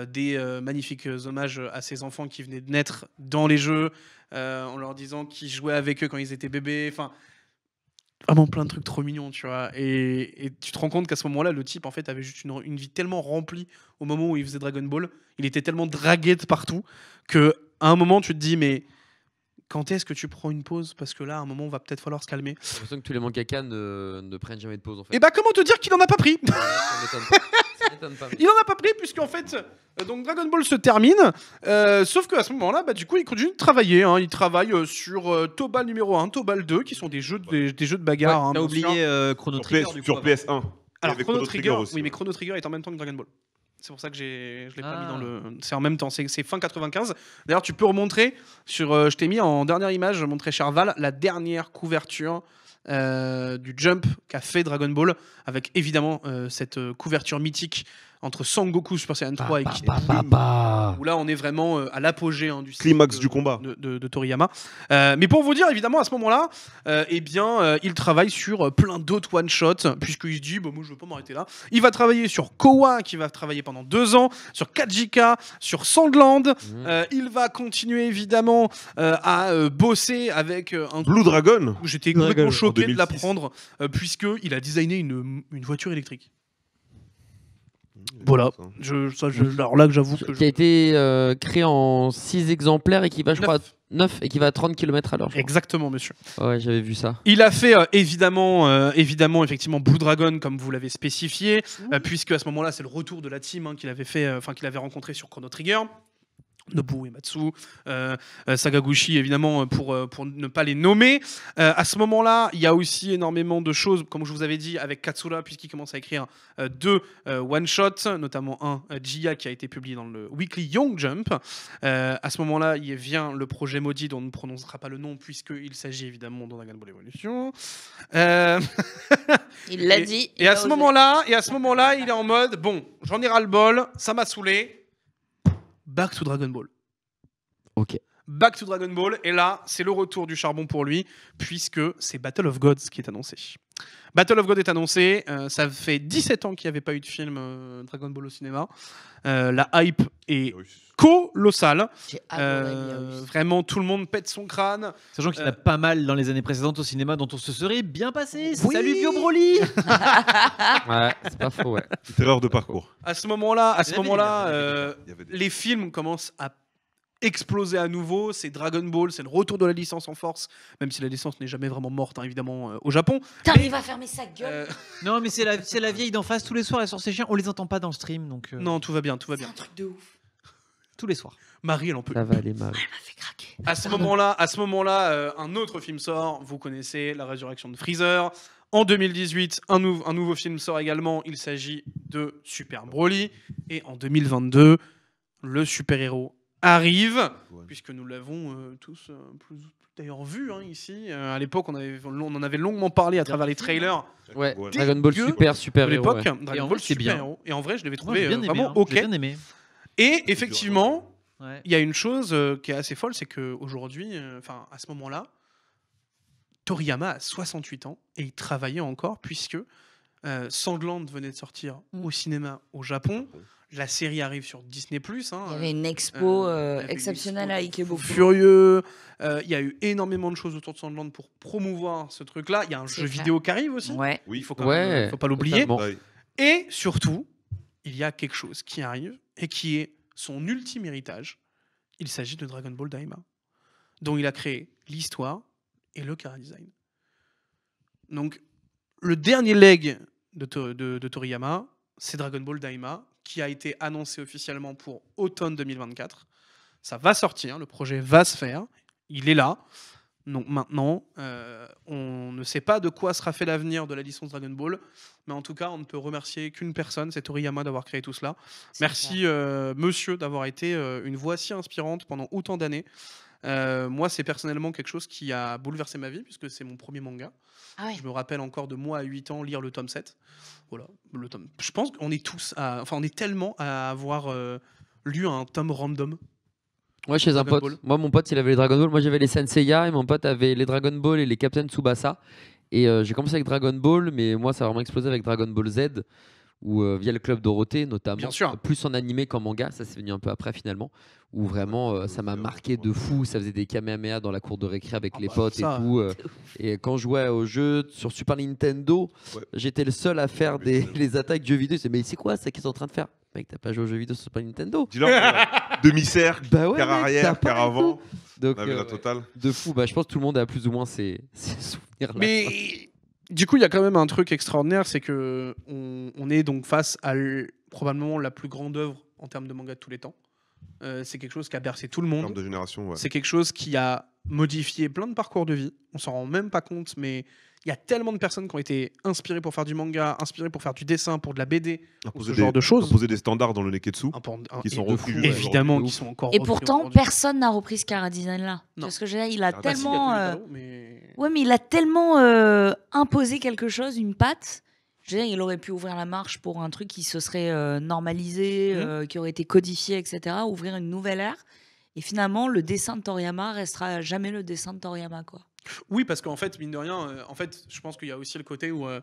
des magnifiques hommages à ses enfants qui venaient de naître dans les jeux, en leur disant qu'ils jouaient avec eux quand ils étaient bébés. Enfin, vraiment plein de trucs trop mignons, tu vois. Et, tu te rends compte qu'à ce moment-là, le type, en fait, avait juste une, vie tellement remplie au moment où il faisait Dragon Ball. Il était tellement dragué de partout que à un moment, tu te dis, mais quand est-ce que tu prends une pause Parce que là, à un moment, on va peut-être falloir se calmer. J'ai l'impression que tous les mangakas ne, ne prennent jamais de pause, en fait. Et eh bah, comment te dire qu'il n'en a pas pris [laughs] il n'en a pas pris, puisqu'en fait, euh, donc Dragon Ball se termine. Euh, sauf qu'à ce moment-là, bah, du coup, il continue de travailler. Hein. Il travaille euh, sur Tobal numéro 1, Tobal 2, qui sont des jeux de, des, jeux de bagarre. hein, T'as oublié Chrono Trigger. sur coup, PS1. Alors, avec Chrono, Trigger, aussi. oui, mais Chrono Trigger est en même temps que Dragon Ball. C'est pour ça que j'ai, je l'ai pas mis ah. dans le. C'est en même temps, c'est, fin 95. D'ailleurs, tu peux remontrer sur. je t'ai mis en dernière image, je montrais Charval, la dernière couverture euh, du jump qu'a fait Dragon Ball, avec évidemment euh, cette euh, couverture mythique entre Sangoku Super Saiyan 3 et bah, Kid bah, bah, Où là, on est vraiment euh, à l'apogée hein, du climax du combat de, Toriyama. Euh, mais pour vous dire, évidemment, à ce moment-là, euh, eh bien, euh, il travaille sur plein d'autres one shots puisqu'il se dit, bon moi, je veux pas m'arrêter là. Il va travailler sur Koa qui va travailler pendant deux ans, sur Kajika, sur Sandland. Mmh. il va continuer évidemment à bosser avec un Blue Dragon. J'étais complètement choqué de l'apprendre puisque il a designé une, une voiture électrique. Voilà. Je, alors là que j'avoue que. Qui a été euh, créé en 6 exemplaires et qui va, je crois, 9 et qui va à 30 km à l'heure. Exactement, monsieur. Ouais, j'avais vu ça. Il a fait euh, évidemment, euh, évidemment, effectivement, Blue Dragon, comme vous l'avez spécifié, mmh. puisque à ce moment-là, c'est le retour de la team hein, qu'il avait fait, qu'il avait rencontré sur Chrono Trigger. Nobu Ematsu, euh, euh, Sagaguchi évidemment euh, pour, pour ne pas les nommer. à ce moment-là, il y a aussi énormément de choses, comme je vous avais dit, avec Katsura, puisqu'il commence à écrire deux one-shots, notamment un Jia qui a été publié dans le Weekly Young Jump. à ce moment-là, il vient le projet maudit dont on ne prononcera pas le nom, puisqu'il s'agit évidemment d'un Dragon Ball Evolution. [laughs] il l'a [laughs] dit. à ce moment-là, et à ce moment-là, il est en mode, bon, j'en ai ras le bol, ça m'a saoulé, Back to Dragon Ball. Ok. Back to Dragon Ball, et là, c'est le retour du charbon pour lui, puisque c'est Battle of Gods qui est annoncé. Battle of God est annoncé. Euh, ça fait 17 ans qu'il n'y avait pas eu de film euh, Dragon Ball au cinéma. Euh, la hype est colossale. vraiment, tout le monde pète son crâne. Sachant qu'il y en a pas mal dans les années précédentes au cinéma dont on se serait bien passé. Salut Bio Broly [laughs] Ouais, c'est pas faux, ouais. de parcours. À ce moment-là, à ce moment-là, les films commencent à exploser à nouveau. C'est Dragon Ball, c'est le retour de la licence en force, même si la licence n'est jamais vraiment morte, hein, évidemment, euh, au Japon. il va fermer sa gueule euh, [laughs] Non, mais c'est la, c'est la vieille d'en face tous les soirs, elle sort ses chiens. On les entend pas dans le stream, donc euh, Non, tout va bien, tout va bien. un truc de ouf. tous les soirs. Marie, elle en peut. Ça va Elle m'a fait craquer. À ce moment-là, à ce moment-là, un autre film sort. Vous connaissez la résurrection de Freezer. En 2018, un, un nouveau film sort également. Il s'agit de Super Broly. Et en 2022, le super-héros arrive, puisque nous l'avons euh, tous euh, d'ailleurs vu hein, ici. Euh, à l'époque, on, on en avait longuement parlé à travers les trailers. Ouais, Dragon Ball Super, Super Héros. Dragon Ball Super bien. Et en vrai, je l'avais trouvé vraiment hein. ok. Et effectivement, il y a une chose qui est assez folle, c'est qu'aujourd'hui, enfin à ce moment-là, Toriyama a 68 ans et il travaillait encore, puisque Sangland venait de sortir au mm. cinéma au Japon. La série arrive sur Disney+. Hein, il y euh, euh, euh, avait une expo exceptionnelle à Ikebukuro. Furieux. il y a eu énormément de choses autour de Sandland pour promouvoir ce truc-là. Il y a un jeu vidéo qui arrive aussi. Oui, il faut faut pas l'oublier. Et surtout, il y a quelque chose qui arrive et qui est son ultime héritage. Il s'agit de Dragon Ball Daima, dont il a créé l'histoire et le chara-design. Donc, le dernier leg de Toriyama, c'est Dragon Ball Daima, qui a été annoncé officiellement pour automne 2024. Ça va sortir, le projet va se faire, il est là. Donc maintenant, euh, on ne sait pas de quoi sera fait l'avenir de la licence Dragon Ball, mais en tout cas, on ne peut remercier qu'une personne, c'est Toriyama d'avoir créé tout cela. Merci, euh, monsieur, d'avoir été euh, une voix si inspirante pendant autant d'années. Euh, moi, c'est personnellement quelque chose qui a bouleversé ma vie, puisque c'est mon premier manga. Ah je me rappelle encore de moi à 8 ans lire le tome 7. Voilà, le tome. Je pense qu'on est tous, enfin, on est tellement à avoir euh, lu un tome random. Ouais, chez un pote. Moi, mon pote, il avait les Dragon Ball. Moi, j'avais les Senseiya et mon pote avait les Dragon Ball et les Captain Tsubasa. Et euh, j'ai commencé avec Dragon Ball, mais moi, ça a vraiment explosé avec Dragon Ball Z ou euh, via le club Dorothée notamment, plus en animé qu'en manga, ça s'est venu un peu après finalement, où vraiment euh, ça m'a marqué de fou, ça faisait des kamehameha dans la cour de récré avec ah les bah, potes et tout. Euh, et quand je jouais au jeu sur Super Nintendo, j'étais le seul à faire des, [laughs] les attaques jeux vidéo, c'est mais c'est quoi ça qu'ils sont en train de faire Mec, t'as pas joué aux jeux vidéo sur Super Nintendo [laughs] demi-cercle, bah arrière, par avant. Donc, ah, la totale. de fou, bah, je pense que tout le monde a plus ou moins ses [laughs] souvenirs-là. Mais du coup, il y a quand même un truc extraordinaire, c'est que on, est donc face à probablement la plus grande œuvre en termes de manga de tous les temps. Euh, c'est quelque chose qui a bercé tout le monde. Ouais. C'est quelque chose qui a modifié plein de parcours de vie. On s'en rend même pas compte, mais il y a tellement de personnes qui ont été inspirées pour faire du manga, inspirées pour faire du dessin, pour de la BD, pour ce genre de choses. Poser des standards dans le Neketsu qui sont refus. Évidemment, qui sont encore. Et pourtant, personne n'a repris ce cara design là. Parce que je il a ah, bah, tellement. Euh, ouais, mais il a tellement euh, imposé quelque chose, une patte. Je veux il aurait pu ouvrir la marche pour un truc qui se serait euh, normalisé, mhm. qui aurait été codifié, etc. Ouvrir une nouvelle ère. Et finalement, le dessin de Toriyama restera jamais le dessin de Toriyama, quoi. Oui, parce qu'en fait, mine de rien, euh, en fait, je pense qu'il y a aussi le côté où euh,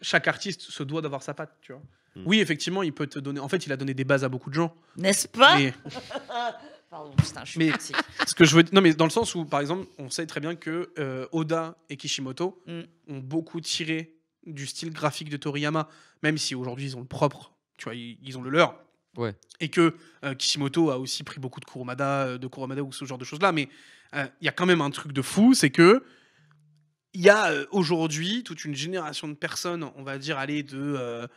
chaque artiste se doit d'avoir sa patte, tu vois. Hmm. Oui, effectivement, il peut te donner. En fait, il a donné des bases à beaucoup de gens. N'est-ce pas mais... [laughs] Pardon, je suis [laughs] que je veux, non, mais dans le sens où, par exemple, on sait très bien que euh, Oda et Kishimoto hmm. ont beaucoup tiré du style graphique de Toriyama, même si aujourd'hui ils ont le propre, tu vois, ils ont le leur. Ouais. Et que euh, Kishimoto a aussi pris beaucoup de Kurumada, euh, de ou ce genre de choses-là. Mais euh, il y a quand même un truc de fou, c'est que il y a aujourd'hui toute une génération de personnes, on va dire, aller de,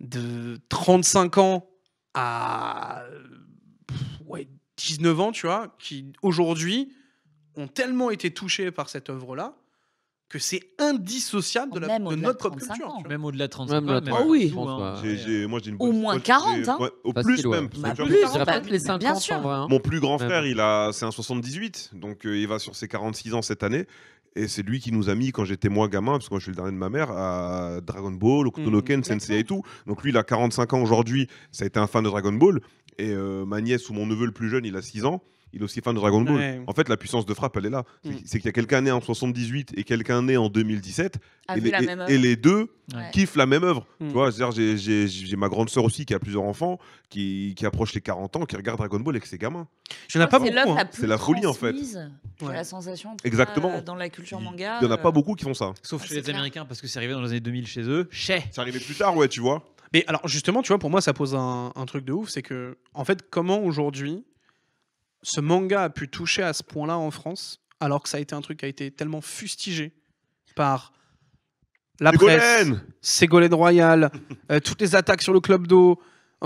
de 35 ans à 19 ans, tu vois, qui aujourd'hui ont tellement été touchés par cette œuvre-là que c'est indissociable de, notre culture. Même au-delà de 35 ans. Ah oui, hein. Au moins 40. Bah, hein. au plus même. plus, bien sûr. Mon plus grand frère, il a, c'est un 78, donc euh, il va sur ses 46 ans cette année. Et c'est lui qui nous a mis, quand j'étais moi gamin, parce que moi je suis le dernier de ma mère, à Dragon Ball, au mmh. Sensei et tout. Donc lui, il a 45 ans aujourd'hui, ça a été un fan de Dragon Ball. Et euh, ma nièce ou mon neveu le plus jeune, il a 6 ans il est aussi fan de Dragon Ball. En fait, la puissance de frappe, elle est là. C'est mm. qu'il y a quelqu'un né en 78 et quelqu'un né en 2017, et les, les, deux kiffent la même œuvre. Mm. Tu vois, j'ai ma grande sœur aussi qui a plusieurs enfants, qui, approche les 40 ans, qui regarde Dragon Ball avec ses gamins. Je n'en ai pas beaucoup. Hein. C'est la folie en fait. C'est La sensation. Exactement. dans la culture manga. Il n'y en a pas euh, beaucoup qui font ça. Sauf ah, chez les Américains parce que c'est arrivé dans les années 2000 chez eux. C'est arrivé plus tard, ouais, tu vois. Mais alors justement, tu vois, pour moi, ça pose un truc de ouf, c'est que en fait, comment aujourd'hui ce manga a pu toucher à ce point-là en France, alors que ça a été un truc qui a été tellement fustigé par la presse, Ségolène Royal, euh, toutes les attaques sur le club d'eau.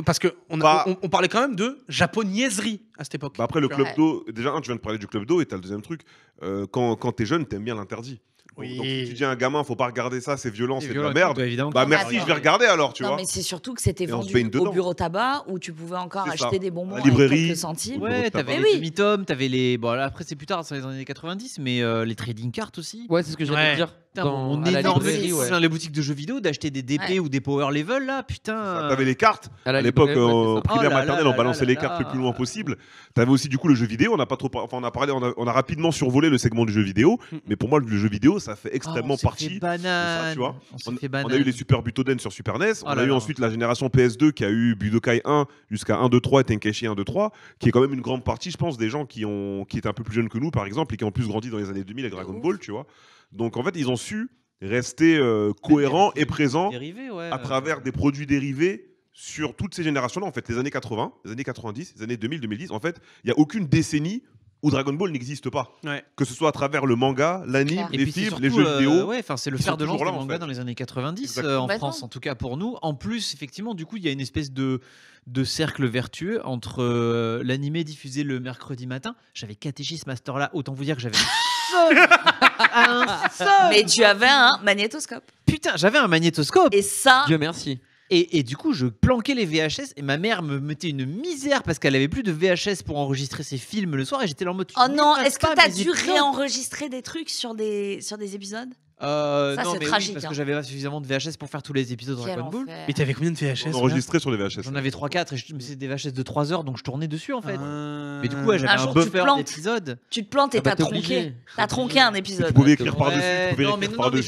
Parce que on, bah. on, parlait quand même de japonaiserie à cette époque. Bah, après, le club d'eau, déjà, tu viens de parler du club d'eau, et t'as le deuxième truc. Euh, quand tu t'es jeune, tu aimes bien l'interdit. Oui. tu dis à un gamin, faut pas regarder ça, c'est violent, c'est de la merde. Bah merci, je vais regarder alors, tu non, Mais c'est surtout que c'était vendu au bureau tabac où tu pouvais encore acheter des bonbons à la librairie. Quelques centimes. Ouais, t'avais eh les demi t'avais les. Bon, après c'est plus tard, c'est dans les années 90, mais euh, les trading cards aussi. Ouais, c'est ce que j'allais dire dans, dans les boutiques de jeux vidéo d'acheter des DP ou des Power Level là, putain. T'avais les cartes. À, l'époque, euh, au primaire oh maternelle, on balançait les cartes le plus loin possible. T'avais aussi du coup le jeu vidéo. On a pas trop, enfin, on a parlé, on a, rapidement survolé le segment du jeu vidéo. Mm. Mais pour moi, le jeu vidéo, ça fait extrêmement oh, partie. tu vois. On, a eu les Super Butoden sur Super NES. Oh on a eu ensuite la génération PS2 qui a eu Budokai 1 jusqu'à 1, 2, 3 et Tenkaichi 1, 2, 3, qui est quand même une grande partie, je pense, des gens qui ont, qui étaient un peu plus jeunes que nous, par exemple, et qui ont plus grandi dans les années 2000 avec Dragon Ball, tu vois. Donc en fait, ils ont su rester euh, cohérents et présents à euh, travers des produits dérivés sur toutes ces générations-là, en fait, les années 80, les années 90, les années 2000, 2010, en fait, il n'y a aucune décennie où Dragon Ball n'existe pas. Que ce soit à travers le manga, l'anime, les films, les jeux euh, vidéo. c'est le fer de lance du manga dans les années 90 en bah, France, en tout cas pour nous. En plus, effectivement, du coup, il y a une espèce de, de cercle vertueux entre l'anime l'animé diffusé le mercredi matin. J'avais catéchisme à ce là autant vous dire que j'avais [laughs] [laughs] Mais tu avais un magnétoscope. Putain, j'avais un magnétoscope. Et ça. Dieu merci. Et, du coup, je planquais les VHS et ma mère me mettait une misère parce qu'elle avait plus de VHS pour enregistrer ses films le soir et j'étais là en mode. Oh non, est-ce que t'as dû réenregistrer des trucs sur des, sur des épisodes euh, Ça, c'est tragique, parce que hein. j'avais pas suffisamment de VHS pour faire tous les épisodes de Dragon Ball. Mais t'avais combien de VHS On sur les VHS. J'en avais 3-4 et mais des VHS de 3 heures donc je tournais dessus en fait. Euh, mais du coup, j'avais un, tu te buffer plantes. Tu te plantes et ah bah, t'as tronqué. T'as tronqué un épisode. Tu pouvais écrire par-dessus, non, mais écrire je,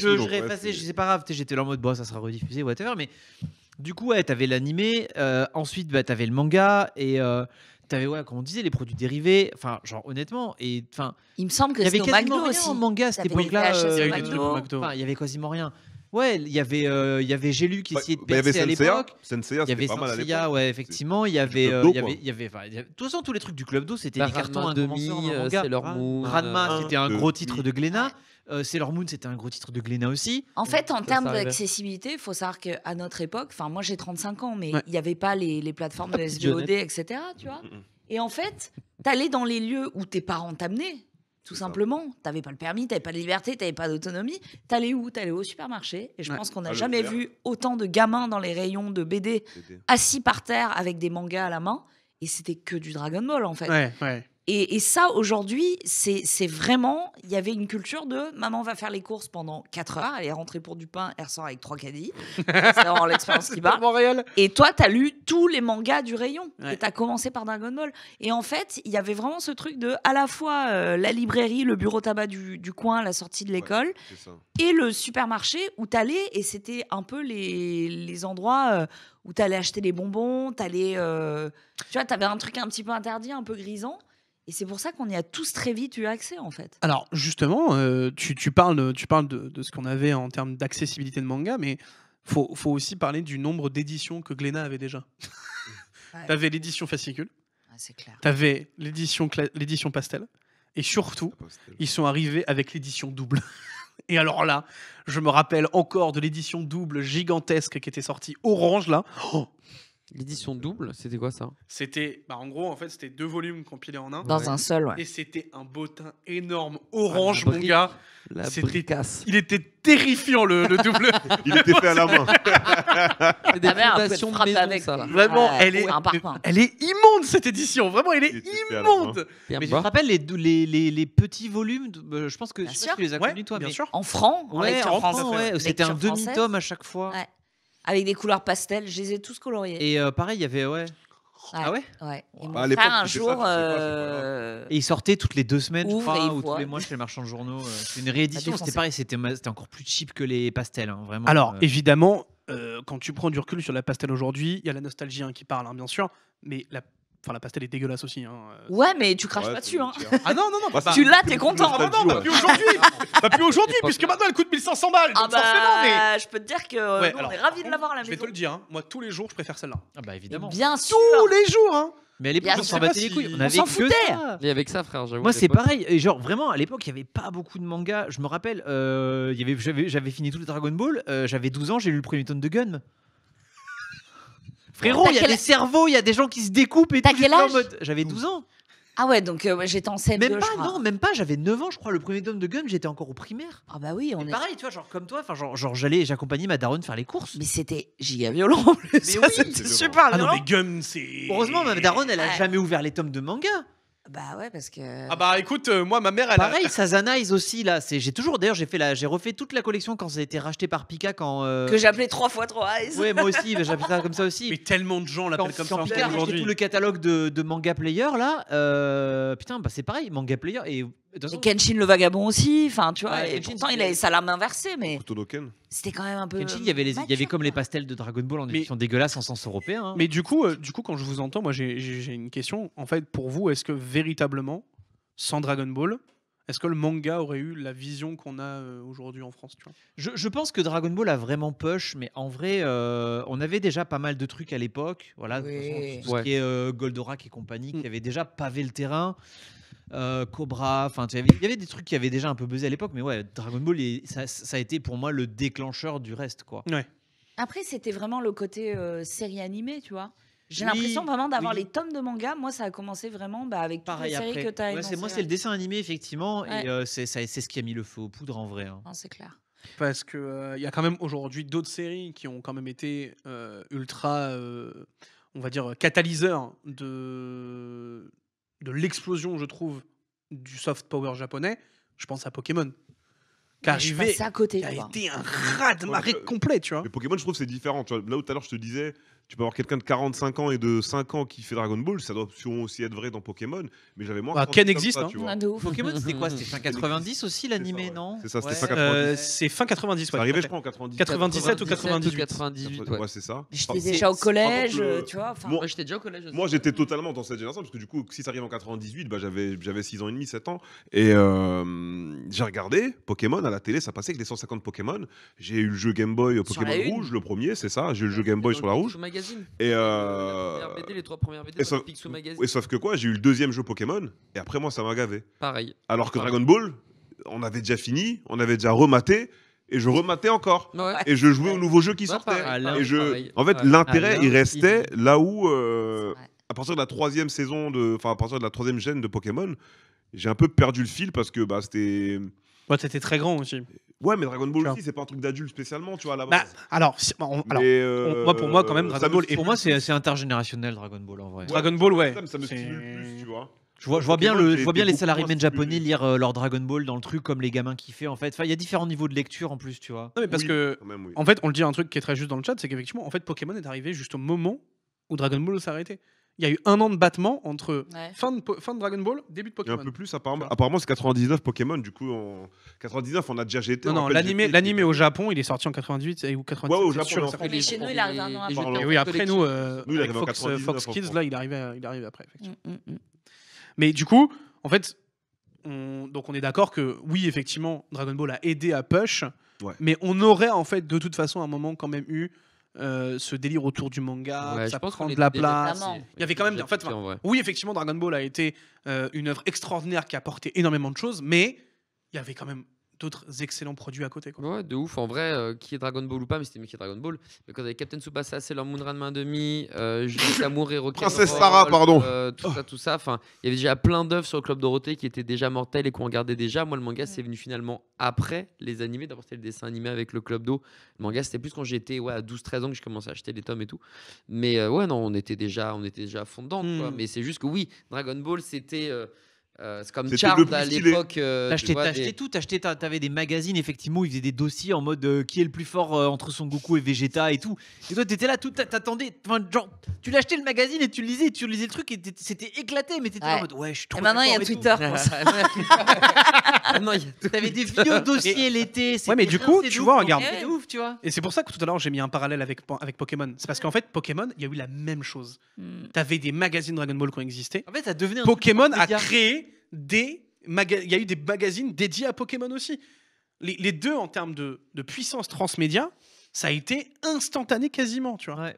je je- sais pas grave. J'étais là en mode, bon, ça sera rediffusé, whatever. Mais du coup, ouais, t'avais l'animé, euh, ensuite, bah, t'avais le manga, et, euh, T'avais, ouais, comme on disait, les produits dérivés. Enfin, genre, honnêtement. Et, enfin, il me semble que c'était au McDo rien aussi. en manga, cette époque-là. Euh, il y avait il avait quasiment rien. Ouais, il y avait, il y avait Gélu qui essayait de percer à l'époque. il y avait Senseiya, ouais, effectivement. Il y avait, euh, il y avait, il y avait, il y avait... de toute façon, tous les trucs du Club d'eau, c'était des cartons à demi, euh, c'est leur Ranma, euh, c'était un gros titre de Glénat. C'est euh, Sailor Moon, c'était un gros titre de Glénat aussi. En fait, en termes d'accessibilité, il faut savoir qu'à notre époque, enfin, moi j'ai 35 ans, mais il n'y avait pas les, les plateformes de SVOD, [laughs] etc. Tu vois mm, mm, mm. et en fait, t'allais dans les lieux où tes parents t'amenaient, tout simplement. T'avais pas le permis, t'avais pas de liberté, t'avais pas d'autonomie. T'allais où T'allais au supermarché. Et je pense qu'on n'a ah, jamais vu autant de gamins dans les rayons de BD, BD, assis par terre avec des mangas à la main. Et c'était que du Dragon Ball, en fait. Ouais, ouais. Et, ça, aujourd'hui, c'est vraiment. Il y avait une culture de maman va faire les courses pendant 4 heures, elle est rentrée pour du pain, elle ressort avec 3 caddies. c'est vraiment l'expérience qui bat. [laughs] Et toi, tu as lu tous les mangas du rayon. tu as commencé par Dragon Ball. Et en fait, il y avait vraiment ce truc de à la fois euh, la librairie, le bureau tabac du, coin, la sortie de l'école, et le supermarché où tu allais. Et c'était un peu les, les endroits. Euh, où où allais acheter des bonbons, t'allais, euh, tu vois, avais un truc un petit peu interdit, un peu grisant. Et c'est pour ça qu'on y a tous très vite eu accès, en fait. Alors, justement, euh, tu, parles, tu parles de, ce qu'on avait en termes d'accessibilité de manga, mais il faut, aussi parler du nombre d'éditions que Glénat avait déjà. [laughs] T'avais tu avais l'édition fascicule, ah, c'est clair. tu avais l'édition, l'édition pastel, et surtout, ah, ils sont arrivés avec l'édition double. [laughs] Et alors là, je me rappelle encore de l'édition double gigantesque qui était sortie orange, là. Oh L'édition double, c'était quoi ça C'était, bah en gros, en fait, c'était deux volumes compilés en un. Dans un seul, ouais. Et c'était un bottin énorme, ah, orange, mon gars. C'est tricasse. Il était terrifiant, le, double. [laughs] il était fait à la main. [laughs] C'est des la ah, de maison, ça. Vraiment, elle, est, elle est immonde, cette édition. Vraiment, elle est immonde. Mais tu te rappelles les, les, petits volumes euh, Je pense que, tu les as connus, toi. Bien sûr. En franc en francs, C'était un demi-tome à chaque fois avec des couleurs pastel. Je les ai tous coloriés. Et euh, pareil, il y avait. Ouais. Ah ouais Ouais. Ah, un jour. Euh, et ils sortaient toutes les deux semaines, ou tous les mois chez les marchands de journaux. Euh, une bah, réédition, c'était pareil, c'était encore plus cheap que les pastels, hein, vraiment. Alors, évidemment, quand tu prends du recul sur la pastel aujourd'hui, il y a la nostalgie hein, qui parle, hein, bien sûr, mais la Enfin, la pastelle est dégueulasse aussi. Hein, euh, ouais, mais tu craches pas dessus. Hein. Ah non, non, non, bah, Tu l'as, t'es content. non, non, bah, plus aujourd'hui Pas plus aujourd'hui, [laughs] puisque maintenant elle coûte 1500 balles Ah bah, forcément, mais- je peux te dire que euh, on est ravis de l'avoir à la Je vais te le dire, hein, moi tous les jours je préfère celle-là. Ah bah évidemment. Bien sûr. Tous les jours hein Mais à l'époque, on s'en battait les couilles. On avait foutait. Mais avec ça, frère, j'avoue. Moi, c'est pareil. Et genre, vraiment, à l'époque, il n'y avait pas beaucoup de mangas. Je me rappelle, euh, j'avais, fini tous les Dragon Ball. j'avais 12 ans, j'ai lu le premier tome de Gun. Frérot, il y a des cerveaux, il y a des gens qui se découpent et tout. Quel âge J'avais 12 ans. Ah ouais, donc euh, j'étais en cm Même pas, non, même pas. J'avais 9 ans, je crois. Le premier tome de Gum, j'étais encore au primaire. Ah bah oui, on mais est... Pareil, tu vois, genre comme toi, enfin genre, genre j'allais, j'accompagnais ma daronne faire les courses. Mais c'était giga violent. Mais oui, [laughs] c'était super. Ah non, mais Gum, c'est. Heureusement, ma daronne, elle a jamais ouvert les tomes de manga. Bah ouais, parce que. Ah bah écoute, euh, moi, ma mère, elle. Pareil, a... aussi, là. j'ai toujours, d'ailleurs, j'ai fait la, j'ai refait toute la collection quand ça a été racheté par Pika. Quand, euh, Que j'appelais 3 fois 3 Ouais, moi aussi, j'appelais ça comme ça aussi. Mais tellement de gens l'appellent comme ça Pika, aujourd'hui. tout le catalogue de, de manga player, là. Euh, putain, bah c'est pareil, manga player. Et et Kenshin le vagabond aussi, enfin tu vois. et pourtant il avait sa lame inversée, mais. C'était quand même un peu. Kenshin, il y avait, y avait comme les pastels de Dragon Ball en édition dégueulasse en sens européen. Hein. Mais du coup, euh, du coup, quand je vous entends, moi j'ai une question. En fait, pour vous, est-ce que véritablement, sans Dragon Ball, est-ce que le manga aurait eu la vision qu'on a euh, aujourd'hui en France tu vois je, pense que Dragon Ball a vraiment push, mais en vrai, euh, on avait déjà pas mal de trucs à l'époque. Voilà, ce qui est Goldorak et compagnie, qui mm. avait déjà pavé le terrain. Euh, Cobra. Enfin, il y avait des trucs qui avaient déjà un peu buzzé à l'époque, mais ouais, Dragon Ball, ça, a été pour moi le déclencheur du reste, quoi. Après, c'était vraiment le côté euh, série animée, tu vois. J'ai l'impression vraiment d'avoir les tomes de manga. Moi, ça a commencé vraiment bah, avec Pareil, toutes les séries que tu as ouais, Moi, c'est le dessin animé, effectivement, et euh, c'est ce qui a mis le feu aux poudres en vrai. Hein. C'est clair. Parce qu'il il y a quand même aujourd'hui d'autres séries qui ont quand même été ultra on va dire, catalyseur de, de l'explosion, je trouve, du soft power japonais, je pense à Pokémon. Qui arrivait, côté, qui a été un raz de marée euh, complet, tu vois. Mais Pokémon, je trouve, c'est différent. là où tout à l'heure, je te disais, tu peux avoir quelqu'un de 45 ans et de 5 ans qui fait Dragon Ball, ça doit aussi être vrai dans Pokémon, mais j'avais moins. Bah, Ken existe, hein. Ah, Pokémon, c'était quoi C'était fin 90 aussi l'animé, non C'est ça, c'était fin 90. Euh, c'est fin 90, ouais. arrivé, je crois, en 90. 97, ou 98. 98 ouais, c'est ça. J'étais déjà au collège, tu vois. Moi, j'étais déjà au collège Moi, j'étais totalement dans cette génération, parce que du coup, si ça arrive en 98, bah, j'avais 6 ans et demi, 7 ans, et euh, j'ai regardé Pokémon à la télé, ça passait avec les 150 Pokémon. J'ai eu le jeu Game Boy Pokémon Rouge, le premier, c'est ça. J'ai eu le jeu Game Boy sur la rouge. Et sauf... que quoi, j'ai eu le deuxième jeu Pokémon et après moi ça m'a gavé. Pareil. Alors que Dragon Ball, on avait déjà fini, on avait déjà rematé et je rematais encore bah et je jouais au nouveau jeu qui bah sortait. Ah, je en fait l'intérêt ah, il restait là où euh, à partir de la troisième saison de enfin à partir de la troisième chaîne de Pokémon j'ai un peu perdu le fil parce que bah c'était Ouais, bah, t'étais très grand aussi. Ouais, mais Dragon Ball aussi, c'est pas un truc d'adulte spécialement, tu vois, à Bah, alors, euh, moi, pour moi, quand même, Dragon Ball Pour moi, c'est intergénérationnel Dragon Ball en vrai. Dragon Ball, ouais. Ça, me- stimule plus, tu vois. Je vois, je vois bien, le, vois bien les salariés men japonais lire euh, leur Dragon Ball dans le truc comme les gamins kiffaient, en fait. Enfin, il y a différents niveaux de lecture en plus, tu vois. Non, mais parce que, en fait, on le dit un truc qui est très juste dans le chat, c'est qu'effectivement, en fait, Pokémon est arrivé juste au moment où Dragon Ball s'est arrêté il y a eu un an de battement entre fin, de, fin, de, Dragon Ball, début de Pokémon. un peu plus, apparemment, c'est 99 Pokémon, du coup, en 99, on a déjà jeté. Non, non, l'animé au Japon, il est sorti en 98 ou 97. Ouais, au Japon, sûr, mais chez nous, il arrive un an après. oui, après nous, euh, Fox, euh, Kids, là, il arrivait, il après, mm, mm, mm. Mais du coup, en fait, on, donc on est d'accord que oui, effectivement, Dragon Ball a aidé à push, mais on aurait en fait de toute façon à un moment quand même eu euh, ce délire autour du manga, ça prend de la place. Il y avait quand même, en fait, oui, effectivement, Dragon Ball a été euh, une œuvre extraordinaire qui a apporté énormément de choses, mais il y avait quand même d'autres excellents produits à côté. Quoi. Ouais, de ouf. En vrai, euh, qui est Dragon Ball ou pas, mais c'était Mickey qui Dragon Ball. Mais quand avez Captain Tsubasa, Sailor Moon de main demi euh, amour [coughs] et Rocket. Princesse Sarah, euh, pardon. tout ça, tout ça. Enfin, il y avait déjà plein d'œuvres sur le Club Dorothée qui étaient déjà mortelles et qu'on regardait déjà. Moi, le manga, c'est venu finalement après les animés. D'abord, c'était le dessin animé avec le Club Do. Le manga, c'était plus quand j'étais ouais, à 12-13 ans que je commençais à acheter les tomes et tout. Mais euh, ouais, non, on était déjà, on était déjà à hmm. Mais c'est juste que oui, Dragon Ball, c'était. Euh, c'est comme Charles à l'époque. Euh, t'achetais tout, t'avais des magazines effectivement où ils faisaient des dossiers en mode euh, qui est le plus fort euh, entre Son Goku et Vegeta et tout. Et toi t'étais là, tout t'attendais, tu l'achetais le magazine et tu le lisais, tu lisais le truc et c'était éclaté, mais t'étais ouais. en mode ouais je suis trop. Et maintenant il y a [laughs] Twitter. T'avais des vieux dossiers l'été. Ouais mais du coup eh, tu vois regarde. Et c'est pour ça que tout à l'heure j'ai mis un parallèle avec Pokémon. C'est parce qu'en fait Pokémon il y a eu la même chose. Hmm. T'avais des magazines Dragon Ball qui ont existé. En fait Pokémon a créé des il y a eu des magazines dédiés à Pokémon aussi. Les, deux, en termes de, puissance transmédia, ça a été instantané quasiment, tu vois.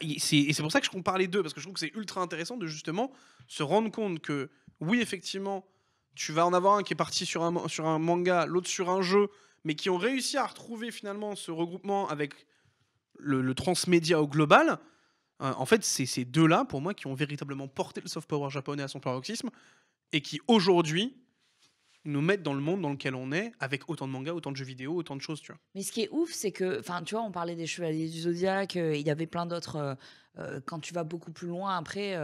et c'est pour ça que je compare les deux, parce que je trouve que c'est ultra intéressant de justement se rendre compte que, oui, effectivement, tu vas en avoir un qui est parti sur un, sur un manga, l'autre sur un jeu, mais qui ont réussi à retrouver finalement ce regroupement avec le, le transmédia au global. Euh, en fait, c'est ces deux-là, pour moi, qui ont véritablement porté le soft power japonais à son paroxysme et qui aujourd'hui nous mettent dans le monde dans lequel on est, avec autant de mangas, autant de jeux vidéo, autant de choses, tu vois. Mais ce qui est ouf, c'est que, enfin, tu vois, on parlait des Chevaliers du Zodiaque, euh, il y avait plein d'autres. Euh, euh, quand tu vas beaucoup plus loin, après,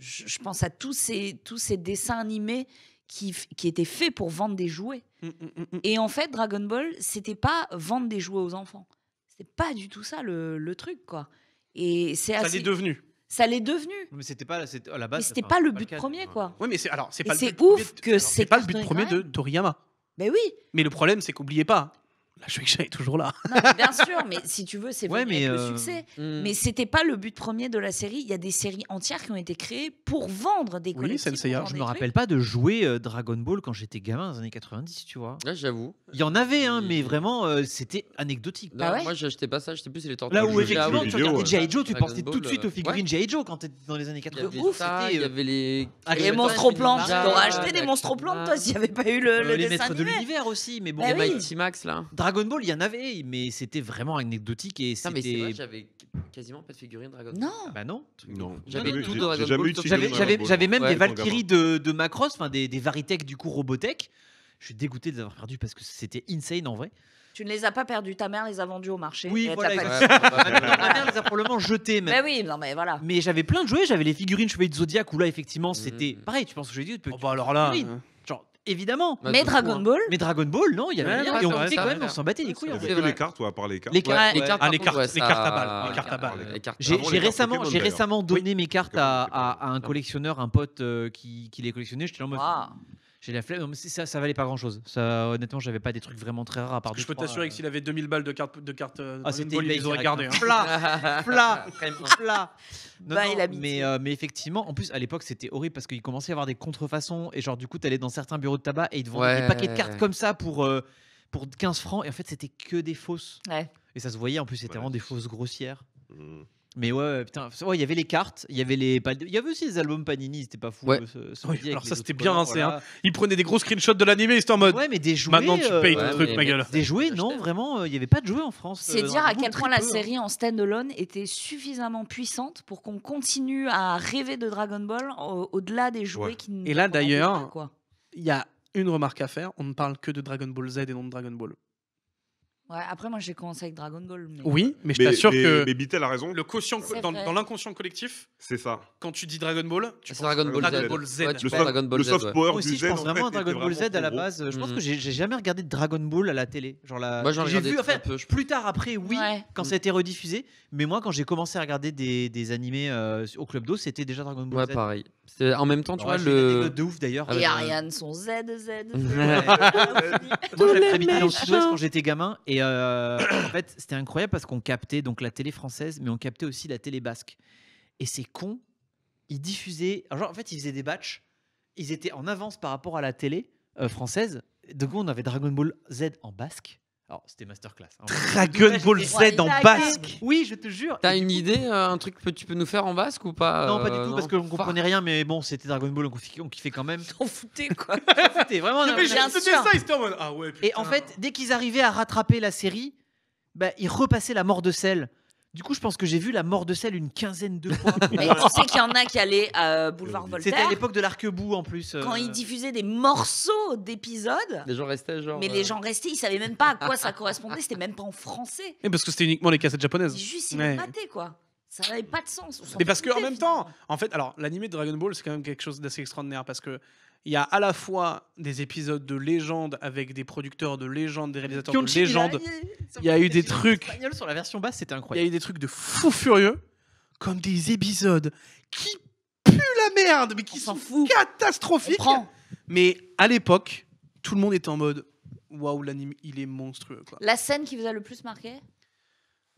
je, pense à tous ces, tous ces dessins animés qui, qui étaient faits pour vendre des jouets. Hum, hum, hum, et en fait, Dragon Ball, c'était pas vendre des jouets aux enfants. C'est pas du tout ça le, truc, quoi. Et c'est Ça l'est devenu. Ça l'est devenu. Mais c'était pas à la base. C'était pas, le but premier, quoi. Ouais, mais c'est alors c'est pas, ouf que c'est pas le but premier de Toriyama. Mais ben oui. Mais le problème, c'est qu'oubliez pas, la Shueisha est toujours là. bien sûr, mais si tu veux, c'est ouais, le euh, succès. Hmm. Mais c'était pas le but premier de la série. Il y a des séries entières qui ont été créées pour vendre des oui, collectifs. Oui, je me rappelle pas de jouer euh, Dragon Ball quand j'étais gamin dans les années 90, tu vois. Là, ah, j'avoue. Il y en avait, hein, mais hmm. vraiment, euh, c'était anecdotique. Là, bah je ouais. Moi, j'achetais pas ça, j'étais plus les tortues. Là où effectivement, tu regardais G.I. Joe, tu pensais tout de suite aux figurines G.I. Joe quand t'étais dans les années 80. Ouf, il y avait les. Ah, les monstres plantes. T'aurais acheté des ah, monstres plantes, toi, s'il n'y avait pas eu le. Les maîtres de l'univers aussi, mais bon. Bah Mighty Max, là. Dragon Ball, il y en avait, mais c'était vraiment anecdotique et c'était. c'est j'avais quasiment pas de figurines Dragon Ball. Non. Bah non. J'avais tout Dragon Ball. J'avais même des Valkyries de, de Macross, enfin des, des Varitech du coup Robotech. Je suis dégoûté de les avoir perdus parce que c'était insane en vrai. Tu ne les as pas perdus, ta mère les a vendus au marché. Oui, voilà. [laughs] Ma mère les a probablement jetés Mais bah oui, non mais voilà. Mais j'avais plein de jouets, j'avais les figurines Chevalier de Zodiac où là effectivement mm, c'était mm, mm. pareil, tu penses que je dit, oh, bah alors là évidemment. Bah, Mais Dragon hein. Ball. Mais Dragon Ball, non, il y avait rien. Et on faisait quand même, on s'en battait les couilles. On y les cartes, ou à part les cartes. Les cartes, les ah, cartes, les cartes à balles. J'ai récemment, j'ai récemment donné mes cartes à un collectionneur, un pote euh, qui les collectionnait. J'étais en mode j'ai la flemme. ça, ça valait pas grand chose. Ça, honnêtement, j'avais pas des trucs vraiment très rares à part. je peux t'assurer que s'il avait 2000 balles de cartes, de cartes, euh, ah, ils auraient gardé. Plat, plat, plat. mais, euh, mais effectivement, en plus, à l'époque, c'était horrible parce qu'il commençait à y avoir des contrefaçons et genre, du coup, t'allais dans certains bureaux de tabac et ils te vendaient des paquets de cartes comme ça pour euh, pour 15 francs et en fait, c'était que des fausses. Et ça se voyait. En plus, c'était vraiment des fausses grossières. Mmh. Mais ouais, putain, il y avait les cartes, il y avait les il y avait aussi les albums Panini, c'était pas fou. alors ça c'était bien hein, c'est un. Ils prenaient des gros screenshots de l'animé, c'était en mode Ouais, mais des jouets Maintenant tu euh, payes ton truc, ma gueule. Des jouets non, vraiment, euh, il n'y avait pas de jouets en France. C'est euh, dire à quel point la hein. série en stand-alone était suffisamment puissante pour qu'on continue à rêver de Dragon Ball au-delà des jouets qui Et là d'ailleurs, il y a une remarque à faire, on ne parle que de Dragon Ball Z et non de Dragon Ball après, moi, j'ai commencé avec Dragon Ball. Oui, euh, mais je t'assure que. Mais Bittel a raison. Le dans, l'inconscient collectif. C'est ça. Quand tu dis Dragon Ball, tu penses Dragon, Dragon Ball Z. le, soft, Dragon Ball power Aussi, Je pense vraiment à Dragon Ball Z à la base. Je pense mm. que j'ai, jamais regardé Dragon Ball à la télé. Genre la... Moi, j'ai vu. plus tard après, oui, quand ça a été rediffusé. Mais moi, quand j'ai commencé à regarder des, des animés euh, au Club d'eau, c'était déjà Dragon Ball Z. Ouais, pareil. Euh, en même temps, tu vois, le. de ouf d'ailleurs. Et euh, Ariane, son Z, Z. Euh, [laughs] moi, j'avais habité dans le quand j'étais gamin. Et en fait, c'était incroyable parce qu'on captait donc la télé française, mais on captait aussi la télé basque. Et c'est con. Ils diffusaient. Genre, en fait, ils faisaient des batchs. Ils étaient en avance par rapport à la télé française. Donc, on avait Dragon Ball Z en basque c'était masterclass. Hein. Dragon Ball Z en basque Oui, je te jure. T'as une idée, euh, un truc que tu peux nous faire en basque ou pas Non, pas du euh, tout, non. parce qu'on comprenait rien, mais bon, c'était Dragon Ball, on kiffait quand même. [laughs] T'en foutais, quoi T'en [laughs] vraiment. mais j'ai ça, ah ouais, Et en fait, dès qu'ils arrivaient à rattraper la série, bah, ils repassaient la mort de sel. Du coup, je pense que j'ai vu la mort de sel une quinzaine de fois. [laughs] Mais tu qu'il y en a qui allaient à euh, Boulevard Voltaire. C'était à l'époque de l'arc-bout en plus. Euh. Quand ils diffusaient des morceaux d'épisodes. Les gens restaient genre. Mais euh. les gens restaient, ils savaient même pas à quoi ça correspondait, c'était même pas en français. Mais parce que c'était uniquement les cassettes japonaises. Juste, ils ouais. quoi. Ça n'avait pas de sens. mais parce qu'en même temps, en fait, alors l'animé de Dragon Ball, c'est quand même quelque chose d'assez extraordinaire parce que il y a à la fois des épisodes de légende avec des producteurs de légende, des réalisateurs de légende. Il y a eu des trucs. Sur la version basse, c'était incroyable. Il y a eu des trucs de fou furieux, comme des épisodes qui puent la merde, mais qui s'en fout. catastrophiques. Mais à l'époque, tout le monde était en mode waouh, l'anime, il est monstrueux. La scène qui vous a le plus marqué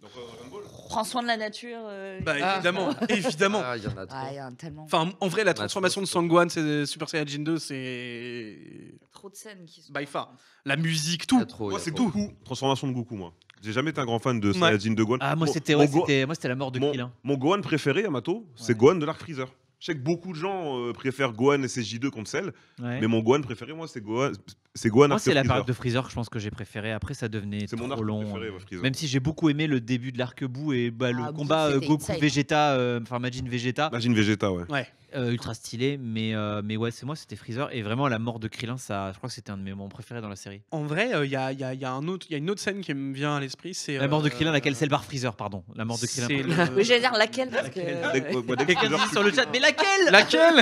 donc, euh, Prends soin de la nature. Euh, bah évidemment, évidemment. en Enfin, en vrai, la transformation de Sanguan c'est euh, Super Saiyajin 2, c'est Trop de scènes qui sont. by far. La musique, tout. Moi, c'est tout. Transformation de Goku, moi. J'ai jamais été un grand fan de Saiyajin de Gohan. Ah, moi, c'était la mort de Mon, mon Gohan préféré, Amato c'est Ouais. Gohan de l'Arc Freezer. Je sais que beaucoup de gens euh, préfèrent Gohan et ses j 2 contre celle. mais mon Gohan préféré, moi, c'est Gohan. C'est Gohan Moi, c'est la période de Freezer, je pense que j'ai préféré. Après, ça devenait trop long. Euh, même si j'ai beaucoup aimé le début de l'arc-bout et bah, le ah, combat Goku euh, Vegeta, enfin Majin Vegeta. Majin Vegeta, ouais. Ouais. Euh, ultra stylé, mais, euh, mais ouais, c'est moi, c'était Freezer. Et vraiment, la mort de Krillin, ça, je crois que c'était un de mes moments préférés dans la série. En vrai, euh, il y, a, y, a, y, a y a une autre scène qui me vient à l'esprit. c'est La mort de Krillin, laquelle c'est le bar Freezer, pardon. La mort de Krillin. Oui, [laughs] j'allais dire laquelle parce que. Quelqu'un dit sur le chat, mais laquelle [laughs] Laquelle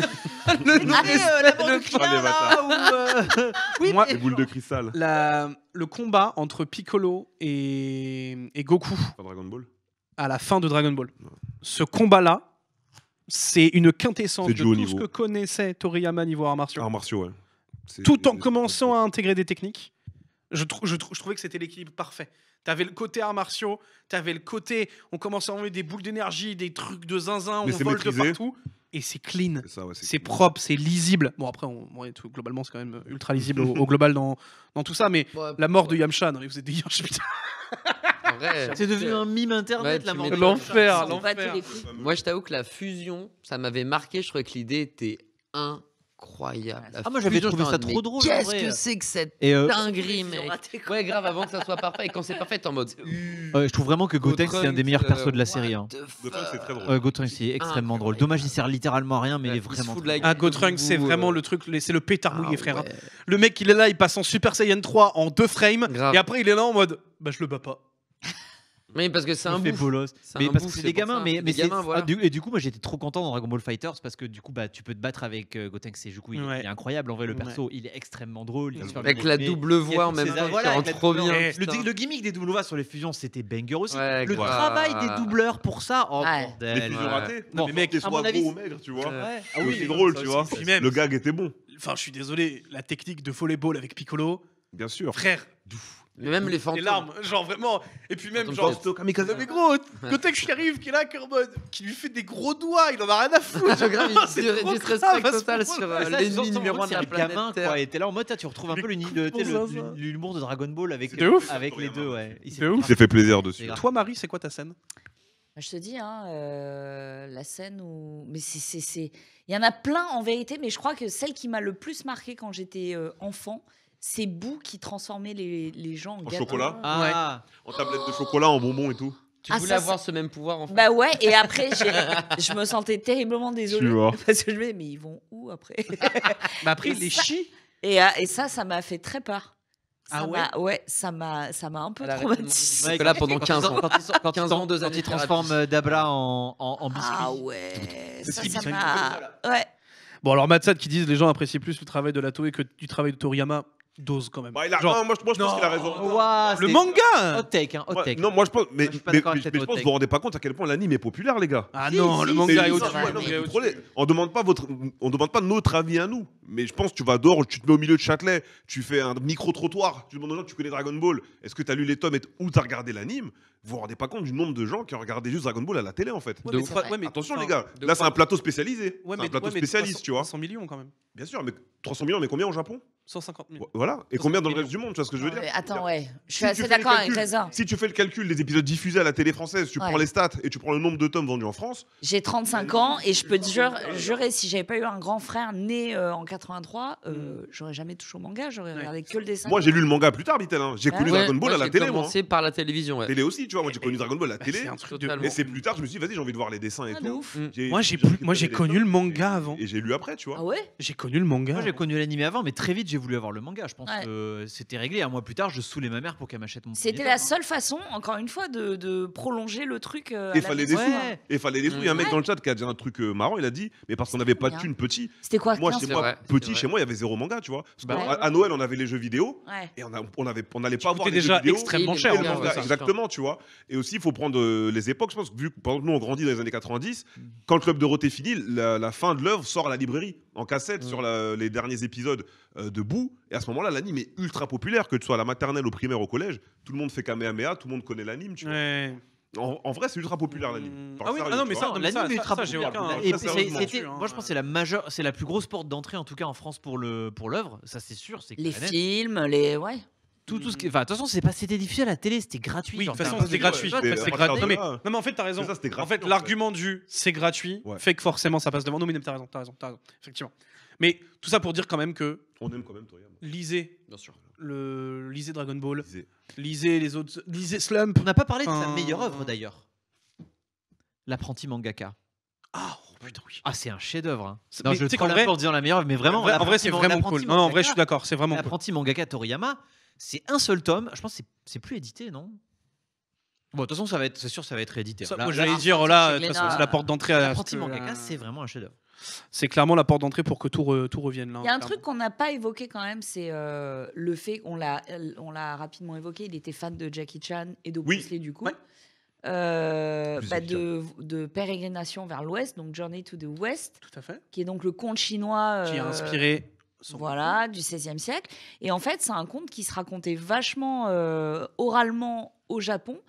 le, non, Allez, la mort de Krillin là, ou, [laughs] oui, Moi, les boules de cristal. La... Le combat entre Piccolo et, et Goku. Dragon Ball À la fin de Dragon Ball. Ce combat-là c'est une quintessence de tout ce que connaissait Toriyama niveau arts martiaux. martiaux, ouais. Tout en commençant à intégrer des techniques. Je, trouvais que c'était l'équilibre parfait. T'avais le côté arts martiaux, t'avais le côté on commence à enlever des boules d'énergie, des trucs de zinzin, on vole de partout. Et c'est clean, c'est propre, c'est lisible. Bon, après, globalement, c'est quand même ultra lisible au, [laughs] global dans, tout ça. Mais la mort de Yamcha, non, vous êtes des [laughs] putain. [laughs] C'est devenu un mime internet, la L'enfer, Moi, je t'avoue que la fusion, ça m'avait marqué. Je trouvais que l'idée était incroyable. Ah, moi, j'avais trouvé ça trop drôle, Qu'est-ce que c'est que cette euh, dinguerie, Ouais, grave, avant que ça soit parfait. Et quand c'est parfait, en mode. Euh, je trouve vraiment que Gotenks, c'est un des meilleurs persos euh, de la série. Hein. c'est extrêmement drôle. Dommage, il sert littéralement à rien, mais bah, il est vraiment. un Ah, c'est vraiment le truc, c'est le pétard mouillé, ah, frère. Le mec, il est là, il passe en Super Saiyan 3 en deux frames, et après, il est là en mode, bah, je le bats pas. Mais parce que c'est un fait bouffe. C'est Mais un parce que c'est des gamins. Mais, mais c'est- ah, et du coup, moi j'étais trop content dans Dragon Ball Fighters parce que du coup, bah, tu peux te battre avec euh, Gotenks et Juku. Il, incroyable en vrai, le perso. Il est extrêmement drôle. Avec la double voix en même temps, bien. Le, gimmick des doubles voix sur les fusions, c'était banger aussi. le travail des doubleurs pour ça, oh Ouais. Les fusions ratées. Non, qu'ils soient gros ou maigres, tu vois. Ah oui, c'est drôle, tu vois. Le gag était bon, Enfin, je suis désolé, la technique de Ball avec Piccolo, bien sûr. frère, même les fantômes. Les larmes, genre vraiment. Et puis même, genre. mais gros, je arrive, qui est là, qui, qui lui fait des gros doigts, il en a rien à foutre. c'est [laughs] grave, il [laughs] disrespect total sur euh, l'ennemi numéro 1 de la planète. Terre. était là en mode, tu retrouves un peu l'humour de Dragon Ball avec, avec les deux. Ouais. Il s'est fait plaisir dessus. Hein. Toi, Marie, c'est quoi ta scène bah, je te dis, hein, euh, la scène où. Mais c'est. Il y en a plein en vérité, mais je crois que celle qui m'a le plus marqué quand j'étais euh, enfant, ces bouts qui transformaient les, gens en, chocolat ah. En tablette de chocolat, en bonbons et tout. Tu ah, voulais avoir ce même pouvoir en fait. Bah ouais, et après, [laughs] je me sentais terriblement désolée. [laughs] Parce que je me disais, mais ils vont où après [laughs] bah Après, ils les chient. Ah, et, ça, ça m'a fait très peur. ah ouais Ouais, ça m'a, ça m'a un peu traumatisé. là, pendant 15 ans, quand, 15 ans, deux ans, tu transformes euh, Dabra en, biscuit. Ah ouais, ça, ça m'a... Ouais. Bon, alors Matsad qui disent les gens apprécient plus le travail de Latoé que du travail de Toriyama. 12 quand même. Bah, il a- moi, je, pense qu'il a raison. Le manga Hot hein, take, non, moi je pense, mais, je pense vous vous rendez pas compte à quel point l'anime est populaire, les gars. Ah non, le manga est au-dessus. On demande pas votre, on demande pas notre avis à nous. Mais je pense tu vas dehors, tu te mets au milieu de Châtelet, tu fais un micro trottoir, tu demandes aux gens, tu connais Dragon Ball, est-ce que tu as lu les tomes et ou as regardé l'anime Vous vous rendez pas compte du nombre de gens qui ont regardé juste Dragon Ball à la télé en fait. Attention les gars, là c'est un plateau spécialisé, un plateau spécialiste, tu vois. 100 millions quand même. Bien sûr, mais 300 millions, mais combien au Japon 150 millions et combien dans le reste du monde, tu vois ce que je veux dire Attends, ouais. Je suis assez d'accord avec Reza. Si tu fais le calcul des épisodes diffusés à la télé française, tu prends les stats et tu prends le nombre de tomes vendus en France. J'ai 35 ans et je peux te jurer, si j'avais pas eu un grand frère né euh, en 83, euh, hmm. j'aurais jamais touché au manga, j'aurais regardé que le dessin. Moi, j'ai lu le manga plus tard, Bitel. Hein. J'ai ah connu Dragon Ball à la télé. J'ai commencé par la télévision. Télé aussi, tu vois. Moi, j'ai connu Dragon Ball à la [laughs] télé. Et c'est plus tard, je me suis dit, vas-y, j'ai envie de voir les dessins et ah, tout. Moi, j'ai connu le manga avant. Et j'ai lu après, tu vois. Ah ouais J'ai connu le manga. j'ai connu l'anime avant, mais très vite, j'ai voulu avoir le manga je pense que c'était réglé. Un mois plus tard, je saoulais ma mère pour qu'elle m'achète mon C'était la seule façon, encore une fois, de, prolonger le truc. Il euh, fallait des sous, hein. fallait des sous. Il y a un mec dans le chat qui a dit un truc euh, marrant. Il a dit, mais parce qu'on n'avait pas de thune petit. C'était quoi Moi, chez moi, petit, chez moi, il y avait zéro manga, tu vois. Bah à, Noël, on avait les jeux vidéo. Et on n'allait on n'allait pas avoir. C'était déjà extrêmement cher. Exactement, tu vois. Et aussi, il faut prendre euh, les époques. Je pense que vu que nous, on grandit dans les années 90, quand le Club de Roté finit, la fin de l'œuvre sort à la librairie en cassette mm. sur les derniers épisodes debout de Boo. Et à ce moment-là, l'anime est ultra populaire, que tu sois à la maternelle, au primaire, au collège. Tout le monde fait Kamehameha, tout le monde connaît l'anime, En, vrai, c'est ultra populaire l'anime. Mm. Ah oui, non, mais ça, l'anime est ultra c'était, moi, je pense, que c'est la majeure, c'est la plus grosse porte d'entrée en tout cas en France pour le pour l'œuvre. Ça, c'est sûr. C'est les films, les ouais. Tout, ce qui... Mm. enfin, attention, c'est pas, c'était diffusé à la télé, c'était gratuit. Oui, de toute façon, c'était gratuit. Non mais, en fait, t'as raison. en fait, l'argument du c'est gratuit fait que forcément ça passe devant. Non, mais t'as raison, t'as raison, t'as raison. Effectivement. Mais tout ça pour dire quand même que. On aime quand même, Toriyama Lisez. Bien sûr. Le... Lisez Dragon Ball. Lisez. les autres. Lisez Slump. On n'a pas parlé de sa meilleure œuvre d'ailleurs. L'apprenti mangaka. Ah, oh Ah, c'est un chef-d'œuvre. Hein. Non, je la meilleure, mais vraiment. En vrai, c'est vraiment cool. Non, en vrai, je suis d'accord, c'est vraiment. L'apprenti mangaka Toriyama, c'est un seul tome. Je pense que c'est plus édité, non Bon, de toute façon, ça c'est sûr, ça va être édité. j'allais dire, là, c'est la porte d'entrée à. Euh, c'est vraiment un chef-d'œuvre. C'est clairement la porte d'entrée pour que tout, tout revienne là. Hein, il y a un truc qu'on n'a pas évoqué quand même, c'est euh, le fait qu'on l'a, on l'a rapidement évoqué. Il était fan de Jackie Chan et de Bruce Lee du coup. Euh, bah, de, de, pérégrination vers l'ouest, donc Journey to the West, Tout à fait. qui est donc le conte chinois qui a inspiré voilà, du 16e siècle. Et en fait, c'est un conte qui se racontait vachement euh, oralement au Japon.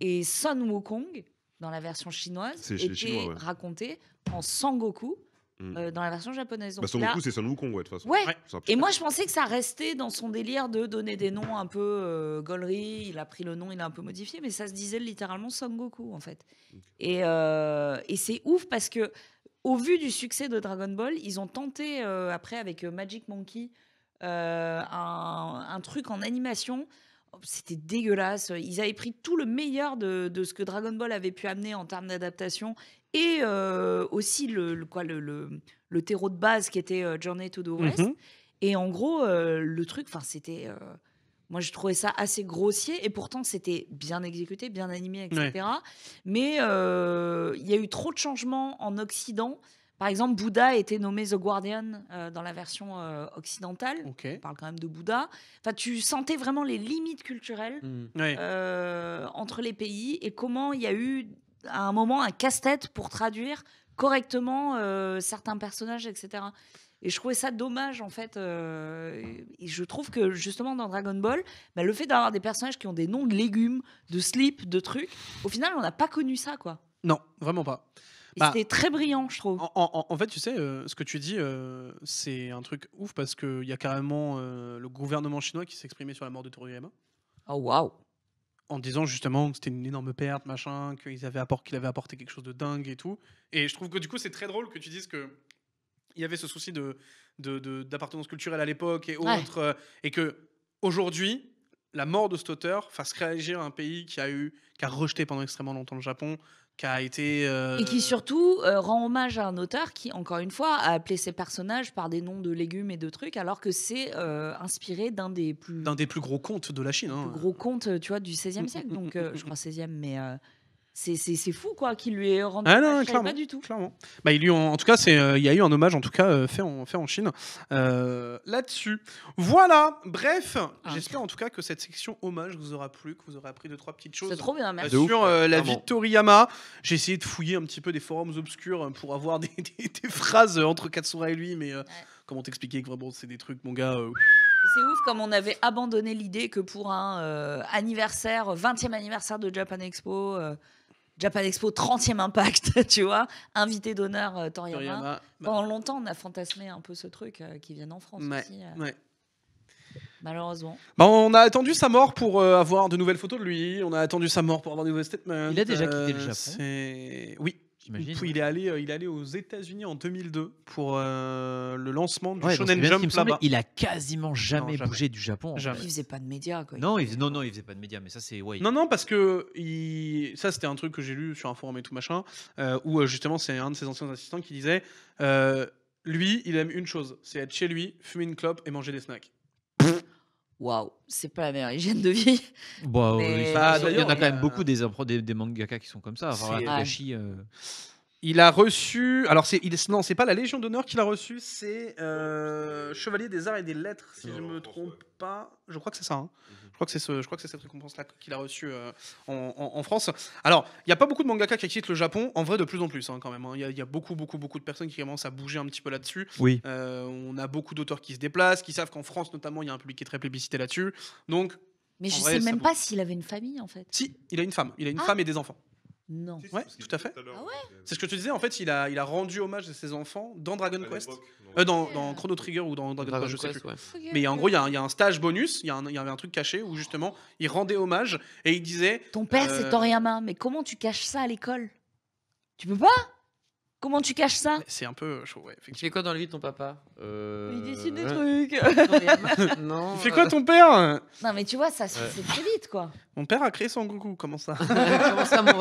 Et Son Wukong, dans la version chinoise, était raconté en Sangoku. Hmm. Euh, dans la version japonaise. Son bah, c'est Son Wukong, de toute façon. Ouais. Et moi, je pensais que ça restait dans son délire de donner des noms un peu euh, Il a pris le nom, il a un peu modifié, mais ça se disait littéralement Son Goku, en fait. Et, euh, et c'est ouf parce que au vu du succès de Dragon Ball, ils ont tenté euh, après avec euh, Magic Monkey euh, un, truc en animation. C'était dégueulasse. Ils avaient pris tout le meilleur de, ce que Dragon Ball avait pu amener en termes d'adaptation et aussi le, quoi, le, le, terreau de base qui était Journey to the West. Mm-hmm. Et en gros, le truc, c'était moi, je trouvais ça assez grossier et pourtant c'était bien exécuté, bien animé, etc. Mais euh, il y a eu trop de changements en Occident. Par exemple, Bouddha a été nommé The Guardian euh, dans la version euh, occidentale. On parle quand même de Bouddha. Enfin, tu sentais vraiment les limites culturelles hmm. entre les pays et comment il y a eu à un moment un casse-tête pour traduire correctement certains personnages, etc. Et je trouvais ça dommage, en fait. Euh, et je trouve que, justement, dans Dragon Ball, bah, le fait d'avoir des personnages qui ont des noms de légumes, de slips, de trucs, au final, on n'a pas connu ça, quoi. Non, vraiment pas. Bah, c'était très brillant, je trouve. En, fait, tu sais, euh, ce que tu dis, euh, c'est un truc ouf parce qu'il y a carrément le gouvernement chinois qui s'exprimait sur la mort de Toriyama. Oh, waouh! En disant justement que c'était une énorme perte, machin, qu'il avaient avait apporté quelque chose de dingue et tout. Et je trouve que du coup, c'est très drôle que tu dises que il y avait ce souci de, d'appartenance culturelle à l'époque et autres, euh, et que aujourd'hui, la mort de cet auteur fasse réagir un pays qui a eu, qui a rejeté pendant extrêmement longtemps le Japon, qui a été euh, et qui surtout euh, rend hommage à un auteur qui, encore une fois, a appelé ses personnages par des noms de légumes et de trucs, alors que c'est inspiré d'un des plus d'un des plus gros contes de la Chine, hein. gros conte tu vois, du 16 siècle, [laughs] donc je crois 16 mais c'est fou quoi qu'il lui ait rendu ah non, pas, du tout clairement bah il lui en, tout cas c'est euh, il y a eu un hommage en tout cas euh, fait en fait en Chine euh, là-dessus voilà bref ah, j'espère en tout cas que cette section hommage vous aura plu que vous aurez appris deux trois petites choses sur la vie de Toriyama j'ai essayé de fouiller un petit peu des forums obscurs pour avoir des, [laughs] phrases entre Katsura et lui mais comment t'expliquer que vraiment c'est des trucs mon gars c'est ouf comme on avait abandonné l'idée que pour un anniversaire 20e anniversaire de Japan Expo Japan Expo 30e Impact, [laughs] tu vois, invité d'honneur euh, Toriyama. Bah. Pendant longtemps, on a fantasmé un peu ce truc euh, qui vient en France aussi. Euh. Malheureusement. Bah, on a attendu sa mort pour avoir de nouvelles photos de lui. On a attendu sa mort pour avoir de nouvelles statements. Il a déjà quitté le Japon. Oui, il est allé, euh, il est allé aux États-Unis en 2002 pour euh, le lancement du Shonen Jump il, il a quasiment jamais, bougé du Japon. Il faisait pas de médias. Non, il faisait, non, non, il faisait pas de médias, mais ça c'est Non, non, parce que il, ça c'était un truc que j'ai lu sur un forum et tout machin, euh, où justement c'est un de ses anciens assistants qui disait, lui, il aime une chose, c'est être chez lui, fumer une clope et manger des snacks waouh, c'est pas la meilleure hygiène de vie. Bah, il y en a quand même beaucoup des, des, mangaka qui sont comme ça. Euh. Il a reçu. Alors, c'est, il, non, c'est pas la Légion d'honneur qu'il a reçu, c'est euh, Chevalier des Arts et des Lettres, si je me trompe pas. Je crois que c'est ça. Hein. Mhm. Je crois que c'est je crois que cette récompense-là qu'il a reçue euh, en, France. Alors, il n'y a pas beaucoup de mangaka qui quittent le Japon, en vrai de plus en plus hein, quand même. Hein. Il y, a beaucoup, beaucoup, beaucoup de personnes qui commencent à bouger un petit peu là-dessus. Oui. Euh, on a beaucoup d'auteurs qui se déplacent, qui savent qu'en France notamment, il y a un public qui est très plébiscité là-dessus. Donc. Mais je ne sais même pas s'il avait une famille en fait. Si, il a une femme. Il a une ah. femme et des enfants. Non. ouais, tout à fait. Ah euh, c'est ce que tu disais. En fait, il a, il a rendu hommage à ses enfants dans Dragon Quest, euh, dans, Chrono Trigger ou dans Dragon, Quest, je sais plus. Mais en gros, il y, a un, stage bonus. Il y, avait un truc caché où justement, il rendait hommage et il disait. Ton père, c'est euh, Toriyama. Mais comment tu caches ça à l'école Tu peux pas Comment tu caches ça C'est un peu chaud, ouais. Tu fais quoi dans la vie de ton papa euh, Il décide des trucs. [laughs] [laughs] non, Il euh. fait quoi ton père Non, mais tu vois, ça se fait très vite, quoi. Mon père a créé son coucou, comment ça [laughs] Comment ça, mon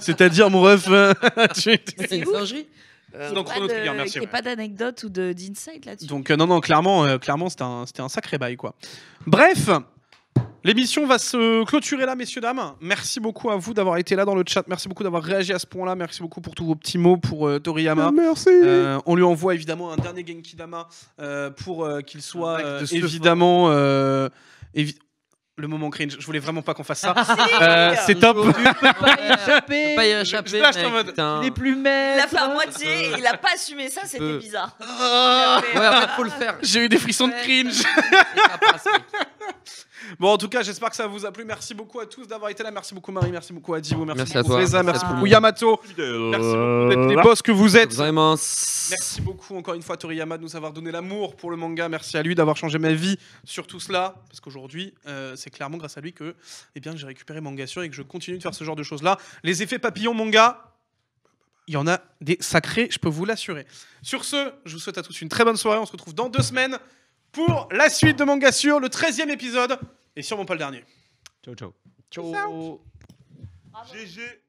C'est-à-dire, mon ref euh, C'est une singerie C'est donc, pas merci. Il n'y pas d'anecdote ou d'insight là-dessus. Donc non, non, clairement, clairement, c'était un, un, sacré bail quoi. Bref, L'émission va se clôturer là, messieurs, dames. Merci beaucoup à vous d'avoir été là dans le chat. Merci beaucoup d'avoir réagi à ce point-là. Merci beaucoup pour tous vos petits mots pour euh, Toriyama. Merci. Euh, on lui envoie évidemment un dernier Genki Dama euh, pour qu'il soit évidemment. le moment cringe. Je voulais vraiment pas qu'on fasse ça. [laughs] c'est top. Il peut pas échapper. Il est plus maître. Il a fait à moitié il a pas assumé ça. C'était bizarre. le faire. J'ai eu des frissons de cringe bon, en tout cas, j'espère que ça vous a plu. Merci beaucoup à tous d'avoir été là. Merci beaucoup, Marie. Merci beaucoup, Adibo. Merci, merci à toi. Reza. Merci, merci beaucoup, Yamato. Merci beaucoup d'être les euh, boss que vous êtes. Vraiment. Merci beaucoup, encore une fois, Toriyama, de nous avoir donné l'amour pour le manga. Merci à lui d'avoir changé ma vie sur tout cela. Parce qu'aujourd'hui, euh, c'est clairement grâce à lui que eh bien, j'ai récupéré Manga Sur et que je continue de faire ce genre de choses-là. Les effets papillons manga, il y en a des sacrés, je peux vous l'assurer. Sur ce, je vous souhaite à tous une très bonne soirée. On se retrouve dans deux semaines pour la suite de Manga Sur, le 13e épisode, et sûrement pas le dernier. Ciao, ciao. Ciao. GG.